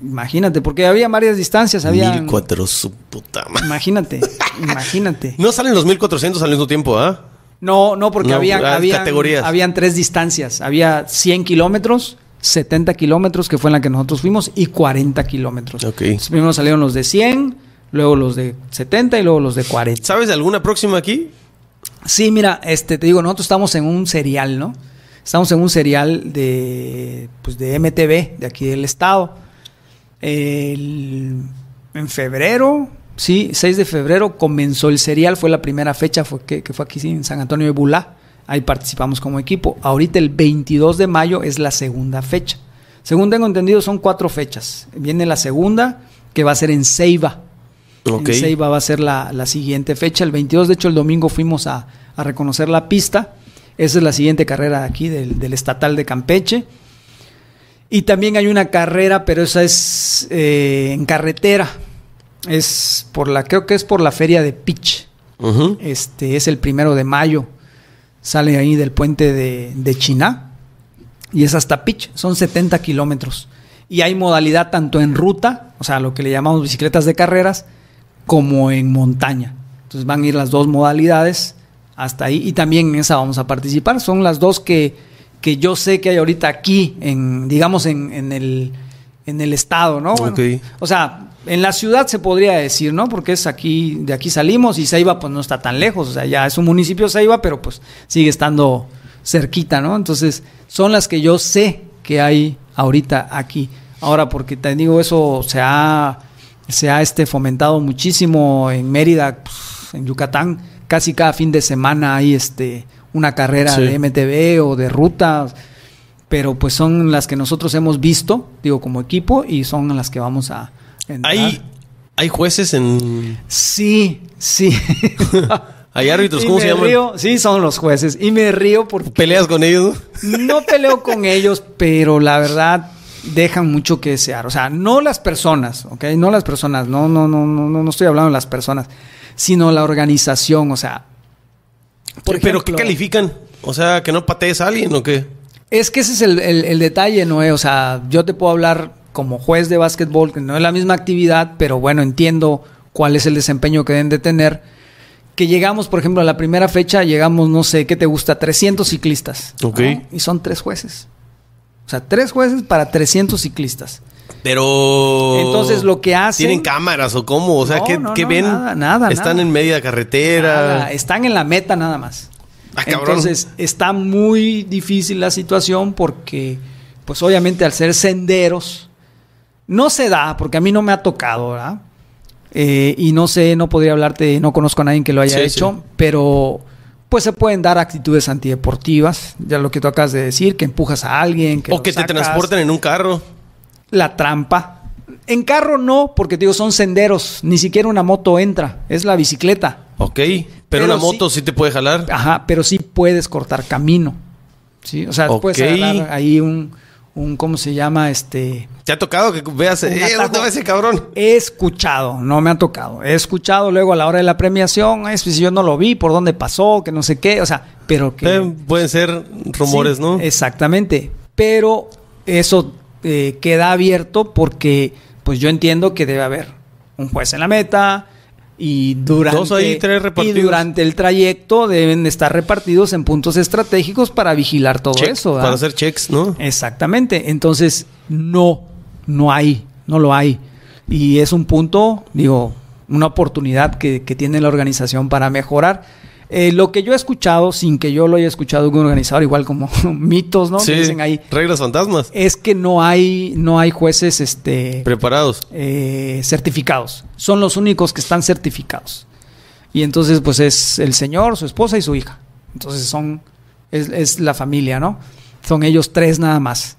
Imagínate, porque había varias distancias, había... 1400, puta madre. Imagínate, <laughs> imagínate. No salen los 1400 al mismo tiempo, ¿ah? No, no, porque había había, había categorías. tres distancias. Había 100 kilómetros, 70 kilómetros, que fue en la que nosotros fuimos, y 40 kilómetros. Ok. primero salieron los de 100, luego los de 70 y luego los de 40. ¿Sabes de alguna próxima aquí? Sí, mira, este, te digo, nosotros estamos en un serial, ¿no? Estamos en un serial de, pues, de MTV, de aquí del estado. en febrero, sí, 6 de febrero comenzó el serial, fue la primera fecha fue que, fue aquí sí, en San Antonio de Bulá. Ahí participamos como equipo. Ahorita el 22 de mayo es la segunda fecha. Según tengo entendido, son cuatro fechas. Viene la segunda, que va a ser en Ceiba. Okay. En va a ser la, siguiente fecha, el 22. De hecho, el domingo fuimos a, reconocer la pista. Esa es la siguiente carrera aquí del, estatal de Campeche. Y también hay una carrera, pero esa es eh, en carretera. Es por la, creo que es por la feria de Pitch. Este es el primero de mayo. Sale ahí del puente de, de Chiná. Y es hasta Pitch. Son 70 kilómetros. Y hay modalidad tanto en ruta, o sea, lo que le llamamos bicicletas de carreras, como en montaña. Entonces van a ir las dos modalidades hasta ahí y también en esa vamos a participar. Son las dos que, que yo sé que hay ahorita aquí, en, digamos, en, en el, en el estado, ¿no? O sea, en la ciudad se podría decir, ¿no? Porque es aquí, de aquí salimos y Ceiba pues no está tan lejos, o sea, ya es un municipio Ceiba, pero pues sigue estando cerquita, ¿no? Entonces, son las que yo sé que hay ahorita aquí. Ahora, porque te digo, eso se ha se ha este, fomentado muchísimo en Mérida, pues, en Yucatán, casi cada fin de semana hay este, una carrera de MTB o de ruta, pero pues son las que nosotros hemos visto, digo, como equipo y son las que vamos a... Entrar. ¿Hay, jueces en...? Sí, sí. <laughs> ¿Hay árbitros? ¿Cómo se llaman? sí, son los jueces. Y me río por ¿Peleas con ellos? No peleo con ellos, pero la verdad dejan mucho que desear. O sea, no las personas, ¿ok? No las personas, no, no, no, no, no, estoy hablando de las personas, sino la organización, o sea. ¿Pero qué califican? O sea, que no patees a alguien o qué? Es que ese es el, detalle, Noé. Eh? O sea, yo te puedo hablar como juez de básquetbol, que no es la misma actividad, pero bueno, entiendo cuál es el desempeño que deben de tener. Que llegamos, por ejemplo, a la primera fecha, llegamos, no sé, ¿qué te gusta? 300 ciclistas. Y son tres jueces. O sea, tres jueces para 300 ciclistas. Pero. Entonces lo que hacen. ¿Tienen cámaras o cómo? O sea, que ¿qué, ven? Nada, nada Están en media carretera. Están en la meta nada más. Ah, Entonces está muy difícil la situación porque, pues obviamente al ser senderos, no se da, porque a mí no me ha tocado, ¿verdad? Eh, y no sé, no podría hablarte, no conozco a nadie que lo haya hecho, pero pues se pueden dar actitudes antideportivas, ya lo que tú acabas de decir, que empujas a alguien. Que o que te transporten en un carro. La trampa. En carro no, porque te digo, son senderos, ni siquiera una moto entra, es la bicicleta. Ok, pero, una moto sí, te puede jalar. Ajá, pero sí puedes cortar camino. ¿sí? O sea, puedes ahí un, un ¿cómo se llama? Este. ¿Te ha tocado que veas eh, ese cabrón? He escuchado, no me ha tocado. He escuchado luego a la hora de la premiación, es si pues, yo no lo vi, por dónde pasó, que no sé qué, o sea, pero que. pueden ser rumores, ¿no? Exactamente. Pero eso eh, queda abierto porque, pues yo entiendo que debe haber un juez en la meta, y durante, durante el trayecto deben estar repartidos en puntos estratégicos para vigilar todo eso. Para hacer checks, ¿no? Exactamente. Entonces, no, no hay, no lo hay. Y es un punto, digo, una oportunidad que, que tiene la organización para mejorar eh, lo que yo he escuchado, sin que yo lo haya escuchado un organizador, igual como <laughs> mitos, ¿no? Sí, dicen ahí. Reglas fantasmas. Es que no hay, no hay jueces este, preparados. Eh, certificados. Son los únicos que están certificados. Y entonces, pues es el señor, su esposa y su hija. Entonces son, es, la familia, ¿no? Son ellos tres nada más.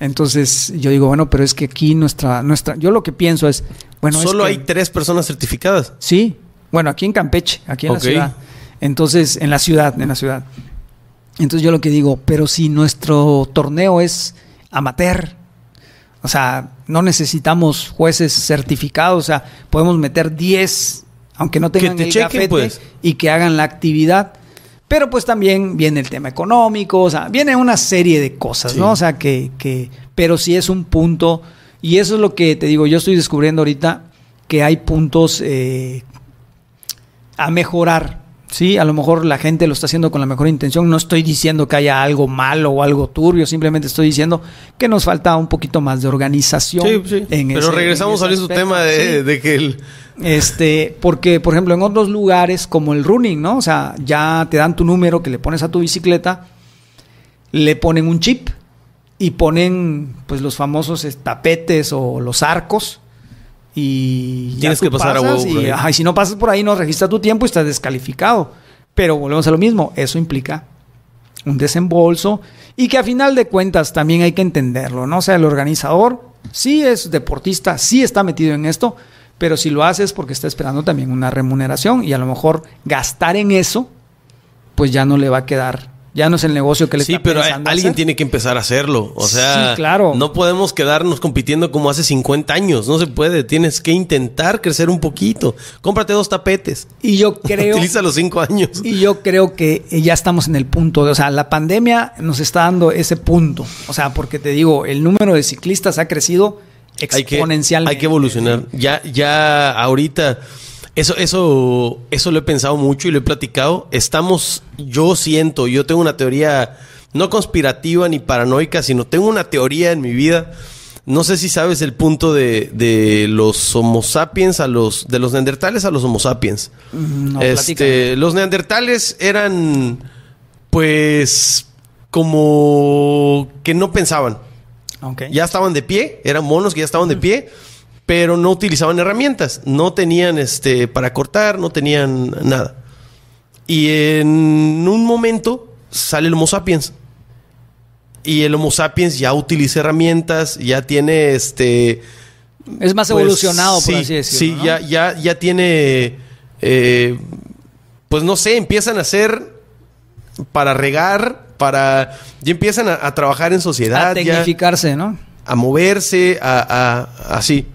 Entonces yo digo, bueno, pero es que aquí nuestra, nuestra, yo lo que pienso es, bueno, solo hay tres personas certificadas. Sí, bueno, aquí en Campeche, aquí en la ciudad. Entonces, en la ciudad, en la ciudad. Entonces yo lo que digo, pero si nuestro torneo es amateur, o sea, no necesitamos jueces certificados, o sea, podemos meter 10, aunque no tengan el pues. y que hagan la actividad. Pero pues también viene el tema económico, o sea, viene una serie de cosas, ¿no? O sea, que, que, pero si es un punto, y eso es lo que te digo, yo estoy descubriendo ahorita que hay puntos eh, a mejorar Sí, a lo mejor la gente lo está haciendo con la mejor intención. No estoy diciendo que haya algo malo o algo turbio, simplemente estoy diciendo que nos falta un poquito más de organización. Sí, sí. Pero regresamos a tema de, que el... Este, porque, por ejemplo, en otros lugares como el running, ¿no? O sea, ya te dan tu número que le pones a tu bicicleta, le ponen un chip y ponen, pues, los famosos tapetes o los arcos y tienes que pasar a huevo. Y, si no pasas por ahí, no registras tu tiempo y estás descalificado. Pero volvemos a lo mismo, eso implica un desembolso y que a final de cuentas también hay que entenderlo, ¿no? O sea, el organizador sí es deportista, sí está metido en esto, pero si lo haces porque está esperando también una remuneración y a lo mejor gastar en eso, pues ya no le va a quedar ya no es el negocio que le sí, pero eh, alguien tiene que empezar a hacerlo. O sea, no podemos quedarnos compitiendo como hace 50 años. No se puede. Tienes que intentar crecer un poquito. Cómprate dos tapetes. Y yo <laughs> creo. Utiliza los cinco años. Y yo creo que eh, ya estamos en el punto. De, o sea, la pandemia nos está dando ese punto. O sea, porque te digo, el número de ciclistas ha crecido exponencialmente. Hay que, hay que evolucionar. Ya, ya ahorita eso, eso, eso lo he pensado mucho y lo he platicado. Estamos, yo siento, yo tengo una teoría no conspirativa ni paranoica, sino tengo una teoría en mi vida. No sé si sabes el punto de, de los Homo sapiens a los. de los neandertales a los Homo sapiens. Mm, este, los neandertales eran. pues. como. que no pensaban. Ya estaban de pie, eran monos que ya estaban de mm. pie pero no utilizaban herramientas, no tenían este para cortar, no tenían nada. Y en un momento sale el Homo sapiens. Y el Homo sapiens ya utiliza herramientas, ya tiene este. Es más pues, evolucionado, por así decirlo. Sí, ya, ya, ya tiene. Eh, pues no sé, empiezan a hacer para regar, para. Ya empiezan a, trabajar en sociedad. A tecnificarse, ¿no? A moverse, a, así.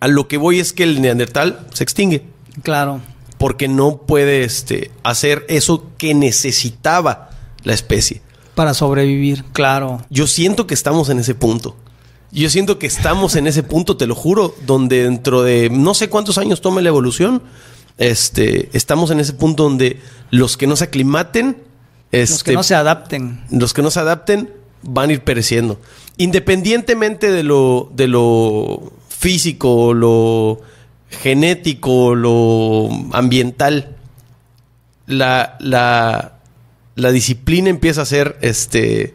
A lo que voy es que el neandertal se extingue. Claro. Porque no puede este, hacer eso que necesitaba la especie. Para sobrevivir, claro. Yo siento que estamos en ese punto. Yo siento que estamos en ese punto, te lo juro, donde dentro de no sé cuántos años tome la evolución, este, estamos en ese punto donde los que no se aclimaten, los que este, no se adapten, los que no se adapten van a ir pereciendo, independientemente de lo, de lo físico, lo genético, lo ambiental, la, la, disciplina empieza a ser este,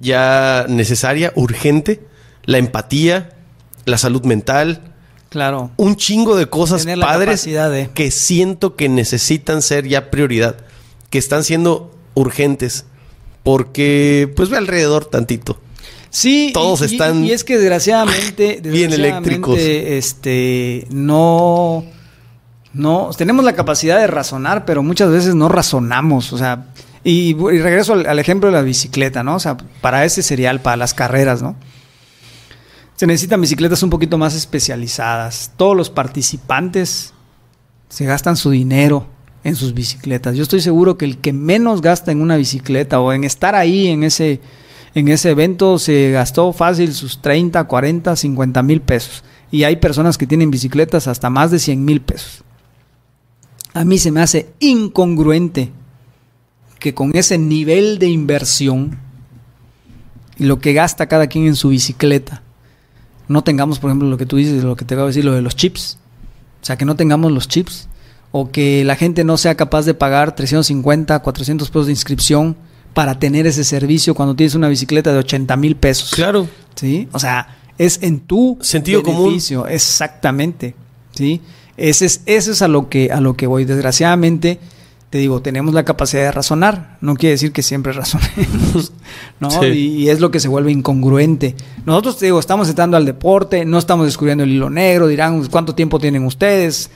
ya necesaria, urgente, la empatía, la salud mental. Claro. Un chingo de cosas padres que siento que necesitan ser ya prioridad, que están siendo urgentes, porque pues ve alrededor tantito. Sí. Todos y, están. Y, es que desgraciadamente, <laughs> bien eléctricos. Este. No. No. Tenemos la capacidad de razonar, pero muchas veces no razonamos. O sea. Y, regreso al, ejemplo de la bicicleta, ¿no? O sea, para ese serial, para las carreras, ¿no? Se necesitan bicicletas un poquito más especializadas. Todos los participantes se gastan su dinero en sus bicicletas. Yo estoy seguro que el que menos gasta en una bicicleta o en estar ahí en ese en ese evento se gastó fácil sus 30, 40, 50 mil pesos. Y hay personas que tienen bicicletas hasta más de 100 mil pesos. A mí se me hace incongruente que con ese nivel de inversión, lo que gasta cada quien en su bicicleta, no tengamos, por ejemplo, lo que tú dices, lo que te acabo a decir, lo de los chips. O sea, que no tengamos los chips. O que la gente no sea capaz de pagar 350, 400 pesos de inscripción para tener ese servicio cuando tienes una bicicleta de 80 mil pesos. Claro. ¿Sí? O sea, es en tu sentido común. Exactamente. ¿Sí? Ese es, eso es a lo que, a lo que voy. Desgraciadamente, te digo, tenemos la capacidad de razonar. No quiere decir que siempre razonemos, <laughs> ¿no? Y, y, es lo que se vuelve incongruente. Nosotros, te digo, estamos entrando al deporte, no estamos descubriendo el hilo negro, dirán, pues, ¿cuánto tiempo tienen ustedes?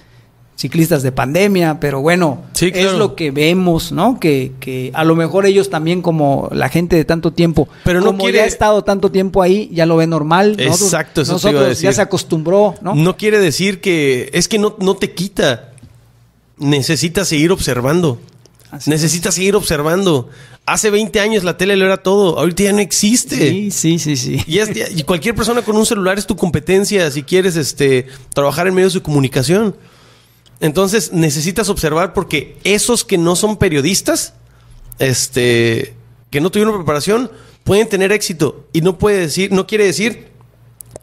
ciclistas de pandemia, pero bueno, es lo que vemos, ¿no? Que, a lo mejor ellos también, como la gente de tanto tiempo, pero no como quiere... ha estado tanto tiempo ahí, ya lo ve normal. Exacto, nosotros, ya se acostumbró, ¿no? No quiere decir que es que no, no te quita. Necesitas seguir observando. Necesitas seguir observando. Hace 20 años la tele lo era todo, ahorita ya no existe. Sí, sí, sí, sí. Y, cualquier persona con un celular es tu competencia si quieres este, trabajar en medios de comunicación. Entonces necesitas observar porque esos que no son periodistas, este, que no tuvieron preparación, pueden tener éxito y no puede decir, no quiere decir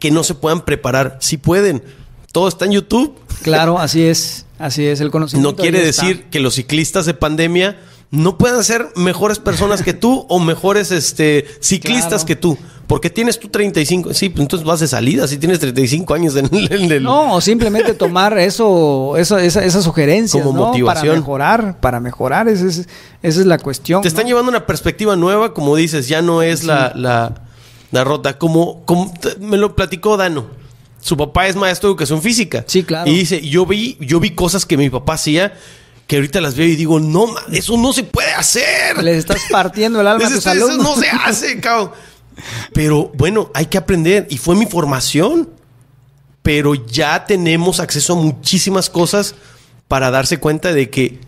que no se puedan preparar, sí pueden. Todo está en YouTube. Claro, así es, así es el conocimiento. No quiere decir que los ciclistas de pandemia no puedan ser mejores personas que tú o mejores este, ciclistas que tú porque tienes tú 35, sí, pues, entonces vas de salida si tienes 35 años en el... No, simplemente tomar eso, esa, sugerencia Como motivación. Para mejorar, para mejorar, esa es, la cuestión. Te están llevando una perspectiva nueva, como dices, ya no es la, la, rota, como, me lo platicó Dano su papá es maestro de educación física. Sí, claro. Y dice, yo vi, yo vi cosas que mi papá hacía que ahorita las veo y digo, no, eso no se puede hacer. Les estás partiendo el alma Eso no se hace, cabrón. Pero bueno, hay que aprender y fue mi formación. Pero ya tenemos acceso a muchísimas cosas para darse cuenta de que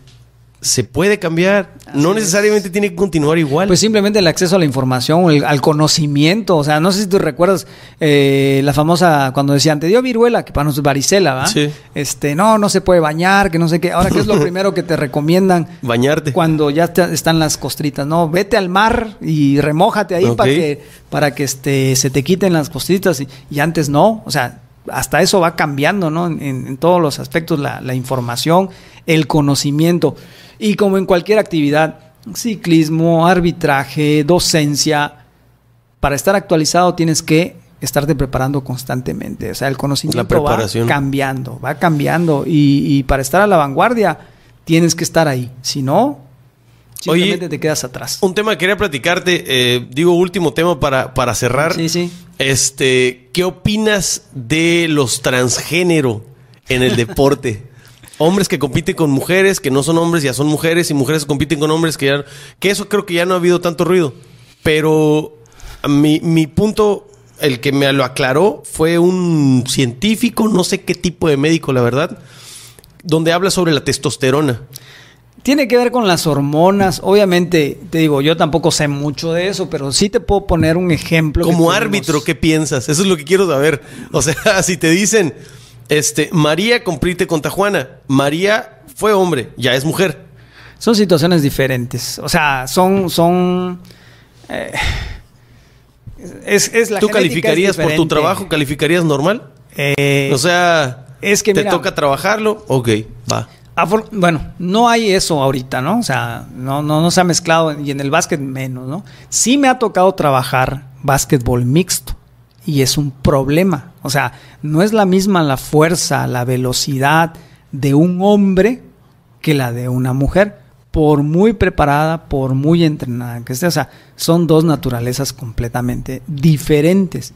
se puede cambiar. no necesariamente tiene que continuar igual. Pues simplemente el acceso a la información, al conocimiento. O sea, no sé si tú recuerdas eh, la famosa, cuando decían, te dio viruela, que para nosotros varicela, ¿verdad? Sí. Este, no, no se puede bañar, que no sé qué. Ahora, ¿qué es lo <laughs> primero que te recomiendan? Bañarte. Cuando ya están las costritas, ¿no? Vete al mar y remójate ahí para que, para que este, se te quiten las costritas. Y, antes no. O sea, hasta eso va cambiando, ¿no? En, todos los aspectos, la, la información, el conocimiento. Y como en cualquier actividad, ciclismo, arbitraje, docencia, para estar actualizado tienes que estarte preparando constantemente. O sea, el conocimiento va cambiando, va cambiando. Y, y, para estar a la vanguardia, tienes que estar ahí. Si no, simplemente te quedas atrás. Un tema que quería platicarte, eh, digo, último tema para, para cerrar. Este, ¿qué opinas de los transgénero en el deporte? <laughs> hombres que compiten con mujeres que no son hombres, ya son mujeres, y mujeres que compiten con hombres que ya. Que eso creo que ya no ha habido tanto ruido. Pero mi, mi punto, el que me lo aclaró, fue un científico, no sé qué tipo de médico, la verdad, donde habla sobre la testosterona. Tiene que ver con las hormonas. Obviamente, te digo, yo tampoco sé mucho de eso, pero sí te puedo poner un ejemplo. Como árbitro, ¿qué piensas? Eso es lo que quiero saber. O sea, <laughs> si te dicen, este, María comprite con Tijuana. María fue hombre, ya es mujer. Son situaciones diferentes. O sea, son. son eh, es, la ¿Tú calificarías por tu trabajo? ¿Calificarías normal? Eh, o sea, es que, ¿te toca trabajarlo? Ok, va. Bueno, no hay eso ahorita, ¿no? O sea, no, no se ha mezclado y en el básquet menos, ¿no? Sí me ha tocado trabajar básquetbol mixto y es un problema. O sea, no es la misma la fuerza, la velocidad de un hombre que la de una mujer, por muy preparada, por muy entrenada que esté. O sea, son dos naturalezas completamente diferentes.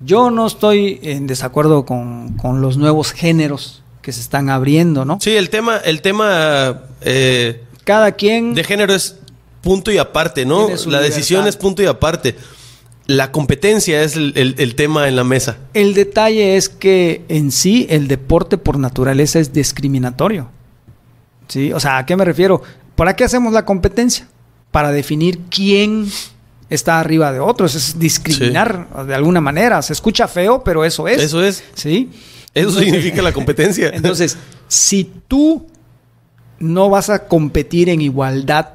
Yo no estoy en desacuerdo con, los nuevos géneros que se están abriendo, ¿no? Sí, el tema, el tema eh, cada quien de género es punto y aparte, ¿no? La decisión es punto y aparte la competencia es el, tema en la mesa. El detalle es que en sí el deporte por naturaleza es discriminatorio. ¿Sí? O sea, ¿a qué me refiero? ¿Para qué hacemos la competencia? Para definir quién está arriba de otros. Es discriminar de alguna manera. Se escucha feo, pero eso es. Eso es. ¿Sí? Eso significa la competencia. <laughs> Entonces, si tú no vas a competir en igualdad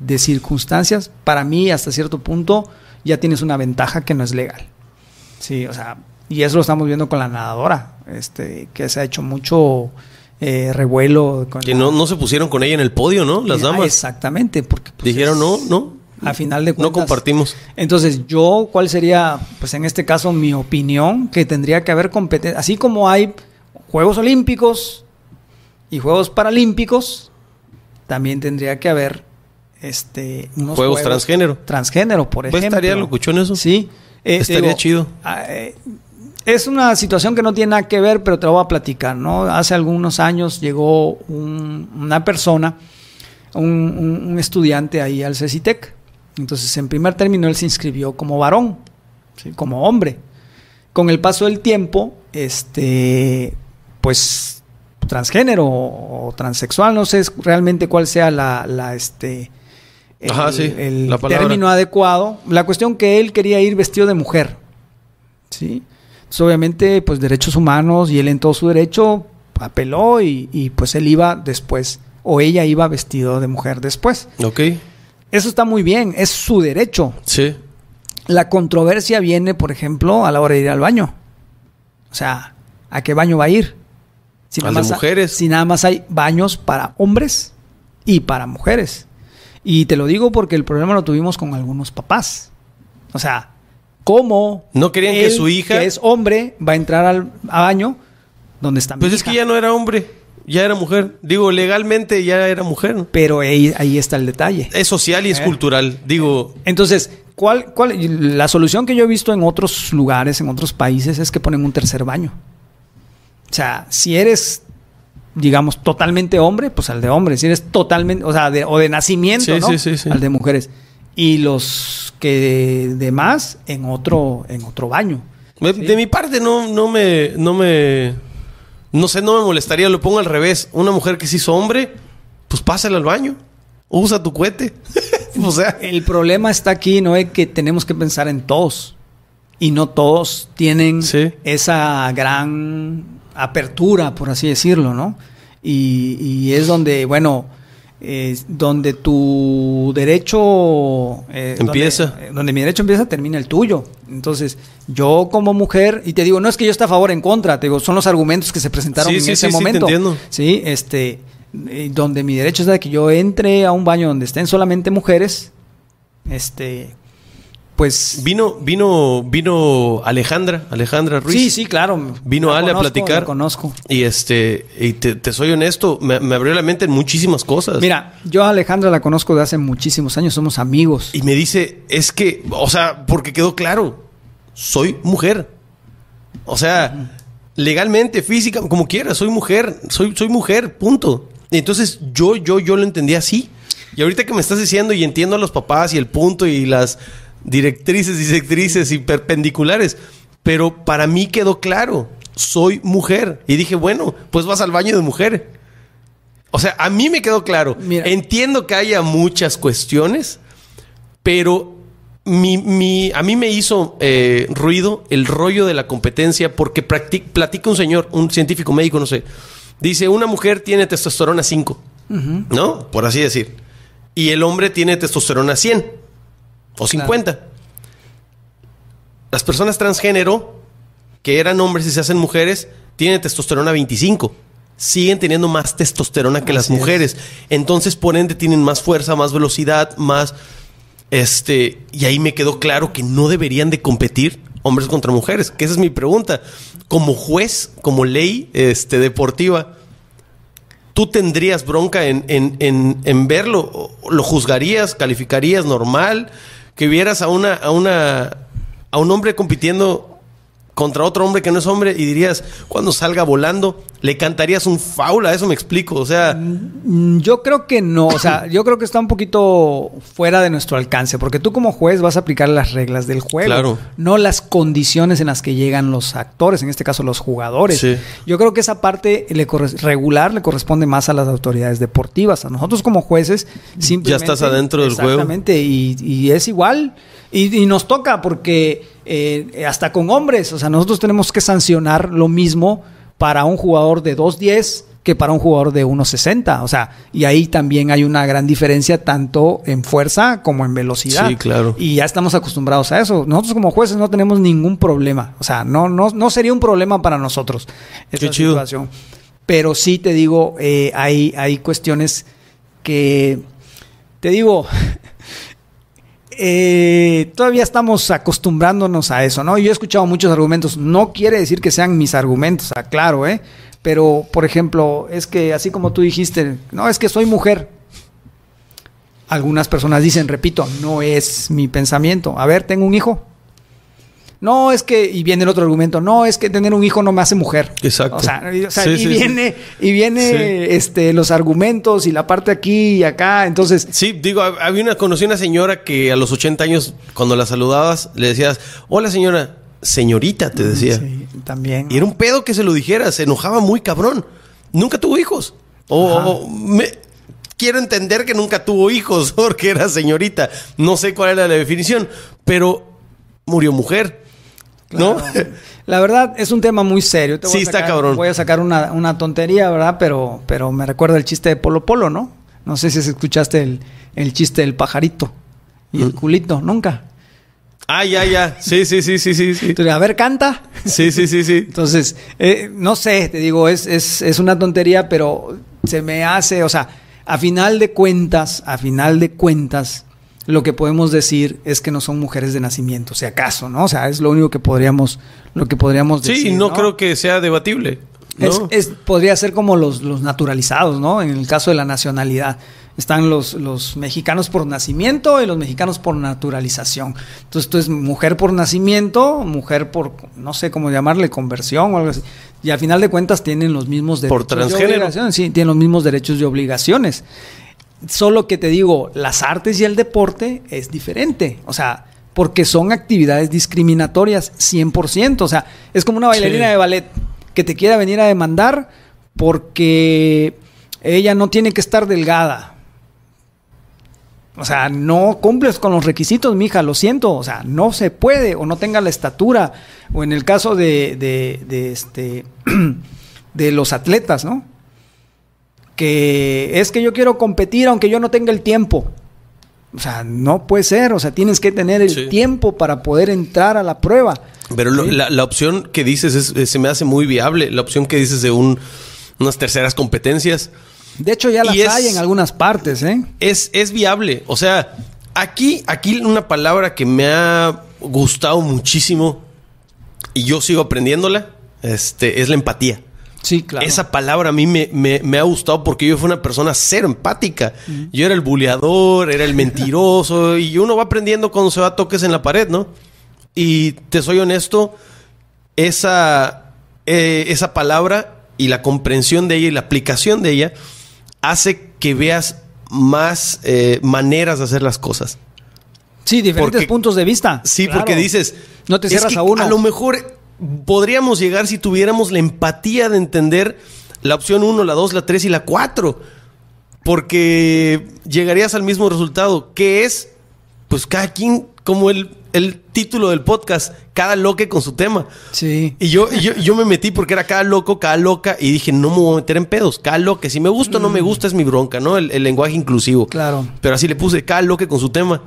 de circunstancias, para mí hasta cierto punto ya tienes una ventaja que no es legal. Sí, o sea, y eso lo estamos viendo con la nadadora, este, que se ha hecho mucho eh, revuelo. que no, se pusieron con ella en el podio, ¿no? Las eh, damas. exactamente, porque pues, dijeron no, no. A final de cuentas. No compartimos. Entonces, yo, ¿cuál sería, pues en este caso, mi opinión? Que tendría que haber competencia. Así como hay Juegos Olímpicos y Juegos Paralímpicos, también tendría que haber este, juegos, transgénero. Transgénero, por ejemplo. ¿Estaría eso? Sí. Eh, estaría chido. Ah, eh, es una situación que no tiene nada que ver, pero te lo voy a platicar, ¿no? Hace algunos años llegó una persona, un, estudiante ahí al CECITEC. Entonces, en primer término, él se inscribió como varón, como hombre. Con el paso del tiempo, este, pues transgénero o transexual, no sé realmente cuál sea la, la este, el, Ajá, el término adecuado. La cuestión que él quería ir vestido de mujer. ¿Sí? obviamente, pues derechos humanos y él en todo su derecho apeló y, pues él iba después o ella iba vestido de mujer después. Eso está muy bien, es su derecho. Sí. La controversia viene, por ejemplo, a la hora de ir al baño. O sea, ¿a qué baño va a ir? Si si nada más hay baños para hombres y para mujeres. Y te lo digo porque el problema lo tuvimos con algunos papás. O sea, ¿cómo? No querían que su hija. Que es hombre, va a entrar al baño donde están Pues es que ya no era hombre. Ya era mujer. Digo, legalmente ya era mujer. Pero ahí, está el detalle. Es social y es eh. cultural. Digo. Entonces, ¿cuál, ¿cuál? La solución que yo he visto en otros lugares, en otros países, es que ponen un tercer baño. O sea, si eres digamos, totalmente hombre, pues al de hombre. Si eres totalmente, o sea, o de nacimiento, al de mujeres. Y los que demás en otro, en otro baño. de mi parte no, no me, no me, no sé, no me molestaría. Lo pongo al revés. Una mujer que se hizo hombre, pues pásala al baño. Usa tu cohete. <laughs> o sea. El problema está aquí, no es que tenemos que pensar en todos. Y no todos tienen esa gran apertura, por así decirlo, ¿no? Y, es donde, bueno, eh, donde tu derecho eh, empieza. Eh, donde, mi derecho empieza, termina el tuyo. Entonces, yo como mujer, y te digo, no es que yo esté a favor en contra, te digo, son los argumentos que se presentaron en ese momento. Sí, sí, este, donde mi derecho es de que yo entre a un baño donde estén solamente mujeres, este, pues vino vino vino Alejandra Alejandra Ruiz sí sí claro vino Ale a platicar conozco y este y te, soy honesto me, abrió la mente en muchísimas cosas mira yo a Alejandra la conozco de hace muchísimos años somos amigos y me dice es que o sea porque quedó claro soy mujer o sea legalmente física como quieras soy mujer soy soy mujer punto y entonces yo yo yo lo entendí así y ahorita que me estás diciendo y entiendo a los papás y el punto y las directrices, directrices y perpendiculares. Pero para mí quedó claro, soy mujer. Y dije, bueno, pues vas al baño de mujer. O sea, a mí me quedó claro. Entiendo que haya muchas cuestiones, pero a mí me hizo eh, ruido el rollo de la competencia porque platica un señor, un científico médico, no sé. Dice, una mujer tiene testosterona 5, ¿no? Por así decir. Y el hombre tiene testosterona 100 o 50. Las personas transgénero que eran hombres y se hacen mujeres tienen testosterona 25. Siguen teniendo más testosterona que las mujeres. Entonces, por ende, tienen más fuerza, más velocidad, más. Este. Y ahí me quedó claro que no deberían de competir hombres contra mujeres. Que esa es mi pregunta. Como juez, como ley este, deportiva, ¿tú tendrías bronca en, en, en verlo? ¿Lo juzgarías? ¿Calificarías normal? que vieras a una, a una, a un hombre compitiendo contra otro hombre que no es hombre y dirías, cuando salga volando, le cantarías un faula eso, me explico, o sea... Mm, yo creo que no, o sea, yo creo que está un poquito fuera de nuestro alcance, porque tú como juez vas a aplicar las reglas del juego, claro. no las condiciones en las que llegan los actores, en este caso los jugadores. Yo creo que esa parte le regular le corresponde más a las autoridades deportivas, a nosotros como jueces simplemente... Ya estás adentro del juego. Exactamente, y, es igual, y nos toca porque eh, hasta con hombres. O sea, nosotros tenemos que sancionar lo mismo para un jugador de 2.10 que para un jugador de 1.60. O sea, y ahí también hay una gran diferencia tanto en fuerza como en velocidad. Sí, claro. Y ya estamos acostumbrados a eso. Nosotros como jueces no tenemos ningún problema. O sea, no, no, no sería un problema para nosotros esta situación. Pero sí te digo, eh, hay, hay cuestiones que, te digo, <laughs> Eh, todavía estamos acostumbrándonos a eso, ¿no? Yo he escuchado muchos argumentos, no quiere decir que sean mis argumentos, aclaro, ah, ¿eh? Pero, por ejemplo, es que así como tú dijiste, no, es que soy mujer. Algunas personas dicen, repito, no es mi pensamiento. A ver, tengo un hijo, no, es que, y viene el otro argumento, no, es que tener un hijo no me hace mujer. Exacto. O sea, y, viene, y viene este, los argumentos y la parte aquí y acá. Entonces. Sí, digo, había una, conocí una señora que a los 80 años, cuando la saludabas, le decías, hola señora, señorita, te mm, decía. Sí, también. Y era un pedo que se lo dijera, se enojaba muy cabrón. Nunca tuvo hijos. O, o me, quiero entender que nunca tuvo hijos <laughs> porque era señorita. No sé cuál era la definición, pero murió mujer. ¿No? La verdad es un tema muy serio. Te voy sí, a sacar, está cabrón. Voy a sacar una, tontería, ¿verdad? Pero, pero me recuerda el chiste de Polo Polo, ¿no? No sé si escuchaste el, chiste del pajarito y el mm. culito, nunca. Ah, ya, ya. Sí, sí, sí, sí, sí. a ver, canta. Sí, sí, sí, sí. Entonces, eh, no sé, te digo, es, es, es una tontería, pero se me hace, o sea, a final de cuentas, a final de cuentas, lo que podemos decir es que no son mujeres de nacimiento, si acaso, ¿no? O sea, es lo único que podríamos, lo que podríamos decir. Sí, no, creo que sea debatible. Es, podría ser como los, naturalizados, ¿no? En el caso de la nacionalidad están los, los, mexicanos por nacimiento y los mexicanos por naturalización. Entonces, tú es mujer por nacimiento, mujer por, no sé cómo llamarle, conversión o algo así. Y al final de cuentas tienen los mismos derechos. Por transgénero. Sí, tienen los mismos derechos y obligaciones. Solo que te digo, las artes y el deporte es diferente. O sea, porque son actividades discriminatorias 100%. O sea, es como una bailarina de ballet que te quiera venir a demandar porque ella no tiene que estar delgada. O sea, no cumples con los requisitos, mija, lo siento. O sea, no se puede, o no tenga la estatura, o en el caso de, de este, <clears throat> de los atletas, ¿no? que es que yo quiero competir aunque yo no tenga el tiempo. O sea, no puede ser, o sea, tienes que tener el tiempo para poder entrar a la prueba. Pero la, opción que dices se me hace muy viable, la opción que dices de unas terceras competencias. De hecho, ya las hay en algunas partes, ¿eh? Es, es viable, o sea, aquí, aquí una palabra que me ha gustado muchísimo y yo sigo aprendiéndola, este, es la empatía. Sí, claro. Esa palabra a mí me, ha gustado porque yo fui una persona ser empática. Yo era el buleador, era el mentiroso y uno va aprendiendo cuando se va toques en la pared, ¿no? Y te soy honesto, esa, eh, esa palabra y la comprensión de ella y la aplicación de ella hace que veas más eh, maneras de hacer las cosas. Sí, diferentes puntos de vista. Sí, porque dices. No te cierras a uno. A lo mejor podríamos llegar si tuviéramos la empatía de entender la opción 1, la 2, la 3 y la 4. Porque llegarías al mismo resultado, que es, pues cada quien, como el, el título del podcast, cada loque con su tema. Sí. Y yo, yo, me metí porque era cada loco, cada loca, y dije, no me voy a meter en pedos, cada loque. Si me gusta o no me mm. gusta es mi bronca, ¿no? El, el lenguaje inclusivo. Claro. Pero así le puse cada loque con su tema.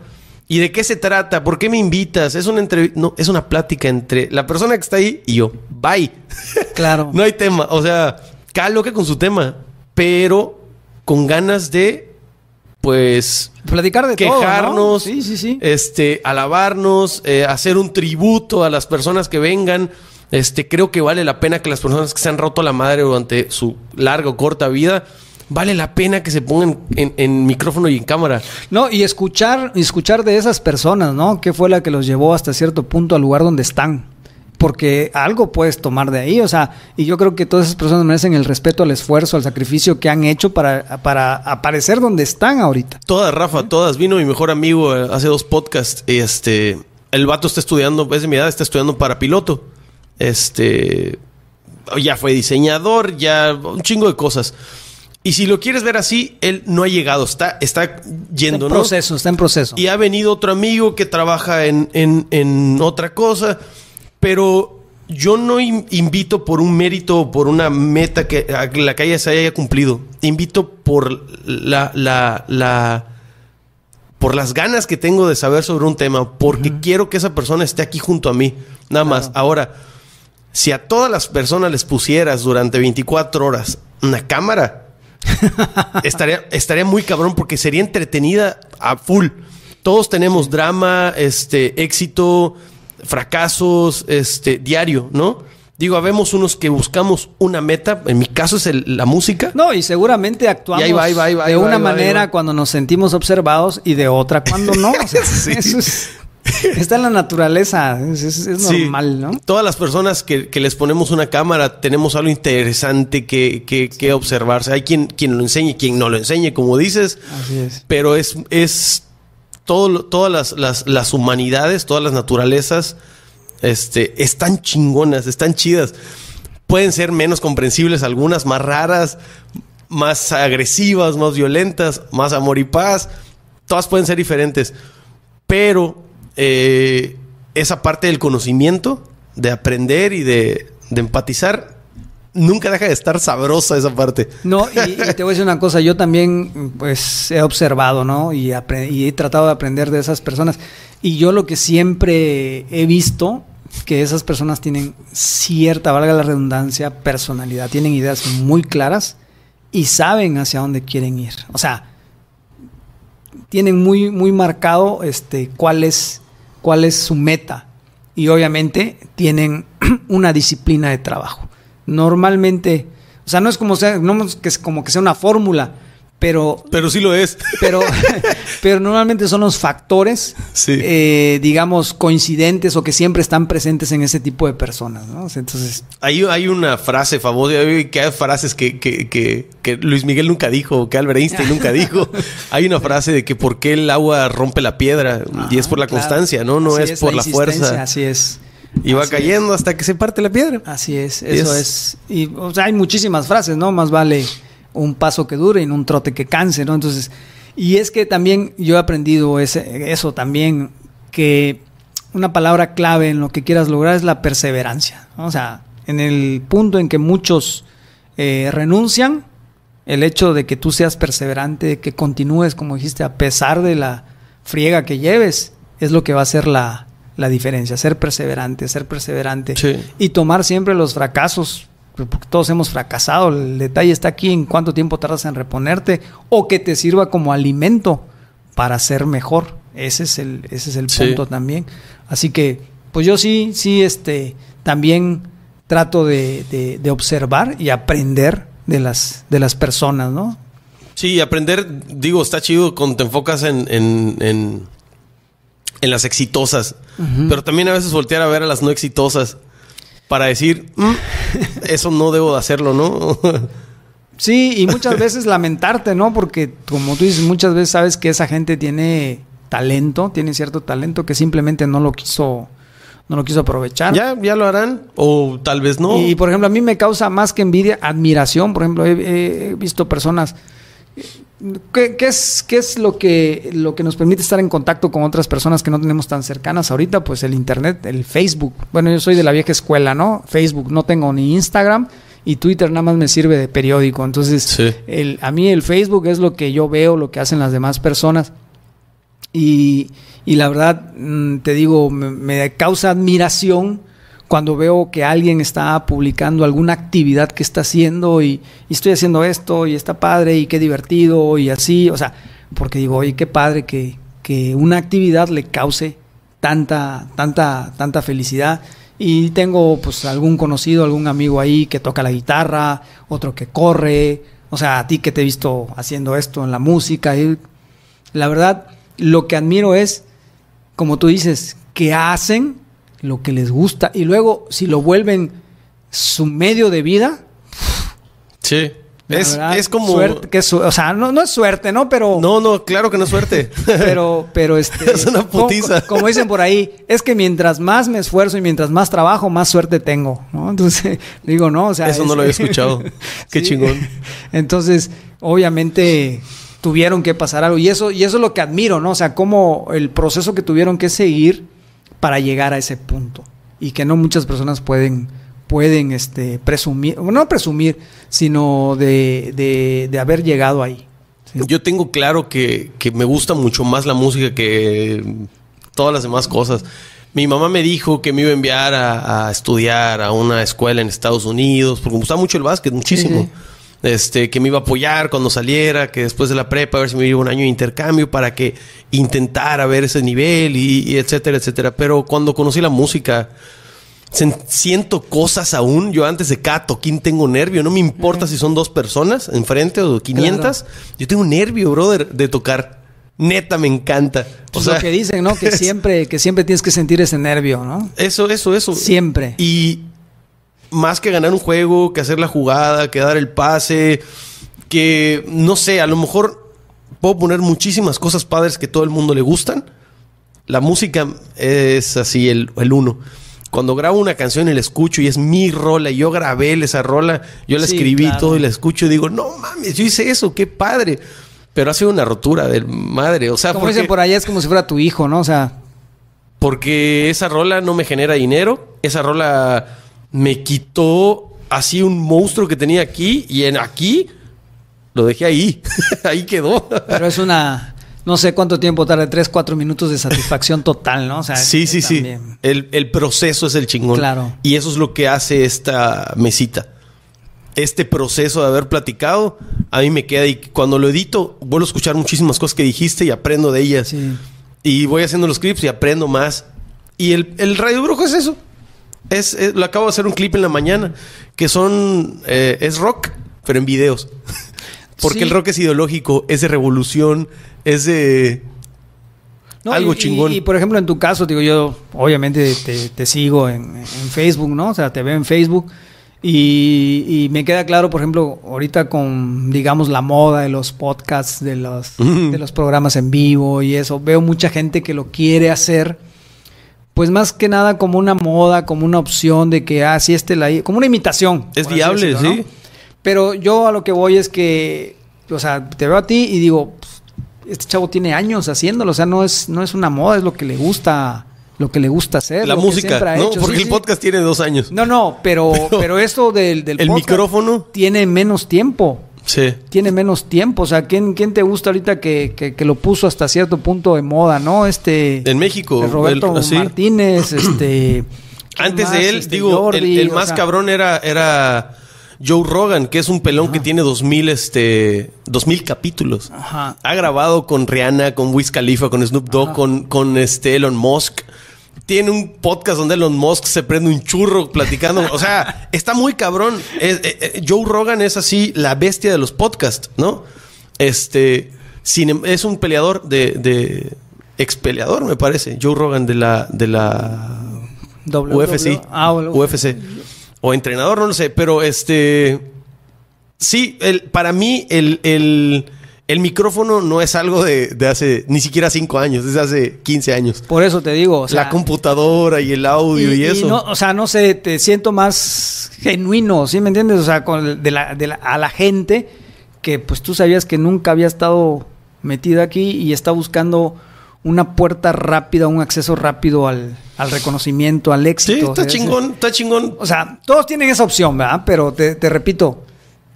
¿Y de qué se trata? ¿Por qué me invitas? Es una entrevista, no, es una plática entre la persona que está ahí y yo. Bye. <laughs> Claro. no hay tema. O sea, cada loca con su tema, pero con ganas de, pues. Platicar de quejarnos, todo, sí, sí, Este, alabarnos, eh, hacer un tributo a las personas que vengan. Este, creo que vale la pena que las personas que se han roto la madre durante su larga o corta vida vale la pena que se pongan en, micrófono y en cámara. No, y escuchar, escuchar de esas personas, ¿no? ¿Qué fue la que los llevó hasta cierto punto al lugar donde están? Porque algo puedes tomar de ahí, o sea, y yo creo que todas esas personas merecen el respeto al esfuerzo, al sacrificio que han hecho para, para aparecer donde están ahorita. Todas, Rafa, todas. Vino mi mejor amigo eh, hace dos podcasts, este, el vato está estudiando, es de mi edad, está estudiando para piloto. Este, ya fue diseñador, ya un chingo de cosas. Y si lo quieres ver así, él no ha llegado, está, está yendo, está en proceso, está en proceso. Y ha venido otro amigo que trabaja en, en, en otra cosa, pero yo no invito por un mérito o por una meta que la calle se haya cumplido. Invito por la, la, la por las ganas que tengo de saber sobre un tema, porque quiero que esa persona esté aquí junto a mí. Nada más. Ahora, si a todas las personas les pusieras durante 24 horas una cámara, <laughs> estaría, estaría muy cabrón porque sería entretenida a full. Todos tenemos drama, este, éxito, fracasos, este, diario, ¿no? Digo, habemos unos que buscamos una meta. En mi caso es la música. No, y seguramente actuamos de una manera cuando nos sentimos observados y de otra cuando no. <laughs> eso es... <laughs> Está en la naturaleza, es, normal, ¿no? Todas las personas que, les ponemos una cámara tenemos algo interesante que, que, observarse. Hay quien, quien lo enseñe, quien no lo enseñe, como dices. Así es. Pero es, es todo, todas las, humanidades, todas las naturalezas este, están chingonas, están chidas. Pueden ser menos comprensibles algunas, más raras, más agresivas, más violentas, más amor y paz. Todas pueden ser diferentes. Pero eh, esa parte del conocimiento, de aprender y de, empatizar, nunca deja de estar sabrosa esa parte. No, y, <laughs> te voy a decir una cosa, yo también pues he observado, ¿no? Y, he tratado de aprender de esas personas. Y yo lo que siempre he visto, que esas personas tienen cierta, valga la redundancia, personalidad, tienen ideas muy claras y saben hacia dónde quieren ir. O sea, tienen muy, muy marcado este, cuál, es, su meta y obviamente tienen <clears throat> una disciplina de trabajo. Normalmente, o sea, no es como, sea, no es como que sea una fórmula, pero... Pero sí lo es. Pero, <laughs> pero normalmente son los factores, eh, digamos, coincidentes o que siempre están presentes en ese tipo de personas, ¿no? Entonces... Hay, hay una frase famosa, que hay frases que, que, Luis Miguel nunca dijo, que Albert Einstein nunca <laughs> dijo. hay una frase de que por qué el agua rompe la piedra, y ah, es por la constancia, ¿no? No es, por la, fuerza. Así es. Y va cayendo hasta que se parte la piedra. Así es, eso es. Y hay muchísimas frases, ¿no? Más vale un paso que dure y no un trote que canse, ¿no? Entonces, y es que también yo he aprendido eso también, que una palabra clave en lo que quieras lograr es la perseverancia. O sea, en el punto en que muchos eh, renuncian, el hecho de que tú seas perseverante, que continúes, como dijiste, a pesar de la friega que lleves, es lo que va a hacer la, diferencia. Ser perseverante, ser perseverante. Y tomar siempre los fracasos porque todos hemos fracasado. El detalle está aquí en cuánto tiempo tardas en reponerte o que te sirva como alimento para ser mejor. Ese es el, ese es el punto también. Así que, pues yo sí, sí, este, también trato de, observar y aprender de las, de las personas, ¿no? Sí, aprender, digo, está chido cuando te enfocas en, en, las exitosas, pero también a veces voltear a ver a las no exitosas para decir, mm, eso no debo de hacerlo, ¿no? <laughs> sí, y muchas veces lamentarte, ¿no? Porque como tú dices, muchas veces sabes que esa gente tiene talento, tiene cierto talento que simplemente no lo quiso no lo quiso aprovechar. Ya, ya lo harán, o tal vez no. Y por ejemplo, a mí me causa más que envidia, admiración. Por ejemplo, he visto personas ¿Qué, es, qué es lo, que, lo que nos permite estar en contacto con otras personas que no tenemos tan cercanas ahorita? Pues el Internet, el Facebook. Bueno, yo soy de la vieja escuela, ¿no? Facebook, no tengo ni Instagram y Twitter nada más me sirve de periódico. Entonces, a mí el Facebook es lo que yo veo, lo que hacen las demás personas. Y, la verdad, mm, te digo, me causa admiración cuando veo que alguien está publicando alguna actividad que está haciendo y, estoy haciendo esto y está padre y qué divertido y así, o sea, porque digo, oye, qué padre que, que una actividad le cause tanta, tanta, tanta felicidad. Y tengo pues algún conocido, algún amigo ahí que toca la guitarra, otro que corre, o sea, a ti que te he visto haciendo esto en la música. Y la verdad, lo que admiro es, como tú dices, que hacen lo que les gusta. Y luego, si lo vuelven su medio de vida. Sí. Es, como. que o sea, no, no, es suerte, ¿no? Pero. No, no, claro que no es suerte. <laughs> pero, pero este. <laughs> es una putiza. Como, dicen por ahí, es que mientras más me esfuerzo y mientras más trabajo, más suerte tengo, ¿no? Entonces, <laughs> digo, no, sea. Eso no lo había escuchado. Qué chingón. Entonces, obviamente tuvieron que pasar algo. Y eso, y eso es lo que admiro, ¿no? O sea, como el proceso que tuvieron que seguir para llegar a ese punto y que no muchas personas pueden, pueden este, presumir, no presumir, sino de, de, de haber llegado ahí. Yo tengo claro que, me gusta mucho más la música que todas las demás cosas. Mi mamá me dijo que me iba a enviar a, estudiar a una escuela en Estados Unidos, porque me gusta mucho el básquet, muchísimo este, que me iba a apoyar cuando saliera, que después de la prepa, a ver si me iba un año de intercambio para que intentara ver ese nivel y, etcétera, etcétera. Pero cuando conocí la música, siento cosas aún. Yo antes de Cato quién tengo nervio. No me importa si son dos personas enfrente o 500. Yo tengo nervio, brother, de tocar. Neta, me encanta. Pues o sea, lo que dicen, ¿no? Que <laughs> siempre, que siempre tienes que sentir ese nervio, ¿no? Eso, eso, eso. Siempre. Y, más que ganar un juego, que hacer la jugada, que dar el pase, que no sé, a lo mejor puedo poner muchísimas cosas padres que todo el mundo le gustan. La música es así, el, uno cuando grabo una canción y la escucho y es mi rola, y yo grabé esa rola, yo la escribí todo y la escucho y digo, no mames, yo hice eso, qué padre. Pero ha sido una rotura de madre, o sea, como por allá es como si fuera tu hijo, ¿no? O sea, porque esa rola no me genera dinero, esa rola me quitó así un monstruo que tenía aquí y en aquí lo dejé ahí. <laughs> ahí quedó. Pero es una. No sé cuánto tiempo tarde, tres, cuatro minutos de satisfacción total, ¿no? sí, sí, sí. El, proceso es el chingón. Claro. Y eso es lo que hace esta mesita. Este proceso de haber platicado, a mí me queda y cuando lo edito, vuelvo a escuchar muchísimas cosas que dijiste y aprendo de ellas. Y voy haciendo los clips y aprendo más. Y el, el Radio Brujo es eso. Es, lo acabo de hacer un clip en la mañana, que son, eh, es rock, pero en videos. <laughs> Porque el rock es ideológico, es de revolución, es de... algo chingón. Y, por ejemplo, en tu caso, digo, yo obviamente te, sigo en, Facebook, ¿no? O sea, te veo en Facebook. Y, y, me queda claro, por ejemplo, ahorita con, digamos, la moda de los podcasts, de los, de los programas en vivo y eso, veo mucha gente que lo quiere hacer pues más que nada como una moda, como una opción de que, ah, este la... como una imitación. Es viable, sí. Pero yo a lo que voy es que, o sea, te veo a ti y digo, pues, este chavo tiene años haciéndolo, o sea, no es, no es una moda, es lo que le gusta lo que le gusta hacer. La música, ¿no? Porque el podcast tiene dos años. No, no, pero, <laughs> pero, esto del, micrófono? tiene menos tiempo. Tiene menos tiempo. O sea, ¿quién, te gusta ahorita que, lo puso hasta cierto punto de moda, no? Este. En México. Roberto Martínez, <clears throat> este. Antes de él, este, digo, el, más cabrón era, era Joe Rogan, que es un pelón que tiene dos este, 2000 capítulos. Ha grabado con Rihanna, con Wiz Khalifa, con Snoop Dogg, con, con este, Elon Musk tiene un podcast donde Elon Musk se prende un churro platicando. O sea, <laughs> está muy cabrón. Eh, eh, Joe Rogan es así la bestia de los podcasts, ¿no? Este em, es un peleador de, de ex peleador, me parece. Joe Rogan de la de la UFC, ah, UFC o entrenador, no lo sé, pero este sí, para mí el, el el micrófono no es algo de, hace ni siquiera cinco años, es hace 15 años. Por eso te digo. la computadora y el audio y, eso. o sea, no sé, te siento más genuino, ¿sí me entiendes? O sea, a la gente que pues tú sabías que nunca había estado metida aquí y está buscando una puerta rápida, un acceso rápido al, reconocimiento, al éxito. Sí, está chingón, está chingón. O sea, todos tienen esa opción, ¿verdad? Pero te, te repito,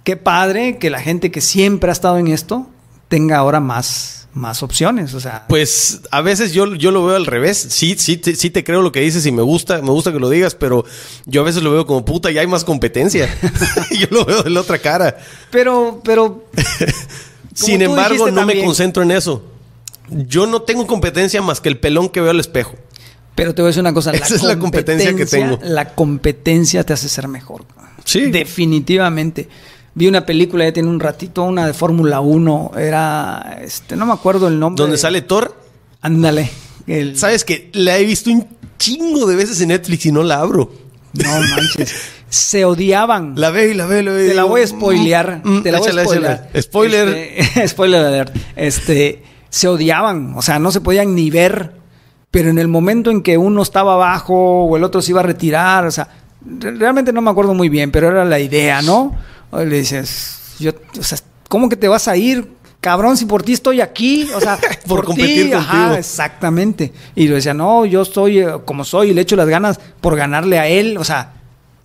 qué padre que la gente que siempre ha estado en esto tenga ahora más, más opciones. O sea. Pues a veces yo, yo lo veo al revés. Sí, sí, sí te creo lo que dices y me gusta, me gusta que lo digas, pero yo a veces lo veo como puta y hay más competencia. <laughs> <laughs> yo lo veo de la otra cara. Pero, pero. <laughs> Sin embargo, no me concentro en eso. Yo no tengo competencia más que el pelón que veo al espejo. Pero te voy a decir una cosa. Esa es la competencia que tengo. La competencia te hace ser mejor. Sí. Definitivamente vi una película ya tiene un ratito, una de Fórmula 1, era, este, no me acuerdo el nombre. ¿Dónde sale Thor? Ándale. El... Sabes que la he visto un chingo de veces en Netflix y no la abro. No <laughs> manches. Se odiaban. La ve y la ve... la mm, mm, Te la voy a spoilear. te la voy a spoilear. Spoiler. Este, <laughs> spoiler alert. Este, se odiaban. O sea, no se podían ni ver. Pero en el momento en que uno estaba abajo o el otro se iba a retirar, o sea, realmente no me acuerdo muy bien, pero era la idea, ¿no? le dices, o ¿cómo que te vas a ir? Cabrón, si por ti estoy aquí, o sea, <laughs> por, competir ajá, exactamente. Y le decía, no, yo estoy eh, como soy y le echo las ganas por ganarle a él, o sea,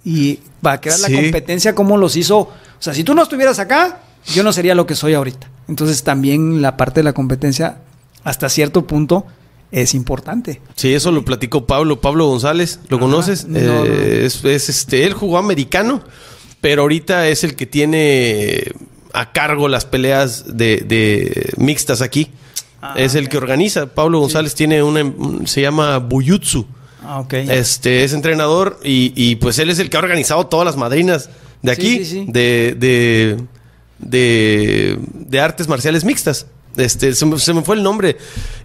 y para quedar la competencia como los hizo. O sea, si tú no estuvieras acá, yo no sería lo que soy ahorita. Entonces también la parte de la competencia, hasta cierto punto, es importante. Sí, eso lo platicó Pablo. Pablo González, ¿lo conoces? Eh, es, este, él jugó americano pero ahorita es el que tiene a cargo las peleas de, mixtas aquí. Ah, es el que organiza. Pablo González tiene una, em, se llama Buyutsu. Ah, Este es entrenador y, pues él es el que ha organizado todas las madrinas de aquí, de, de, artes marciales mixtas. Este, se me fue el nombre.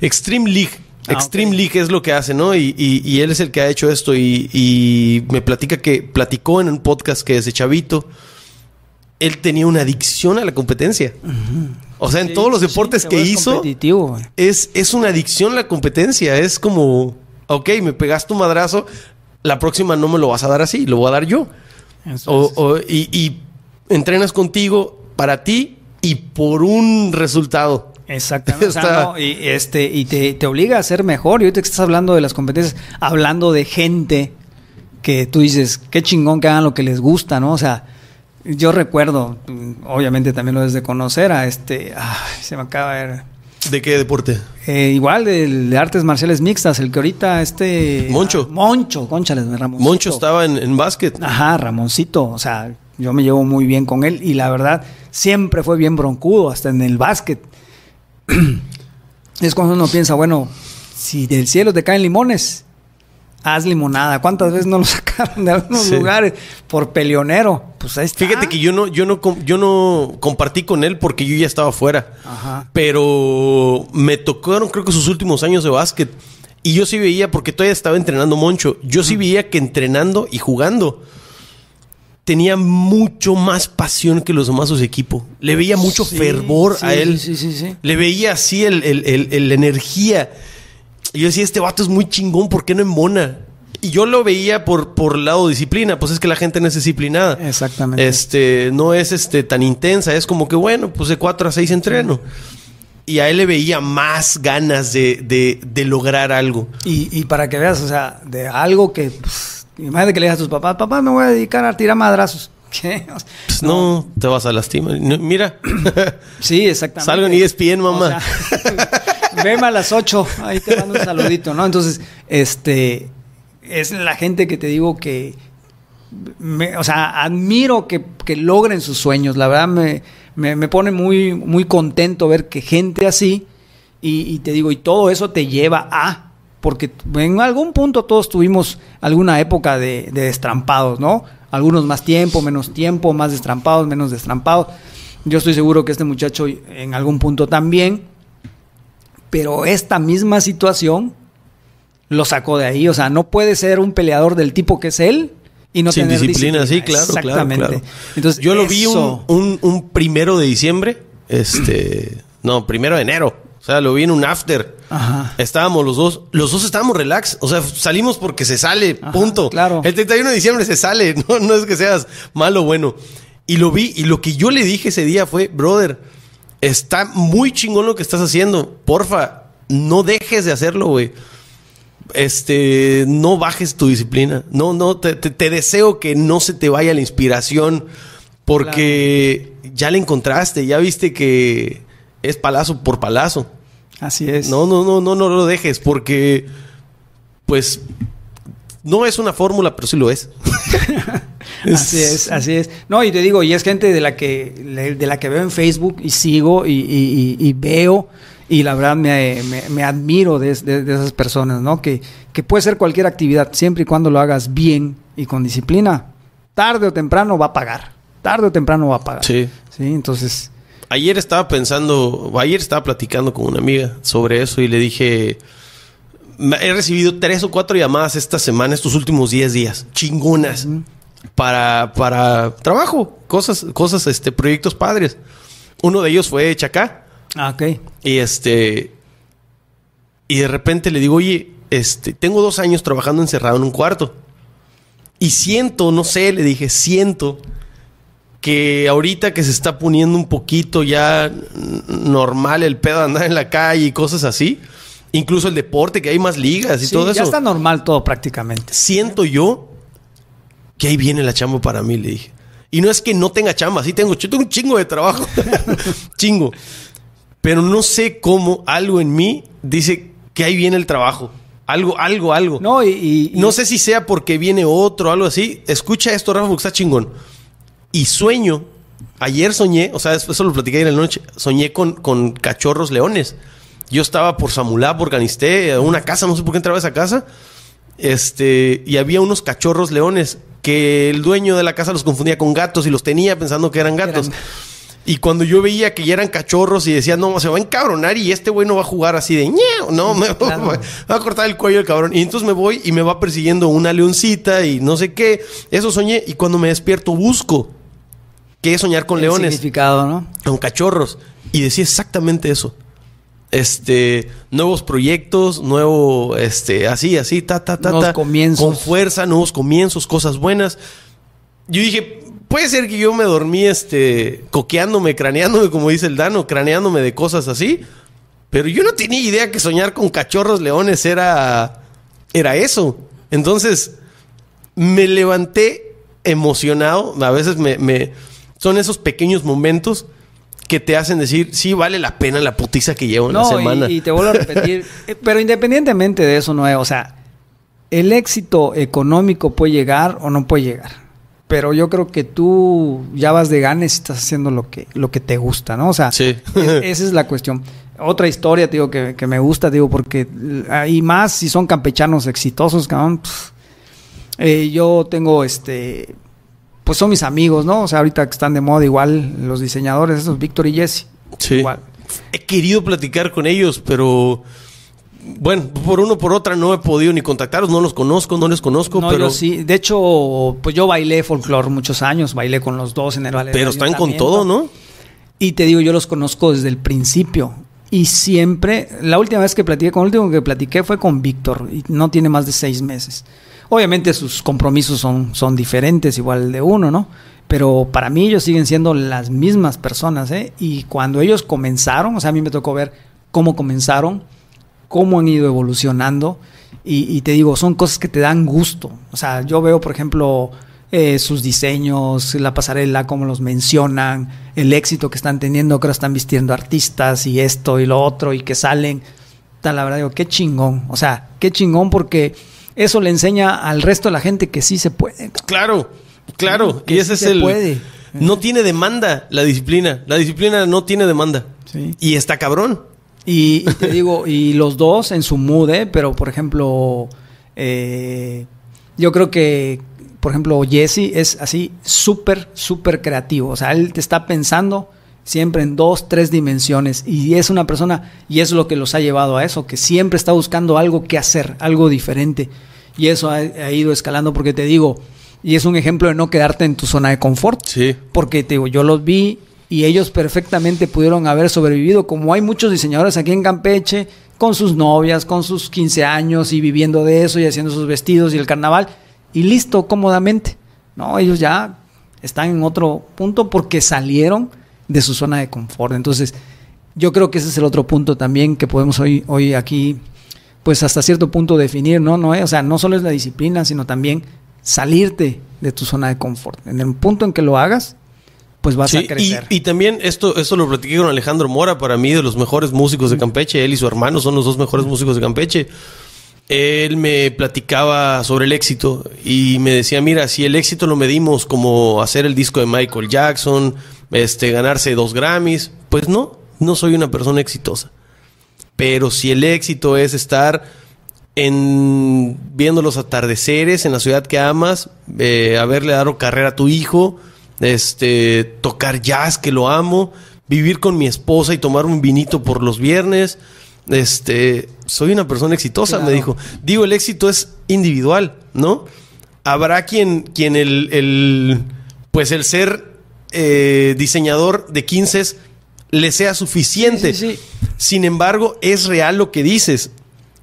Extreme League Ah, Extreme League es lo que hace, ¿no? Y, él es el que ha hecho esto y, me platica que platicó en un podcast que desde chavito él tenía una adicción a la competencia. O sea, en todos los deportes que hizo es, es una adicción a la competencia. Es como, ok, me pegas tu madrazo, la próxima no me lo vas a dar así, lo voy a dar yo. o, y entrenas contigo para ti y por un resultado. Exactamente. <laughs> y este, y te, obliga a ser mejor. Y ahorita que estás hablando de las competencias, hablando de gente que tú dices, qué chingón que hagan lo que les gusta, ¿no? O sea, yo recuerdo, obviamente también lo desde de conocer, a este, ay, se me acaba de ver. ¿De qué deporte? Eh, igual de artes marciales mixtas, el que ahorita este... Moncho. Ah, Moncho, Moncho estaba en, en básquet. Ajá, Ramoncito, o sea, yo me llevo muy bien con él y la verdad siempre fue bien broncudo, hasta en el básquet. <clears throat> es cuando uno piensa, bueno, si del cielo te caen limones, haz limonada. ¿Cuántas veces no lo <laughs> sacaron de algunos lugares por peleonero? Pues Fíjate que yo no, yo no, yo no compartí con él porque yo ya estaba fuera. Pero me tocaron, creo que sus últimos años de básquet. Y yo sí veía, porque todavía estaba entrenando Moncho, yo sí veía que entrenando y jugando tenía mucho más pasión que los demás de su equipo. Le veía mucho fervor a él. Le veía así la energía. yo decía, este vato es muy chingón, ¿por qué no mona? Y yo lo veía por, por lado disciplina, pues es que la gente no es disciplinada. Exactamente. Este, no es este, tan intensa, es como que bueno, pues de cuatro a 6 entreno. Y a él le veía más ganas de, lograr algo. Y, para que veas, o sea, de algo que... Pues, Imagínate que le digas a tus papás, papá, me voy a dedicar a tirar madrazos. <laughs> Pues no, te vas a lastimar. mira. <laughs> sí, exactamente. Salgo en e mamá. O <laughs> a las 8, ahí te mando un saludito, ¿no? Entonces, este, es la gente que te digo que, o sea, admiro que, logren sus sueños. La verdad me, pone muy, muy contento ver que gente así, y te digo, y todo eso te lleva a porque en algún punto todos tuvimos alguna época de, destrampados, ¿no? Algunos más tiempo, menos tiempo, más destrampados, menos destrampados. Yo estoy seguro que este muchacho en algún punto también, pero esta misma situación lo sacó de ahí. O sea, no puede ser un peleador del tipo que es él y no Sin tener disciplina. Sí, claro, Exactamente. Entonces, Yo lo vi un, un, un, primero de diciembre, este, <clears throat> no, primero de enero. O sea, lo vi en un after Estábamos los dos, los dos estábamos relax. O sea, salimos porque se sale, punto. Claro. El 31 de diciembre se sale, <laughs> no, es que seas malo o bueno. Y lo vi, y lo que yo le dije ese día fue, brother, está muy chingón lo que estás haciendo. Porfa, no dejes de hacerlo, güey. Este, no bajes tu disciplina. No, no, te, deseo que no se te vaya la inspiración porque ya la encontraste, ya viste que es palazo por palazo. Así es. No, no, no, no, no lo dejes porque, pues, no es una fórmula, pero sí lo es. <laughs> así es, así es. No, y te digo, y es gente de la que, de la que veo en Facebook y sigo y, veo y la verdad me, me, admiro de, esas personas, ¿no? Que, que puede ser cualquier actividad, siempre y cuando lo hagas bien y con disciplina, tarde o temprano va a pagar, tarde o temprano va a pagar. Sí. Sí, entonces ayer estaba pensando, ayer estaba platicando con una amiga sobre eso y le dije, he recibido tres o cuatro llamadas esta semana, estos últimos diez días, chingonas, para, para trabajo, cosas, cosas, este, proyectos padres. Uno de ellos fue Chacá. Ah, ok. Y este, y de repente le digo, oye, este, tengo dos años trabajando encerrado en un cuarto. Y siento, no sé, le dije, siento que ahorita que se está poniendo un poquito ya normal el pedo andar en la calle y cosas así, incluso el deporte, que hay más ligas y todo eso. Ya está normal todo prácticamente. Siento yo que ahí viene la chamba para mí, le dije. Y no es que no tenga chamba, sí tengo, yo tengo un chingo de trabajo, <laughs> chingo. Pero no sé cómo algo en mí dice que ahí viene el trabajo. Algo, algo, algo. No, y, no sé si sea porque viene otro, algo así. Escucha esto, Rafa, porque está chingón y sueño. Ayer soñé, o sea, eso lo platiqué en la noche, soñé con, con cachorros leones. Yo estaba por Samulá, por Canisté, una casa, no sé por qué entraba esa casa. Este, y había unos cachorros leones que el dueño de la casa los confundía con gatos y los tenía pensando que eran gatos. Y cuando yo veía que ya eran cachorros y decía, no, se va a encabronar y este güey no va a jugar así de no, me va, <laughs> va a cortar el cuello el cabrón. Y entonces me voy y me va persiguiendo una leoncita y no sé qué. Eso soñé. Y cuando me despierto, busco ¿Qué es soñar con leones? Significado, Con cachorros. Y decía exactamente eso. Este, nuevos proyectos, nuevo, este, así, así, ta, ta, ta, nuevos comienzos. Con fuerza, nuevos comienzos, cosas buenas. Yo dije, puede ser que yo me dormí, este, coqueándome, craneándome, como dice el Dano, craneándome de cosas así. Pero yo no tenía idea que soñar con cachorros leones era, era eso. Entonces, me levanté emocionado. A veces me, me son esos pequeños momentos que te hacen decir, sí, vale la pena la putiza que llevo en semana. Y, te vuelvo a repetir, <laughs> eh, pero independientemente de eso, no es, o sea, el éxito económico puede llegar o no puede llegar. Pero yo creo que tú ya vas de ganes y estás haciendo lo que, lo que te gusta, ¿no? O sea, e-, esa es la cuestión. Otra historia, digo, que, me gusta, digo, porque hay más si son campechanos exitosos, cabrón. Eh, yo tengo este pues son mis amigos, ¿no? O sea, ahorita que están de moda igual los diseñadores, esos Víctor y Jesse. Sí. Igual. He querido platicar con ellos, pero bueno, por uno por otra no he podido ni contactarlos, no los conozco, no les conozco, no, pero sí, de hecho, pues yo bailé folclore muchos años, bailé con los dos en el ballet. Pero están con todo, ¿no? Y te digo, yo los conozco desde el principio. Y siempre, la última vez que platiqué, con el último que platiqué fue con Víctor, y no tiene más de seis meses. Obviamente sus compromisos son, son diferentes, igual de uno, ¿no? Pero para mí ellos siguen siendo las mismas personas, ¿eh? Y cuando ellos comenzaron, o sea, a mí me tocó ver cómo comenzaron, cómo han ido evolucionando. Y, te digo, son cosas que te dan gusto. O sea, yo veo, por ejemplo, eh, sus diseños, la pasarela, cómo los mencionan, el éxito que están teniendo, que ahora están vistiendo artistas y esto y lo otro y que salen. Tal, la verdad digo, qué chingón. O sea, qué chingón porque eso le enseña al resto de la gente que sí se puede. Claro, claro. y ese es el. Puede. No tiene demanda la disciplina. La disciplina no tiene demanda. Y está cabrón. Y, te digo, y los dos en su mood, ¿eh? pero por ejemplo, eh, yo creo que, por ejemplo, Jesse es así súper, súper creativo. O sea, él te está pensando siempre en dos, tres dimensiones. Y es una persona, y es lo que los ha llevado a eso, que siempre está buscando algo que hacer, algo diferente. Y eso ha, ido escalando porque te digo, y es un ejemplo de no quedarte en tu zona de confort. Porque te digo, yo los vi y ellos perfectamente pudieron haber sobrevivido, como hay muchos diseñadores aquí en Campeche, con sus novias, con sus 15 años y viviendo de eso y haciendo sus vestidos y el carnaval, y listo, cómodamente. No, ellos ya están en otro punto porque salieron de su zona de confort. Entonces, yo creo que ese es el otro punto también que podemos hoy, hoy aquí, pues hasta cierto punto definir, ¿no? no o sea, no solo es la disciplina, sino también salirte de tu zona de confort. En el punto en que lo hagas, pues vas a crecer. Y, también esto, esto lo platiqué con Alejandro Mora, para mí de los mejores músicos de Campeche, él y su hermano son los dos mejores músicos de Campeche. Él me platicaba sobre el éxito y me decía, mira, si el éxito lo medimos como hacer el disco de Michael Jackson, este, ganarse dos Grammys. Pues no, no soy una persona exitosa. Pero si el éxito es estar en viendo los atardeceres en la ciudad que amas, eh, haberle dado carrera a tu hijo, este, tocar jazz que lo amo, vivir con mi esposa y tomar un vinito por los viernes, este, soy una persona exitosa, me dijo. Digo, el éxito es individual, ¿no? Habrá quien, quien el, el, pues el ser eh, diseñador de 15 le sea suficiente. Sin embargo, es real lo que dices.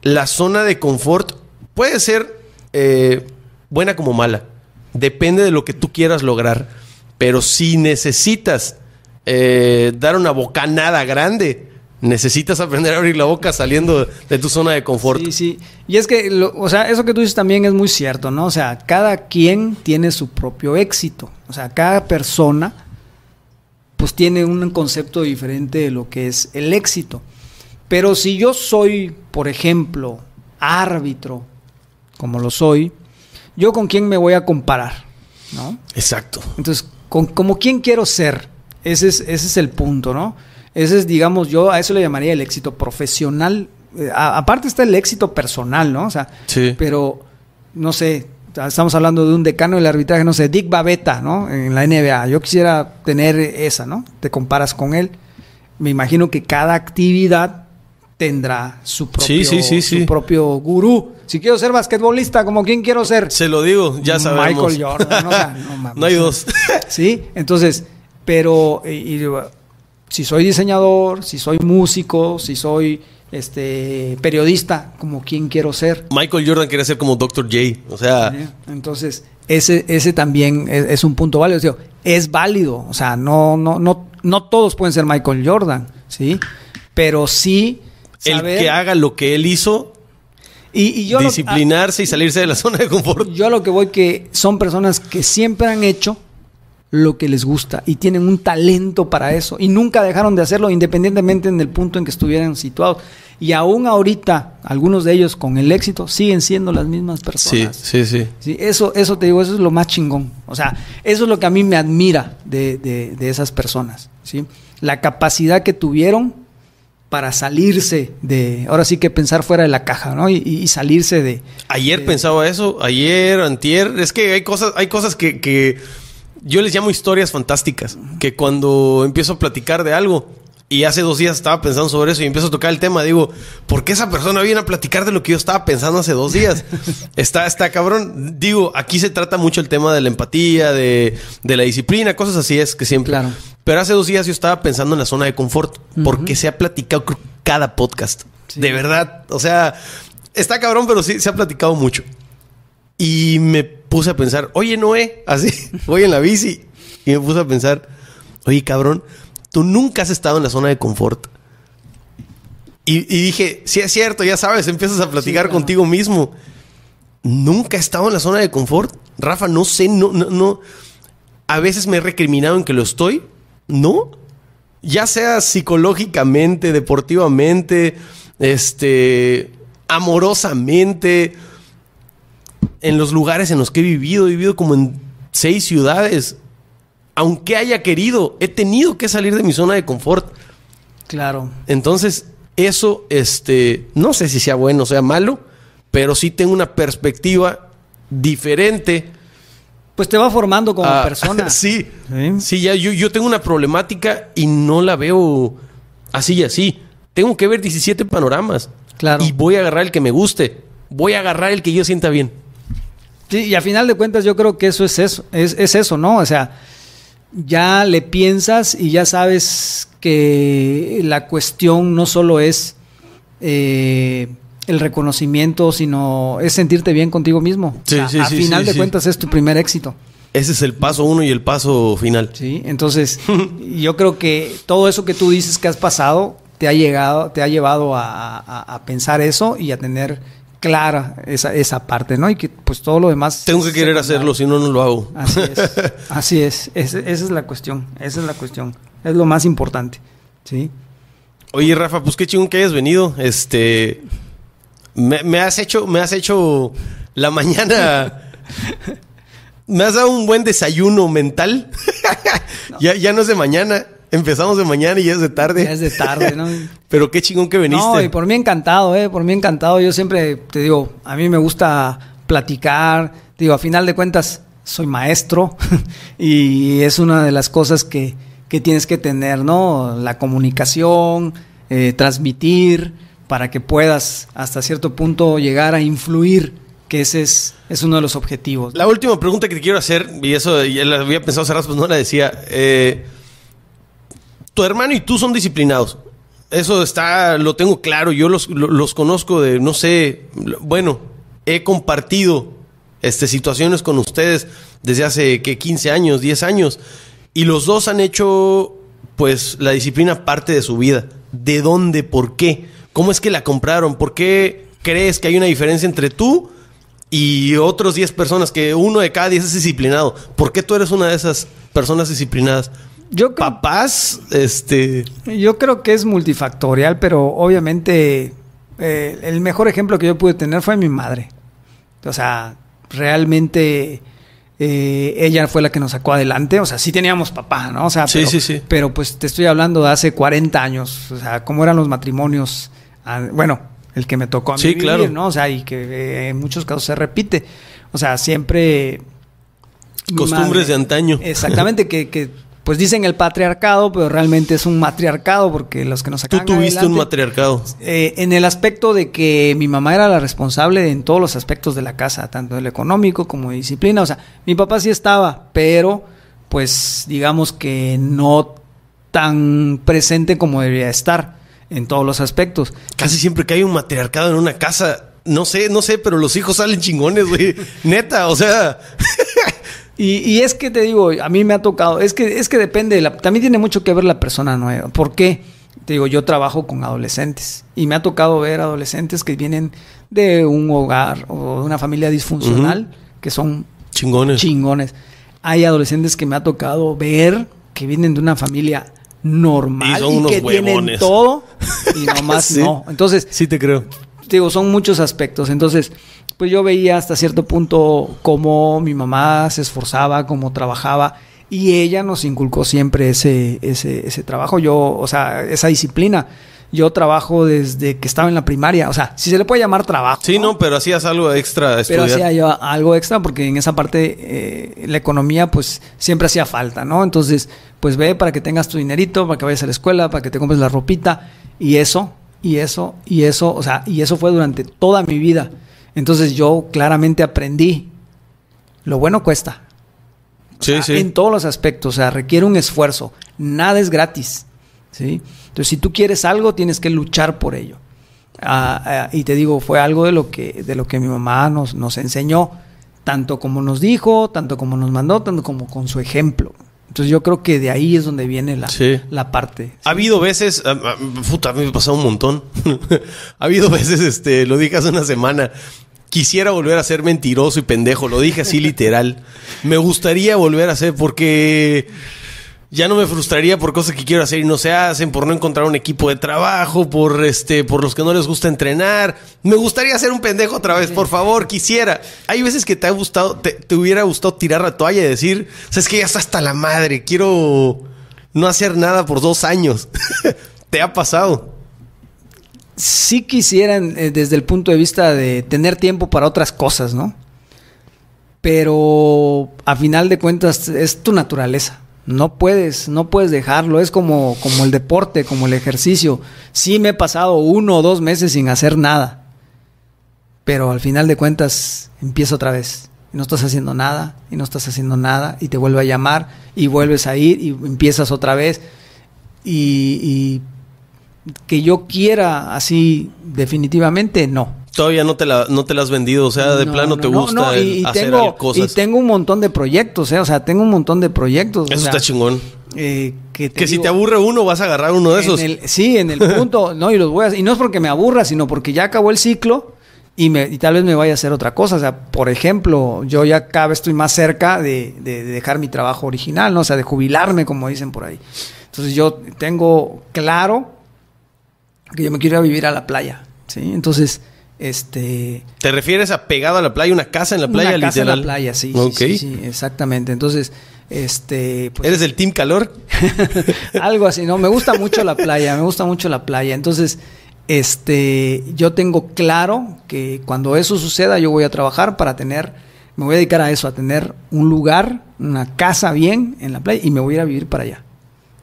La zona de confort puede ser eh, buena como mala. Depende de lo que tú quieras lograr. Pero si necesitas eh, dar una bocanada grande, necesitas aprender a abrir la boca saliendo de tu zona de confort. Sí, sí. Y es que, o sea, eso que tú dices también es muy cierto, ¿no? O sea, cada quien tiene su propio éxito. O sea, cada persona pues tiene un concepto diferente de lo que es el éxito. Pero si yo soy, por ejemplo, árbitro, como lo soy, yo con quién me voy a comparar, ¿no? Exacto. Entonces, con, como quién quiero ser, ese es, ese es el punto, ¿no? Ese es, digamos, yo a eso le llamaría el éxito profesional. Eh, aparte está el éxito personal, ¿no? O sea, sí. pero no sé, estamos hablando de un decano del arbitraje, no sé, Dick Babetta, ¿no? En la NBA. Yo quisiera tener esa, ¿no? Te comparas con él. Me imagino que cada actividad tendrá su propio, sí, su propio gurú. Si quiero ser basquetbolista, como quien quiero ser. Se lo digo, ya mm, sabemos. Michael Jordan, o no, mames. <laughs> no hay dos. <laughs> sí, entonces, pero eh, si soy diseñador, si soy músico, si soy este periodista, como quien quiero ser. Michael Jordan quiere ser como Dr. J, o sea. Entonces, ese, ese también es, un punto válido. es válido. O sea, no, no, no, no todos pueden ser Michael Jordan, ¿sí? Pero sí. el que haga lo que él hizo. Y, yo ah, disciplinarse y salirse de la zona de confort. Yo lo que voy que son personas que siempre han hecho lo que les gusta y tienen un talento para eso y nunca dejaron de hacerlo independientemente en el punto en que estuvieran situados. Y aún ahorita, algunos de ellos con el éxito siguen siendo las mismas personas. Sí, sí, sí. eso, eso te digo, eso es lo más chingón. O sea, eso es lo que a mí me admira de, de, de esas personas. ¿sí? La capacidad que tuvieron para salirse de, ahora sí que pensar fuera de la caja, ¿no? Y, salirse de... Ayer pensaba eso, ayer, antier, es que hay cosas, hay cosas que, que yo les llamo historias fantásticas, que cuando empiezo a platicar de algo, y hace dos días estaba pensando sobre eso y empiezo a tocar el tema. Digo, ¿por qué esa persona viene a platicar de lo que yo estaba pensando hace dos días? <laughs> está, está cabrón. Digo, aquí se trata mucho el tema de la empatía, de, la disciplina, cosas así es que siempre. Pero hace dos días yo estaba pensando en la zona de confort, porque se ha platicado cada podcast. De verdad, o sea, está cabrón, pero sí, se ha platicado mucho. Y me puse a pensar, oye Noé, así, <laughs> voy en la bici. Y me puse a pensar, oye cabrón, tú nunca has estado en la zona de confort. Y, dije, sí es cierto, ya sabes, empiezas a platicar contigo mismo. Nunca he estado en la zona de confort. Rafa, no sé, no, no, no. A veces me he recriminado en que lo estoy. No. Ya sea psicológicamente, deportivamente, este, amorosamente en los lugares en los que he vivido, he vivido como en seis ciudades. Aunque haya querido, he tenido que salir de mi zona de confort. Claro. Entonces, eso, este, no sé si sea bueno o sea malo, pero sí tengo una perspectiva diferente. Pues te va formando como ah, persona. <laughs> Sí, sí. ya yo, yo tengo una problemática y no la veo así y así. Tengo que ver 17 panoramas. Claro. Y voy a agarrar el que me guste. Voy a agarrar el que yo sienta bien. Sí, y a final de cuentas yo creo que eso es eso, es, eso, ¿no? O sea, ya le piensas y ya sabes que la cuestión no solo es eh, el reconocimiento, sino es sentirte bien contigo mismo. Sí, sí, a final de cuentas es tu primer éxito. Ese es el paso uno y el paso final. Sí, entonces <laughs> yo creo que todo eso que tú dices que has pasado te ha llegado, te ha llevado a pensar eso y a tener clara esa, esa parte, ¿no? Y que pues todo lo demás... Tengo que querer hacerlo, si no, no lo hago. Así es, <laughs> así es. Esa es la cuestión, esa es la cuestión. Es lo más importante, ¿sí? Oye, Rafa, pues qué chingón que hayas venido. Este... Me, has hecho... Me has hecho la mañana... <laughs> me has dado un buen desayuno mental. <laughs> ya, ya no es de mañana. Empezamos de mañana y ya es de tarde. Ya es de tarde, ¿no? <laughs> Pero qué chingón que veniste. No, y por mí encantado, ¿eh? Por mí encantado. Yo siempre te digo, a mí me gusta platicar. Digo, a final de cuentas, soy maestro <laughs> y es una de las cosas que, tienes que tener, ¿no? La comunicación, eh, transmitir, para que puedas hasta cierto punto llegar a influir que ese es, es, uno de los objetivos. La última pregunta que te quiero hacer, y eso ya la había pensado hace pues no la decía. Eh, tu hermano y tú son disciplinados. Eso está, lo tengo claro. Yo los, conozco de, no sé, bueno, he compartido este, situaciones con ustedes desde hace ¿Qué? 15 años, 10 años. Y los dos han hecho, pues, la disciplina parte de su vida. ¿De dónde? ¿Por qué? ¿Cómo es que la compraron? ¿Por qué crees que hay una diferencia entre tú y otros 10 personas? Que uno de cada 10 es disciplinado. ¿Por qué tú eres una de esas personas disciplinadas? Yo creo, papás, este... Yo creo que es multifactorial, pero obviamente eh, el mejor ejemplo que yo pude tener fue mi madre. O sea, realmente eh, ella fue la que nos sacó adelante. O sea, sí teníamos papá, ¿no? O sea, sí, pero, sí, sí. pero pues te estoy hablando de hace 40 años. O sea, cómo eran los matrimonios. Ah, bueno, el que me tocó a mí sí, claro. ¿no? O sea, y que eh, en muchos casos se repite. O sea, siempre... Costumbres de antaño. Exactamente, que pues dicen el patriarcado, pero realmente es un matriarcado porque los que nos sacan Tú tuviste un matriarcado. Eh, en el aspecto de que mi mamá era la responsable en todos los aspectos de la casa, tanto el económico como de disciplina. O sea, mi papá sí estaba, pero pues digamos que no tan presente como debía estar en todos los aspectos. Casi siempre que hay un matriarcado en una casa, no sé, no sé, pero los hijos salen chingones, güey. Neta, o sea. <laughs> Y, es que te digo, a mí me ha tocado, es que, es que depende, la, también tiene mucho que ver la persona nueva. ¿Por qué? Te digo, yo trabajo con adolescentes y me ha tocado ver adolescentes que vienen de un hogar o de una familia disfuncional, que son chingones. chingones. Hay adolescentes que me ha tocado ver que vienen de una familia normal y, son unos que tienen todo <laughs> y nomás no. Entonces, sí te creo. Te digo, son muchos aspectos. Entonces, pues yo veía hasta cierto punto cómo mi mamá se esforzaba, cómo trabajaba. Y ella nos inculcó siempre ese, ese, trabajo, yo, o sea, esa disciplina yo trabajo desde que estaba en la primaria. O sea, si se le puede llamar trabajo. Sí, no, pero hacías algo extra. pero hacía yo algo extra porque en esa parte eh, la economía pues siempre hacía falta, ¿no? Entonces, pues ve para que tengas tu dinerito, para que vayas a la escuela, para que te compres la ropita y eso, y eso, y eso, o sea, y eso fue durante toda mi vida. Entonces yo claramente aprendí, lo bueno cuesta. sí, sí. En todos los aspectos, o sea, requiere un esfuerzo, nada es gratis. ¿sí? Entonces, si tú quieres algo, tienes que luchar por ello. Ah, ah, y te digo, fue algo de lo que, de lo que mi mamá nos, nos enseñó, tanto como nos dijo, tanto como nos mandó, tanto como con su ejemplo. Entonces yo creo que de ahí es donde viene la, la parte. Ha habido veces, ah, puta, me ha pasado un montón. <laughs> ha habido veces, este, lo dije hace una semana, Quisiera volver a ser mentiroso y pendejo, lo dije así literal. <laughs> Me gustaría volver a ser porque ya no me frustraría por cosas que quiero hacer y no se hacen, por no encontrar un equipo de trabajo, por este, por los que no les gusta entrenar. Me gustaría ser un pendejo otra vez, por favor, quisiera. Hay veces que te ha gustado, te, hubiera gustado tirar la toalla y decir, sabes que ya está hasta la madre, quiero no hacer nada por dos años. <laughs> te ha pasado sí quisieran eh, desde el punto de vista de tener tiempo para otras cosas, ¿no? Pero a final de cuentas es tu naturaleza. No puedes, no puedes dejarlo. Es como, como el deporte, como el ejercicio. Sí me he pasado uno o dos meses sin hacer nada. Pero al final de cuentas empiezo otra vez. Y no estás haciendo nada, y no estás haciendo nada, y te vuelve a llamar, y vuelves a ir, y empiezas otra vez. y que yo quiera así definitivamente, no. Todavía no te la, no te has vendido, o sea, de plano te gusta no, hacer tengo, cosas. Y tengo un montón de proyectos, eh, o sea, tengo un montón de proyectos. Eso está chingón. Eh, que, si te aburre uno, vas a agarrar uno de esos. sí, en el <laughs> punto, no, y los y no es porque me aburra, sino porque ya acabó el ciclo y, tal vez me vaya a hacer otra cosa. O sea, por ejemplo, yo ya cada estoy más cerca de, de dejar mi trabajo original, ¿no? O sea, de jubilarme, como dicen por ahí. Entonces yo tengo claro que yo me quiero ir a vivir a la playa, ¿sí? Entonces, este... ¿Te refieres a pegado a la playa, una casa en la playa, una casa en la playa, sí, sí, sí, exactamente. Entonces, este... Pues ¿Eres del team calor? <laughs> algo así, ¿no? Me gusta mucho la playa, me gusta mucho la playa. Entonces, este, yo tengo claro que cuando eso suceda yo voy a trabajar para tener, me voy a dedicar a eso, a tener un lugar, una casa bien en la playa y me voy a ir a vivir para allá.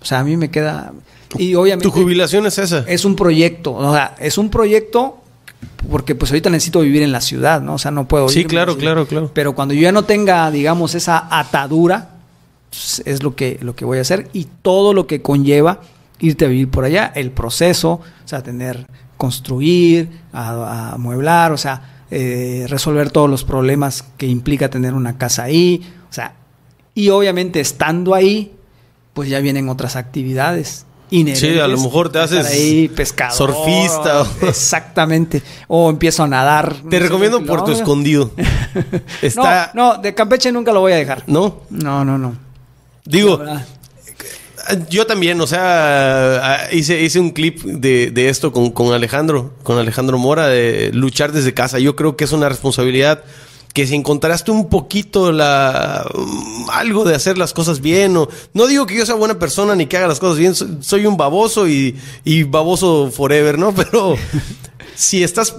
O sea, a mí me queda, y obviamente. ¿Tu jubilación es esa? Es un proyecto. O sea, es un proyecto porque pues ahorita necesito vivir en la ciudad, ¿no? O sea, no puedo Sí, claro, claro, claro. Pero cuando yo ya no tenga, digamos, esa atadura, pues, es lo que, lo que voy a hacer y todo lo que conlleva irte a vivir por allá, el proceso, o sea, tener, construir, amueblar, o sea, eh, resolver todos los problemas que implica tener una casa ahí, o sea, y obviamente estando ahí, pues ya vienen otras actividades Sí, a lo mejor te haces surfista. <laughs> Exactamente. O empiezo a nadar. Te recomiendo Puerto Escondido. <laughs> No, de Campeche nunca lo voy a dejar. ¿No? No, no, no. Digo, yo también, o sea, ah, hice, hice un clip de, esto con, con Alejandro, con Alejandro Mora, de luchar desde casa. Yo creo que es una responsabilidad que si encontraste un poquito la mm, algo de hacer las cosas bien o no digo que yo sea buena persona ni que haga las cosas bien, soy un baboso y, y baboso forever, ¿no? <laughs> Pero si estás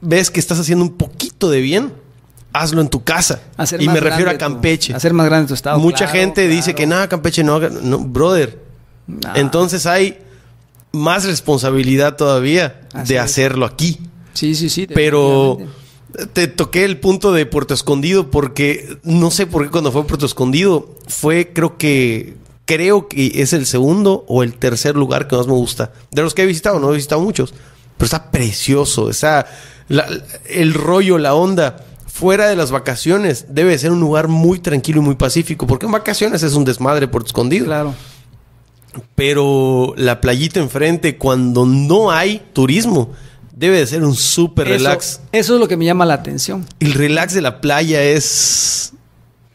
ves que estás haciendo un poquito de bien, hazlo en tu casa. y me refiero a Campeche. hacer más grande tu estado. Mucha gente dice que nada, Campeche no haga, no, brother. Entonces hay más responsabilidad todavía de hacerlo aquí. Sí, sí, sí. Pero te toqué el punto de Puerto Escondido porque no sé por qué cuando fue Puerto Escondido fue creo que creo que es el segundo o el tercer lugar que más me gusta. De los que he visitado, no he visitado muchos, pero está precioso, esa el rollo, la onda fuera de las vacaciones debe ser un lugar muy tranquilo y muy pacífico, porque en vacaciones es un desmadre Puerto escondido. Claro. Pero la playita enfrente cuando no hay turismo, Debe de ser un súper relax. Eso es lo que me llama la atención. El relax de la playa es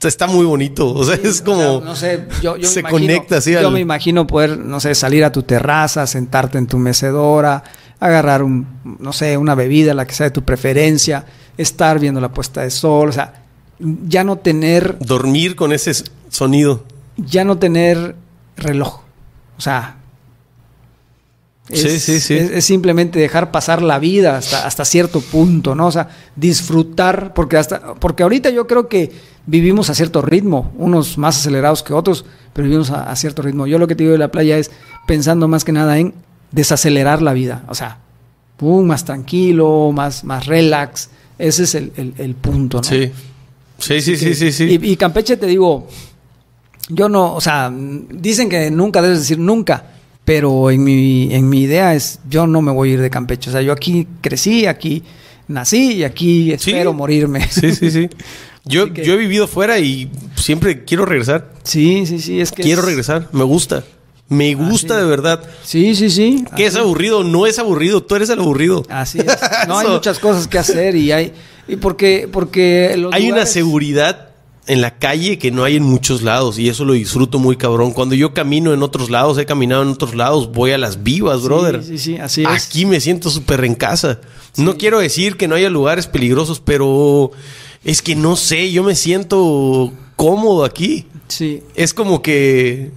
está muy bonito. O sea, es como. no sé, yo, se conecta Yo me imagino poder, no sé, salir a tu terraza, sentarte en tu mecedora, agarrar un, no sé, una bebida, la que sea de tu preferencia, estar viendo la puesta de sol. O sea, ya no tener. Dormir con ese sonido. Ya no tener reloj. O sea, es, Es, simplemente dejar pasar la vida hasta, cierto punto, ¿no? O sea, disfrutar, porque, hasta, porque ahorita yo creo que vivimos a cierto ritmo, unos más acelerados que otros, pero vivimos a, cierto ritmo. Yo lo que te digo de la playa es pensando más que nada en desacelerar la vida, o sea, más tranquilo, más, más relax. Ese es el, punto, ¿no? Sí. Sí, sí, sí, sí, sí. y Campeche te digo, yo no, o sea, dicen que nunca debes decir nunca pero en mi, en mi idea es, yo no me voy a ir de Campeche. O sea, yo aquí crecí, aquí nací y aquí espero morirme. <laughs> Sí, sí, sí. Yo, yo he vivido fuera y siempre quiero regresar. Sí, sí, sí. Es que quiero regresar. Me gusta. Me gusta de verdad. Sí, sí, sí. Que es aburrido, no es aburrido, tú eres el aburrido. Así <laughs> es. No hay muchas cosas que hacer y hay y porque porque hay una seguridad en la calle que no hay en muchos lados y eso lo disfruto muy cabrón. Cuando yo camino en otros lados, he caminado en otros lados, voy a las vivas, brother. Sí, sí, así Aquí me siento súper en casa. No quiero decir que no haya lugares peligrosos, pero es que no sé, yo me siento cómodo aquí. Sí. Es como que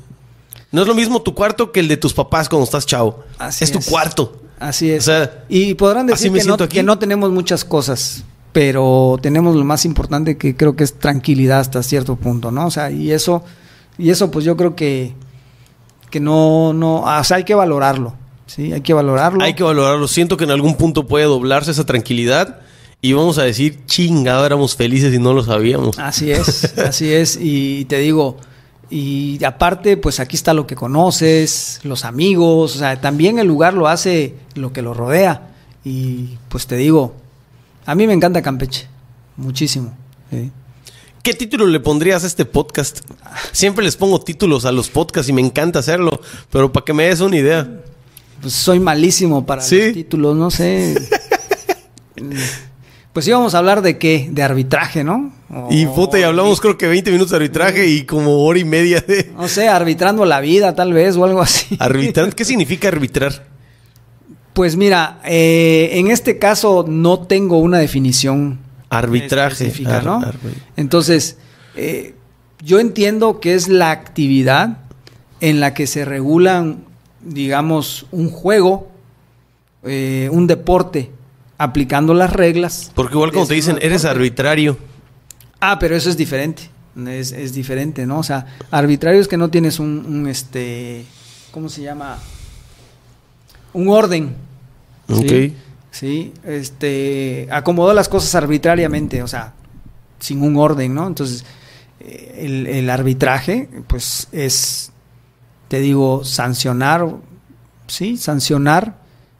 no es lo mismo tu cuarto que el de tus papás cuando estás chavo. Así es, es. tu cuarto. Así es. O sea, y podrán decir que que no tenemos muchas cosas pero tenemos lo más importante que creo que es tranquilidad hasta cierto punto, ¿no? O sea, y eso, y eso pues yo creo que, que no, no, o sea, hay que valorarlo, ¿sí? Hay que valorarlo. Hay que valorarlo. Siento que en algún punto puede doblarse esa tranquilidad y vamos a decir, chingado, éramos felices y no lo sabíamos. Así es, <laughs> así es. Y te digo, y aparte, pues aquí está lo que conoces, los amigos, o sea, también el lugar lo hace lo que lo rodea. Y pues te digo, a mí me encanta Campeche, muchísimo. ¿Qué título le pondrías a este podcast? Siempre les pongo títulos a los podcasts y me encanta hacerlo, pero para que me des una idea. Pues soy malísimo para ¿Sí? títulos, no sé. pues íbamos a hablar de qué? De arbitraje, ¿no? y puta, y hablamos creo que 20 minutos de arbitraje y como hora y media de... No sé, arbitrando la vida tal vez o algo así. ¿Arbitrar? ¿Qué <laughs> significa arbitrar? Pues mira, eh, en este caso no tengo una definición arbitraje, ¿no? Entonces, eh, yo entiendo que es la actividad en la que se regulan, digamos, un juego, eh, un deporte, aplicando las reglas. Porque igual como te dicen, eres arbitrario. Ah, pero eso es diferente. Es, diferente, ¿no? O sea, arbitrario es que no tienes un, un este, ¿cómo se llama? Un orden. Okay. ¿sí? Este, acomodó las cosas arbitrariamente, o sea, sin un orden, ¿no? Entonces, eh, el, arbitraje, pues es, te digo, sancionar, ¿sí? Sancionar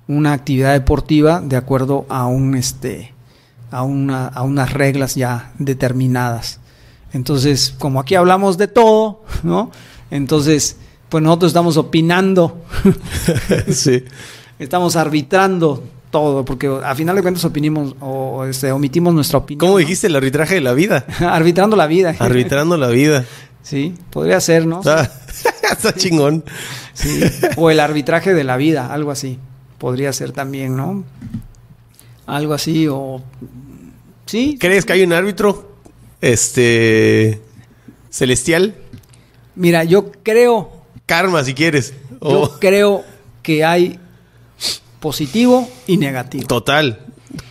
una actividad deportiva de acuerdo a un este a, una, a unas reglas ya determinadas. Entonces, como aquí hablamos de todo, ¿no? Entonces, pues nosotros estamos opinando. <laughs> sí estamos arbitrando todo, porque a final de cuentas opinimos o, este, omitimos nuestra opinión. ¿Cómo dijiste el arbitraje de la vida? <laughs> arbitrando la vida. Arbitrando la vida. Sí, podría ser, ¿no? Está, <laughs> chingón. Sí. O el arbitraje de la vida, algo así. Podría ser también, ¿no? Algo así o sí. ¿Crees que hay un árbitro este celestial? Mira, yo creo. Karma, si quieres. Yo creo que hay positivo y negativo. Total.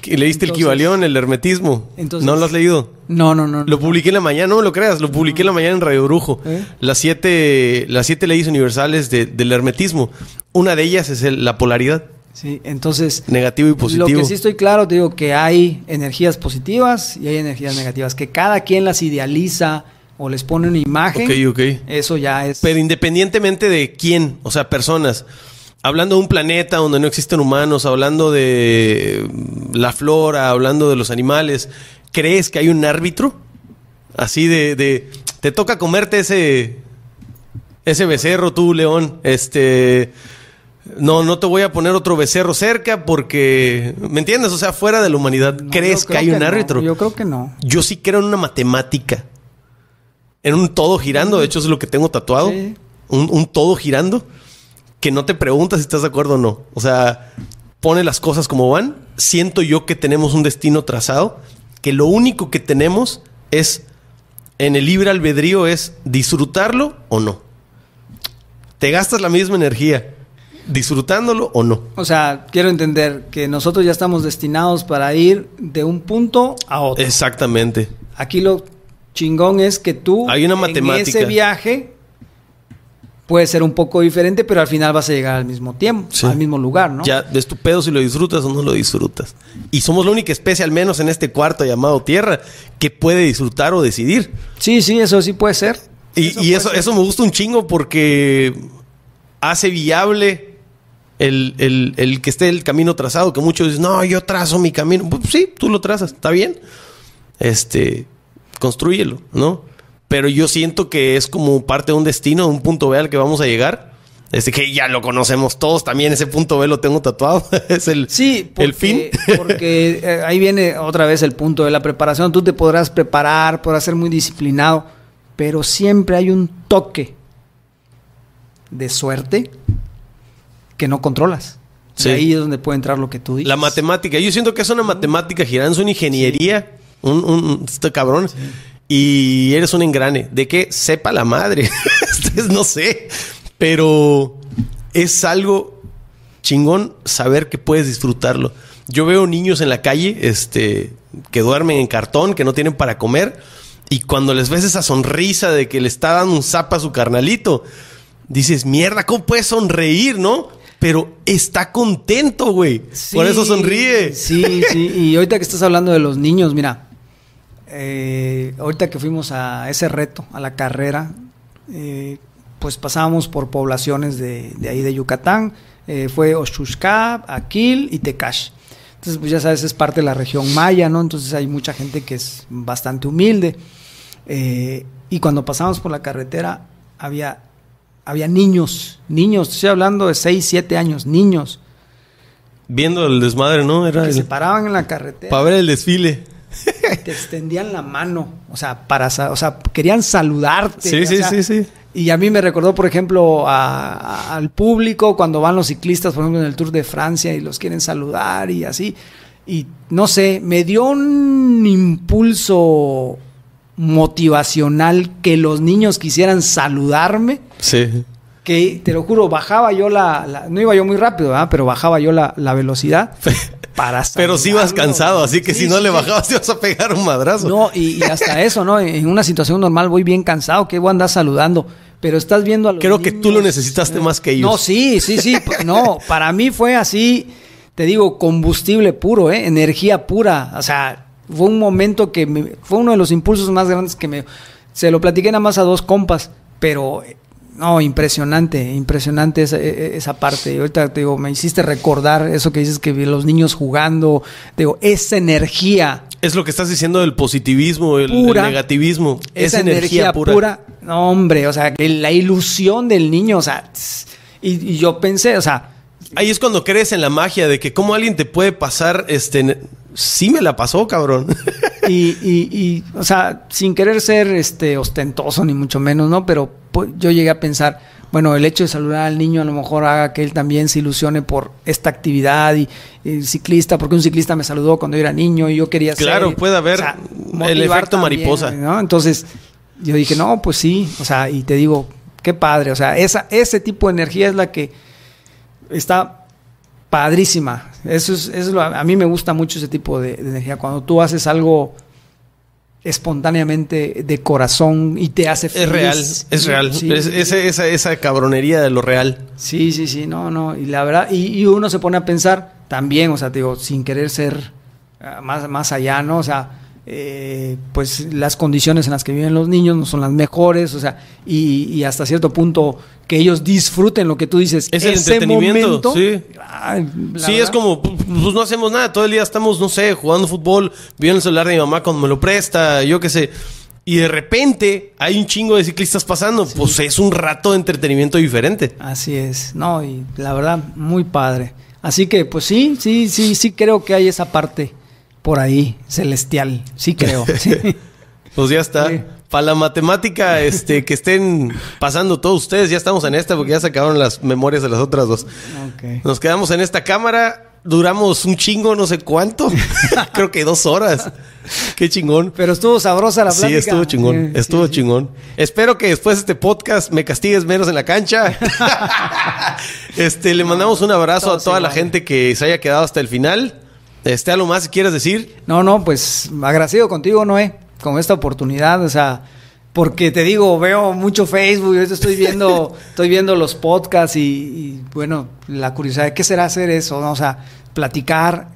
Leíste el Kibalión, el hermetismo. ¿No lo has leído? No, no, no. Lo publiqué la mañana, no me lo creas, lo publiqué la mañana en Radio Brujo. ¿Eh? Las, siete, las siete leyes universales del hermetismo. Una de ellas es la polaridad. Sí, entonces. Negativo y positivo. Lo que sí estoy claro, te digo que hay energías positivas y hay energías negativas, que cada quien las idealiza o les pone una imagen. Ok, ok. Eso ya es. Pero independientemente de quién, o sea, personas hablando de un planeta donde no existen humanos, hablando de mm, la flora, hablando de los animales, ¿crees que hay un árbitro? Así de, te toca comerte ese, ese becerro tú, León, este... No, no te voy a poner otro becerro cerca porque, ¿me entiendes? O sea, fuera de la humanidad, ¿crees que hay un árbitro? yo creo que no. Yo sí creo en una matemática, en un todo girando, de mm. hecho es lo que tengo tatuado, un todo girando que no te preguntas si estás de acuerdo o no. O sea, pone las cosas como van. Siento yo que tenemos un destino trazado, que lo único que tenemos es en el libre albedrío es disfrutarlo o no. Te gastas la misma energía disfrutándolo o no. O sea, quiero entender que nosotros ya estamos destinados para ir de un punto a otro. Exactamente. Aquí lo chingón es que tú en ese viaje puede ser un poco diferente, pero al final vas a llegar al mismo tiempo, al mismo lugar, ¿no? Ya de tu si lo disfrutas o no lo disfrutas. Y somos la única especie, al menos en este cuarto llamado Tierra, que puede disfrutar o decidir. Sí, sí, eso sí puede ser. Y eso, eso, me gusta un chingo porque hace viable el, que esté el camino trazado, que muchos dicen, no, yo trazo mi camino. Pues sí, tú lo trazas, está bien. Este, construyelo, ¿no? pero yo siento que es como parte de un destino, un punto B al que vamos a llegar. es este, que ya lo conocemos todos, también ese punto B lo tengo tatuado, <laughs> es el, sí, el fin. porque <laughs> eh, ahí viene otra vez el punto de la preparación. Tú te podrás preparar, podrás ser muy disciplinado, pero siempre hay un toque de suerte que no controlas. ahí es donde puede entrar lo que tú dices. La matemática, yo siento que es una matemática girando, es una ingeniería, un, este cabrón y eres un engrane. De que sepa la madre. <laughs> Este no sé. Pero es algo chingón saber que puedes disfrutarlo. Yo veo niños en la calle este, que duermen en cartón, que no tienen para comer. Y cuando les ves esa sonrisa de que le está dando un zapa a su carnalito, dices, mierda, ¿cómo puedes sonreír, no? pero está contento, güey. Por eso sonríe. Sí, sí. Y ahorita que estás hablando de los niños, mira, eh, ahorita que fuimos a ese reto, a la carrera, eh, pues pasábamos por poblaciones de, ahí de Yucatán, eh, fue Oshushkab, Aquil y Tecash. Entonces, pues ya sabes, es parte de la región maya, ¿no? Entonces hay mucha gente que es bastante humilde. y cuando pasamos por la carretera, había, había niños, niños, estoy hablando de 6, 7 años, niños. Viendo el desmadre, ¿no? que se paraban en la carretera. Para ver el desfile te extendían la mano, o sea, para, querían saludarte. Sí, sí, sí, sí. Y a mí me recordó, por ejemplo, al público cuando van los ciclistas, por ejemplo, en el Tour de Francia y los quieren saludar y así. Y no sé, me dio un impulso motivacional que los niños quisieran saludarme. Sí. Que te lo juro, bajaba yo la. no iba yo muy rápido, ¿verdad? pero bajaba yo la, la velocidad. <laughs> Pero si vas cansado, así que si no le bajabas te ibas a pegar un madrazo. No, y, hasta <laughs> eso, ¿no? En una situación normal voy bien cansado, que voy a saludando. Pero estás viendo a los Creo que tú lo necesitaste eh, más que ellos. No, sí, sí, sí. no, para mí fue así, te digo, combustible puro, ¿eh? Energía pura. O sea, fue un momento que me, fue uno de los impulsos más grandes que me... Se lo platiqué nada más a dos compas, pero no, impresionante, impresionante esa, e, e, esa parte. ahorita te digo, me hiciste recordar eso que dices que vi los niños jugando, digo, esa energía. Es lo que estás diciendo del positivismo, el, negativismo. Esa, energía, pura. No, hombre, o sea, la ilusión del niño, o sea, y, yo pensé, o sea, Ahí es cuando crees en la magia de que cómo alguien te puede pasar, este, sí me la pasó, cabrón. Y, o sea, sin querer ser, este, ostentoso ni mucho menos, ¿no? Pero yo llegué a pensar, bueno, el hecho de saludar al niño a lo mejor haga que él también se ilusione por esta actividad y el ciclista, porque un ciclista me saludó cuando yo era niño y yo quería ser. Claro, puede haber el efecto mariposa. Entonces, yo dije, no, pues sí, o sea, y te digo, qué padre, o sea, esa, ese tipo de energía es la que está padrísima. Eso es, lo, a mí me gusta mucho ese tipo de energía. Cuando tú haces algo espontáneamente de corazón y te hace feliz. Es real, es real. Esa, esa, cabronería de lo real. Sí, sí, sí, no, no. Y la verdad, y, uno se pone a pensar también, o sea, digo, sin querer ser ah, más, más allá, ¿no? O sea, eh, pues las condiciones en las que viven los niños no son las mejores, o sea, y, hasta cierto punto que ellos disfruten lo que tú dices. Es el entretenimiento, sí. sí, es como, pues no hacemos nada, todo el día estamos, no sé, jugando fútbol, viendo el celular de mi mamá cuando me lo presta, yo qué sé. Y de repente hay un chingo de ciclistas pasando. Pues es un rato de entretenimiento diferente. Así es. No, y la verdad, muy padre. Así que, pues sí, sí, sí, sí creo que hay esa parte por ahí celestial. Sí, creo. <laughs> pues ya está. Para la matemática este, que estén pasando todos ustedes, ya estamos en esta porque ya se acabaron las memorias de las otras dos. Nos quedamos en esta cámara. Duramos un chingo, no sé cuánto. <laughs> Creo que dos horas. Qué chingón. Pero estuvo sabrosa la plática. Sí, estuvo chingón. estuvo chingón. Espero que después de este podcast me castigues menos en la cancha. <laughs> este, le mandamos un abrazo a toda la gente que se haya quedado hasta el final. Este, ¿Algo más que quieres decir? No, no, pues agradecido contigo, Noé, con esta oportunidad, o sea, porque te digo, veo mucho Facebook, estoy <laughs> viendo, estoy viendo los podcasts y, bueno, la curiosidad de qué será hacer eso, ¿no? o sea, platicar,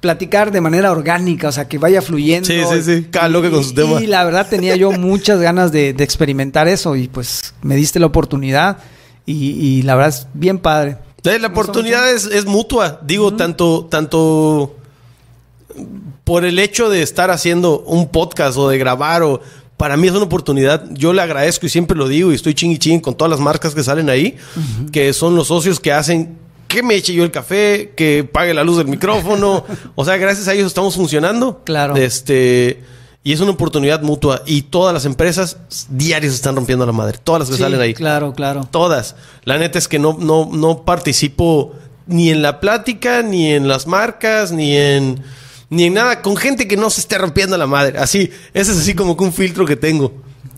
platicar de manera orgánica, o sea, que vaya fluyendo. Sí, sí, sí, cada que con su tema. Y la verdad tenía yo muchas ganas de, experimentar eso y pues me diste la oportunidad y, la verdad es bien padre. La oportunidad es, mutua, digo, tanto, tanto por el hecho de estar haciendo un podcast o de grabar o para mí es una oportunidad. Yo le agradezco y siempre lo digo y estoy ching y ching con todas las marcas que salen ahí, que son los socios que hacen que me eche yo el café, que pague la luz del micrófono. <laughs> o sea, gracias a ellos estamos funcionando. Claro. Este. Y es una oportunidad mutua. Y todas las empresas diarias están rompiendo la madre. Todas las que salen ahí. Claro, claro. Todas. La neta es que no, no, no participo ni en la plática, ni en las marcas, ni en ni en nada, con gente que no se esté rompiendo la madre. Así, ese es así como que un filtro que tengo.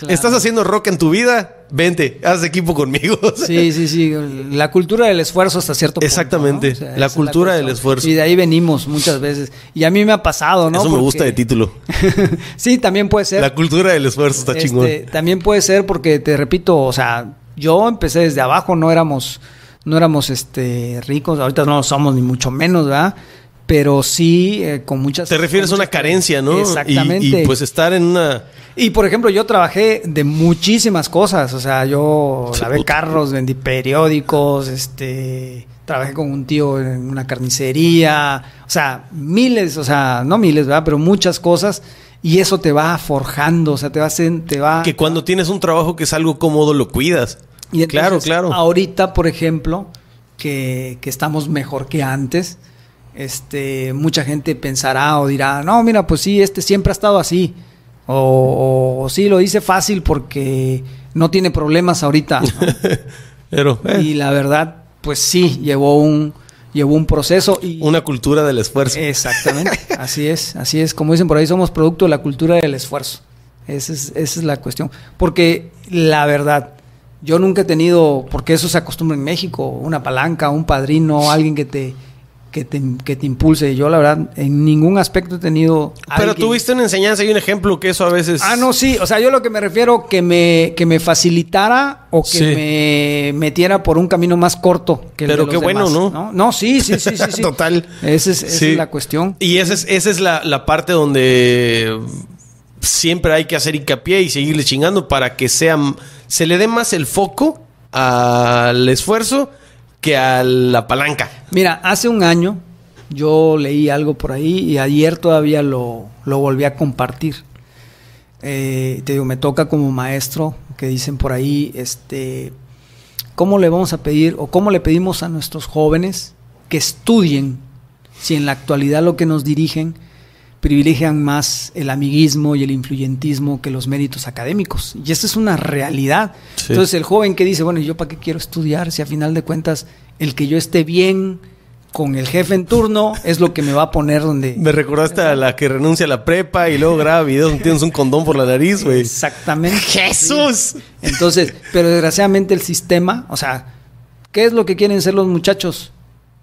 ¿Estás haciendo rock en tu vida? Vente, haz equipo conmigo. <laughs> Sí, sí, sí. La cultura del esfuerzo hasta cierto punto. Exactamente. la cultura del esfuerzo. Y de ahí venimos muchas veces. Y a mí me ha pasado, ¿no? Eso me gusta de título. <laughs> sí, también puede ser. La cultura del esfuerzo está este, chingón. También puede ser porque, te repito, o sea, yo empecé desde abajo, no éramos, no éramos este, ricos. Ahorita no lo somos ni mucho menos, ¿verdad? pero sí eh, con muchas... Te refieres a una carencia, ¿no? Exactamente. Y, pues estar en una... Y por ejemplo, yo trabajé de muchísimas cosas, o sea, yo lavé carros, vendí periódicos, este, trabajé con un tío en una carnicería, o sea, miles, o sea, no miles, ¿verdad? Pero muchas cosas. Y eso te va forjando, o sea, te va, te va... Que cuando tienes un trabajo que es algo cómodo, lo cuidas. Y claro, claro. Ahorita, por ejemplo, que estamos mejor que antes, este, mucha gente pensará o dirá, no, mira, pues sí, este siempre ha estado así. O, sí, lo dice fácil porque no tiene problemas ahorita. <laughs> Pero, eh. Y la verdad, pues sí, llevó un, llevó un proceso. Y, Una cultura del esfuerzo. Exactamente, así es, así es. Como dicen por ahí, somos producto de la cultura del esfuerzo. Esa es, esa es la cuestión. Porque la verdad, yo nunca he tenido, porque eso se acostumbra en México, una palanca, un padrino, alguien que te que te, impulse. Yo, la verdad, en ningún aspecto he tenido. Pero tuviste una enseñanza y un ejemplo que eso a veces. Ah, no, sí. O sea, yo lo que me refiero, que me, que me facilitara o que me metiera por un camino más corto que Pero el de los qué bueno, ¿no? ¿no? sí, sí, sí, <laughs> Total. Esa es, la cuestión. Y esa es, esa es la, la parte donde siempre hay que hacer hincapié y seguirle chingando para que sea, se le dé más el foco al esfuerzo que a la palanca. Mira, hace un año yo leí algo por ahí y ayer todavía lo, volví a compartir. Eh, te digo, me toca como maestro, que dicen por ahí, este, ¿cómo le vamos a pedir o cómo le pedimos a nuestros jóvenes que estudien si en la actualidad lo que nos dirigen privilegian más el amiguismo y el influyentismo que los méritos académicos. Y esa es una realidad. Entonces el joven que dice, bueno, ¿yo para qué quiero estudiar si a final de cuentas el que yo esté bien con el jefe en turno es lo que me va a poner donde... me recordaste a la que renuncia a la prepa y luego graba videos tienes un condón por la nariz, güey. Exactamente. <laughs> ¡Jesús! Entonces, pero desgraciadamente el sistema, o sea, ¿qué es lo que quieren ser los muchachos?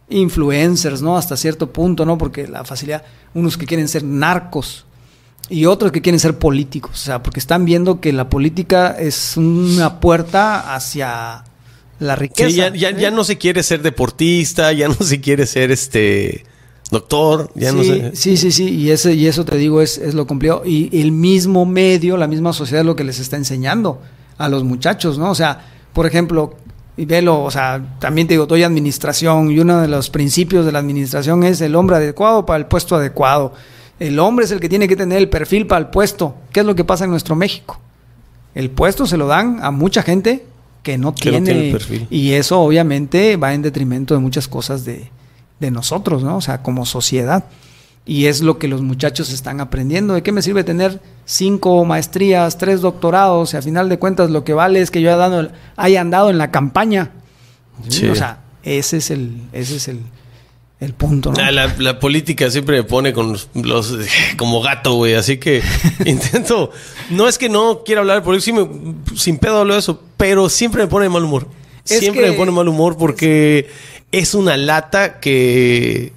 influencers, ¿no? Hasta cierto punto, ¿no? Porque la facilidad, unos que quieren ser narcos y otros que quieren ser políticos, o sea, porque están viendo que la política es una puerta hacia la riqueza. ya, ¿eh? no se quiere ser deportista, ya no se quiere ser este doctor, ya sí, no Sí, sí, sí, y, ese, y eso te digo es, lo complicado. Y el mismo medio, la misma sociedad es lo que les está enseñando a los muchachos, ¿no? O sea, por ejemplo, y velo, o sea, también te digo, doy administración y uno de los principios de la administración es el hombre adecuado para el puesto adecuado. El hombre es el que tiene que tener el perfil para el puesto. ¿Qué es lo que pasa en nuestro México? El puesto se lo dan a mucha gente que no, tiene, el perfil. Y eso obviamente va en detrimento de muchas cosas de, de nosotros, ¿no? O sea, como sociedad. Y es lo que los muchachos están aprendiendo. ¿De qué me sirve tener cinco maestrías, tres doctorados? Y al final de cuentas lo que vale es que yo haya, dado, haya andado en la campaña. O sea, ese es el, ese es el, punto. La, política siempre me pone con los, <laughs> como gato, güey. Así que <laughs> intento. no es que no quiera hablar por sí me, sin pedo hablo de eso, pero siempre me pone de mal humor. siempre me pone mal humor porque es, es una lata que,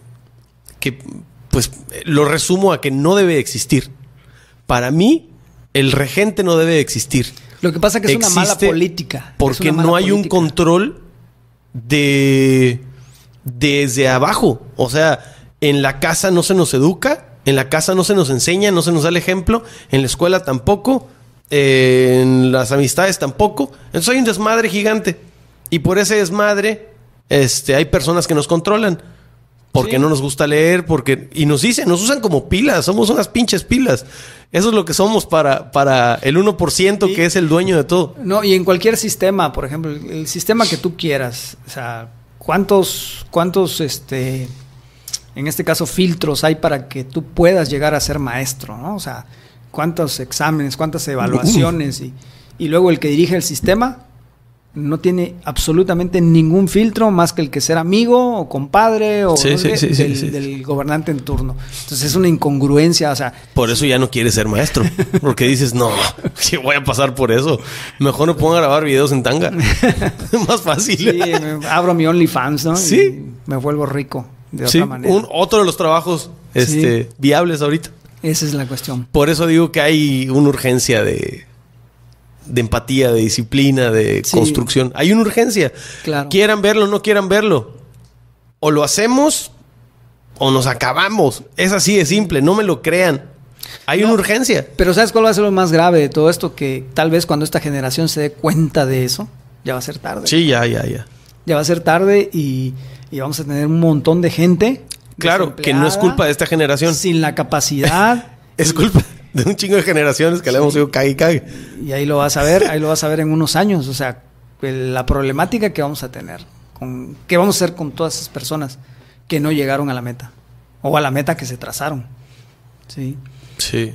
que pues lo resumo a que no debe existir. Para mí, el regente no debe existir. Lo que pasa es que es una mala política. Porque no hay un control de desde abajo. O sea, en la casa no se nos educa, en la casa no se nos enseña, no se nos da el ejemplo, en la escuela tampoco, en las amistades tampoco. Entonces hay un desmadre gigante. Y por ese desmadre, este, hay personas que nos controlan porque no nos gusta leer, porque y nos dicen, nos usan como pilas, somos unas pinches pilas. Eso es lo que somos para, para el 1% que es el dueño de todo. No, y en cualquier sistema, por ejemplo, el, sistema que tú quieras, o sea, ¿cuántos cuántos este en este caso filtros hay para que tú puedas llegar a ser maestro, ¿no? O sea, cuántos exámenes, cuántas evaluaciones y, y luego el que dirige el sistema no tiene absolutamente ningún filtro más que el que ser amigo o compadre o del, gobernante en turno. Entonces es una incongruencia, o sea... Por eso ya no quieres ser maestro, porque dices, no, si <laughs> voy a pasar por eso, mejor no pongo a grabar videos en tanga. <laughs> más fácil. Sí, abro mi OnlyFans, ¿no? Sí. me vuelvo rico de otra manera. Un, otro de los trabajos este, viables ahorita. Esa es la cuestión. Por eso digo que hay una urgencia de de empatía, de disciplina, de construcción. Hay una urgencia. Quieran verlo, no quieran verlo. O lo hacemos o nos acabamos. Es así de simple, no me lo crean. Hay una urgencia. Pero ¿sabes cuál va a ser lo más grave de todo esto? Que tal vez cuando esta generación se dé cuenta de eso, ya va a ser tarde. Sí, ya, ya, ya. Ya va a ser tarde y, y vamos a tener un montón de gente. Claro, que no es culpa de esta generación. Sin la capacidad. <laughs> es culpa. <laughs> de un chingo de generaciones que le hemos ido cague y Y ahí lo vas a ver, ahí lo vas a ver en unos años, o sea, la problemática que vamos a tener, con, qué vamos a hacer con todas esas personas que no llegaron a la meta, o a la meta que se trazaron. Sí. Sí.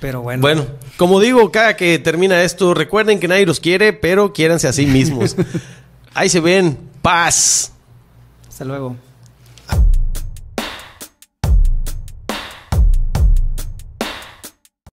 Pero bueno. Bueno, como digo, cada que termina esto, recuerden que nadie los quiere, pero quiéranse a sí mismos. <laughs> Ahí se ven. Paz. Hasta luego.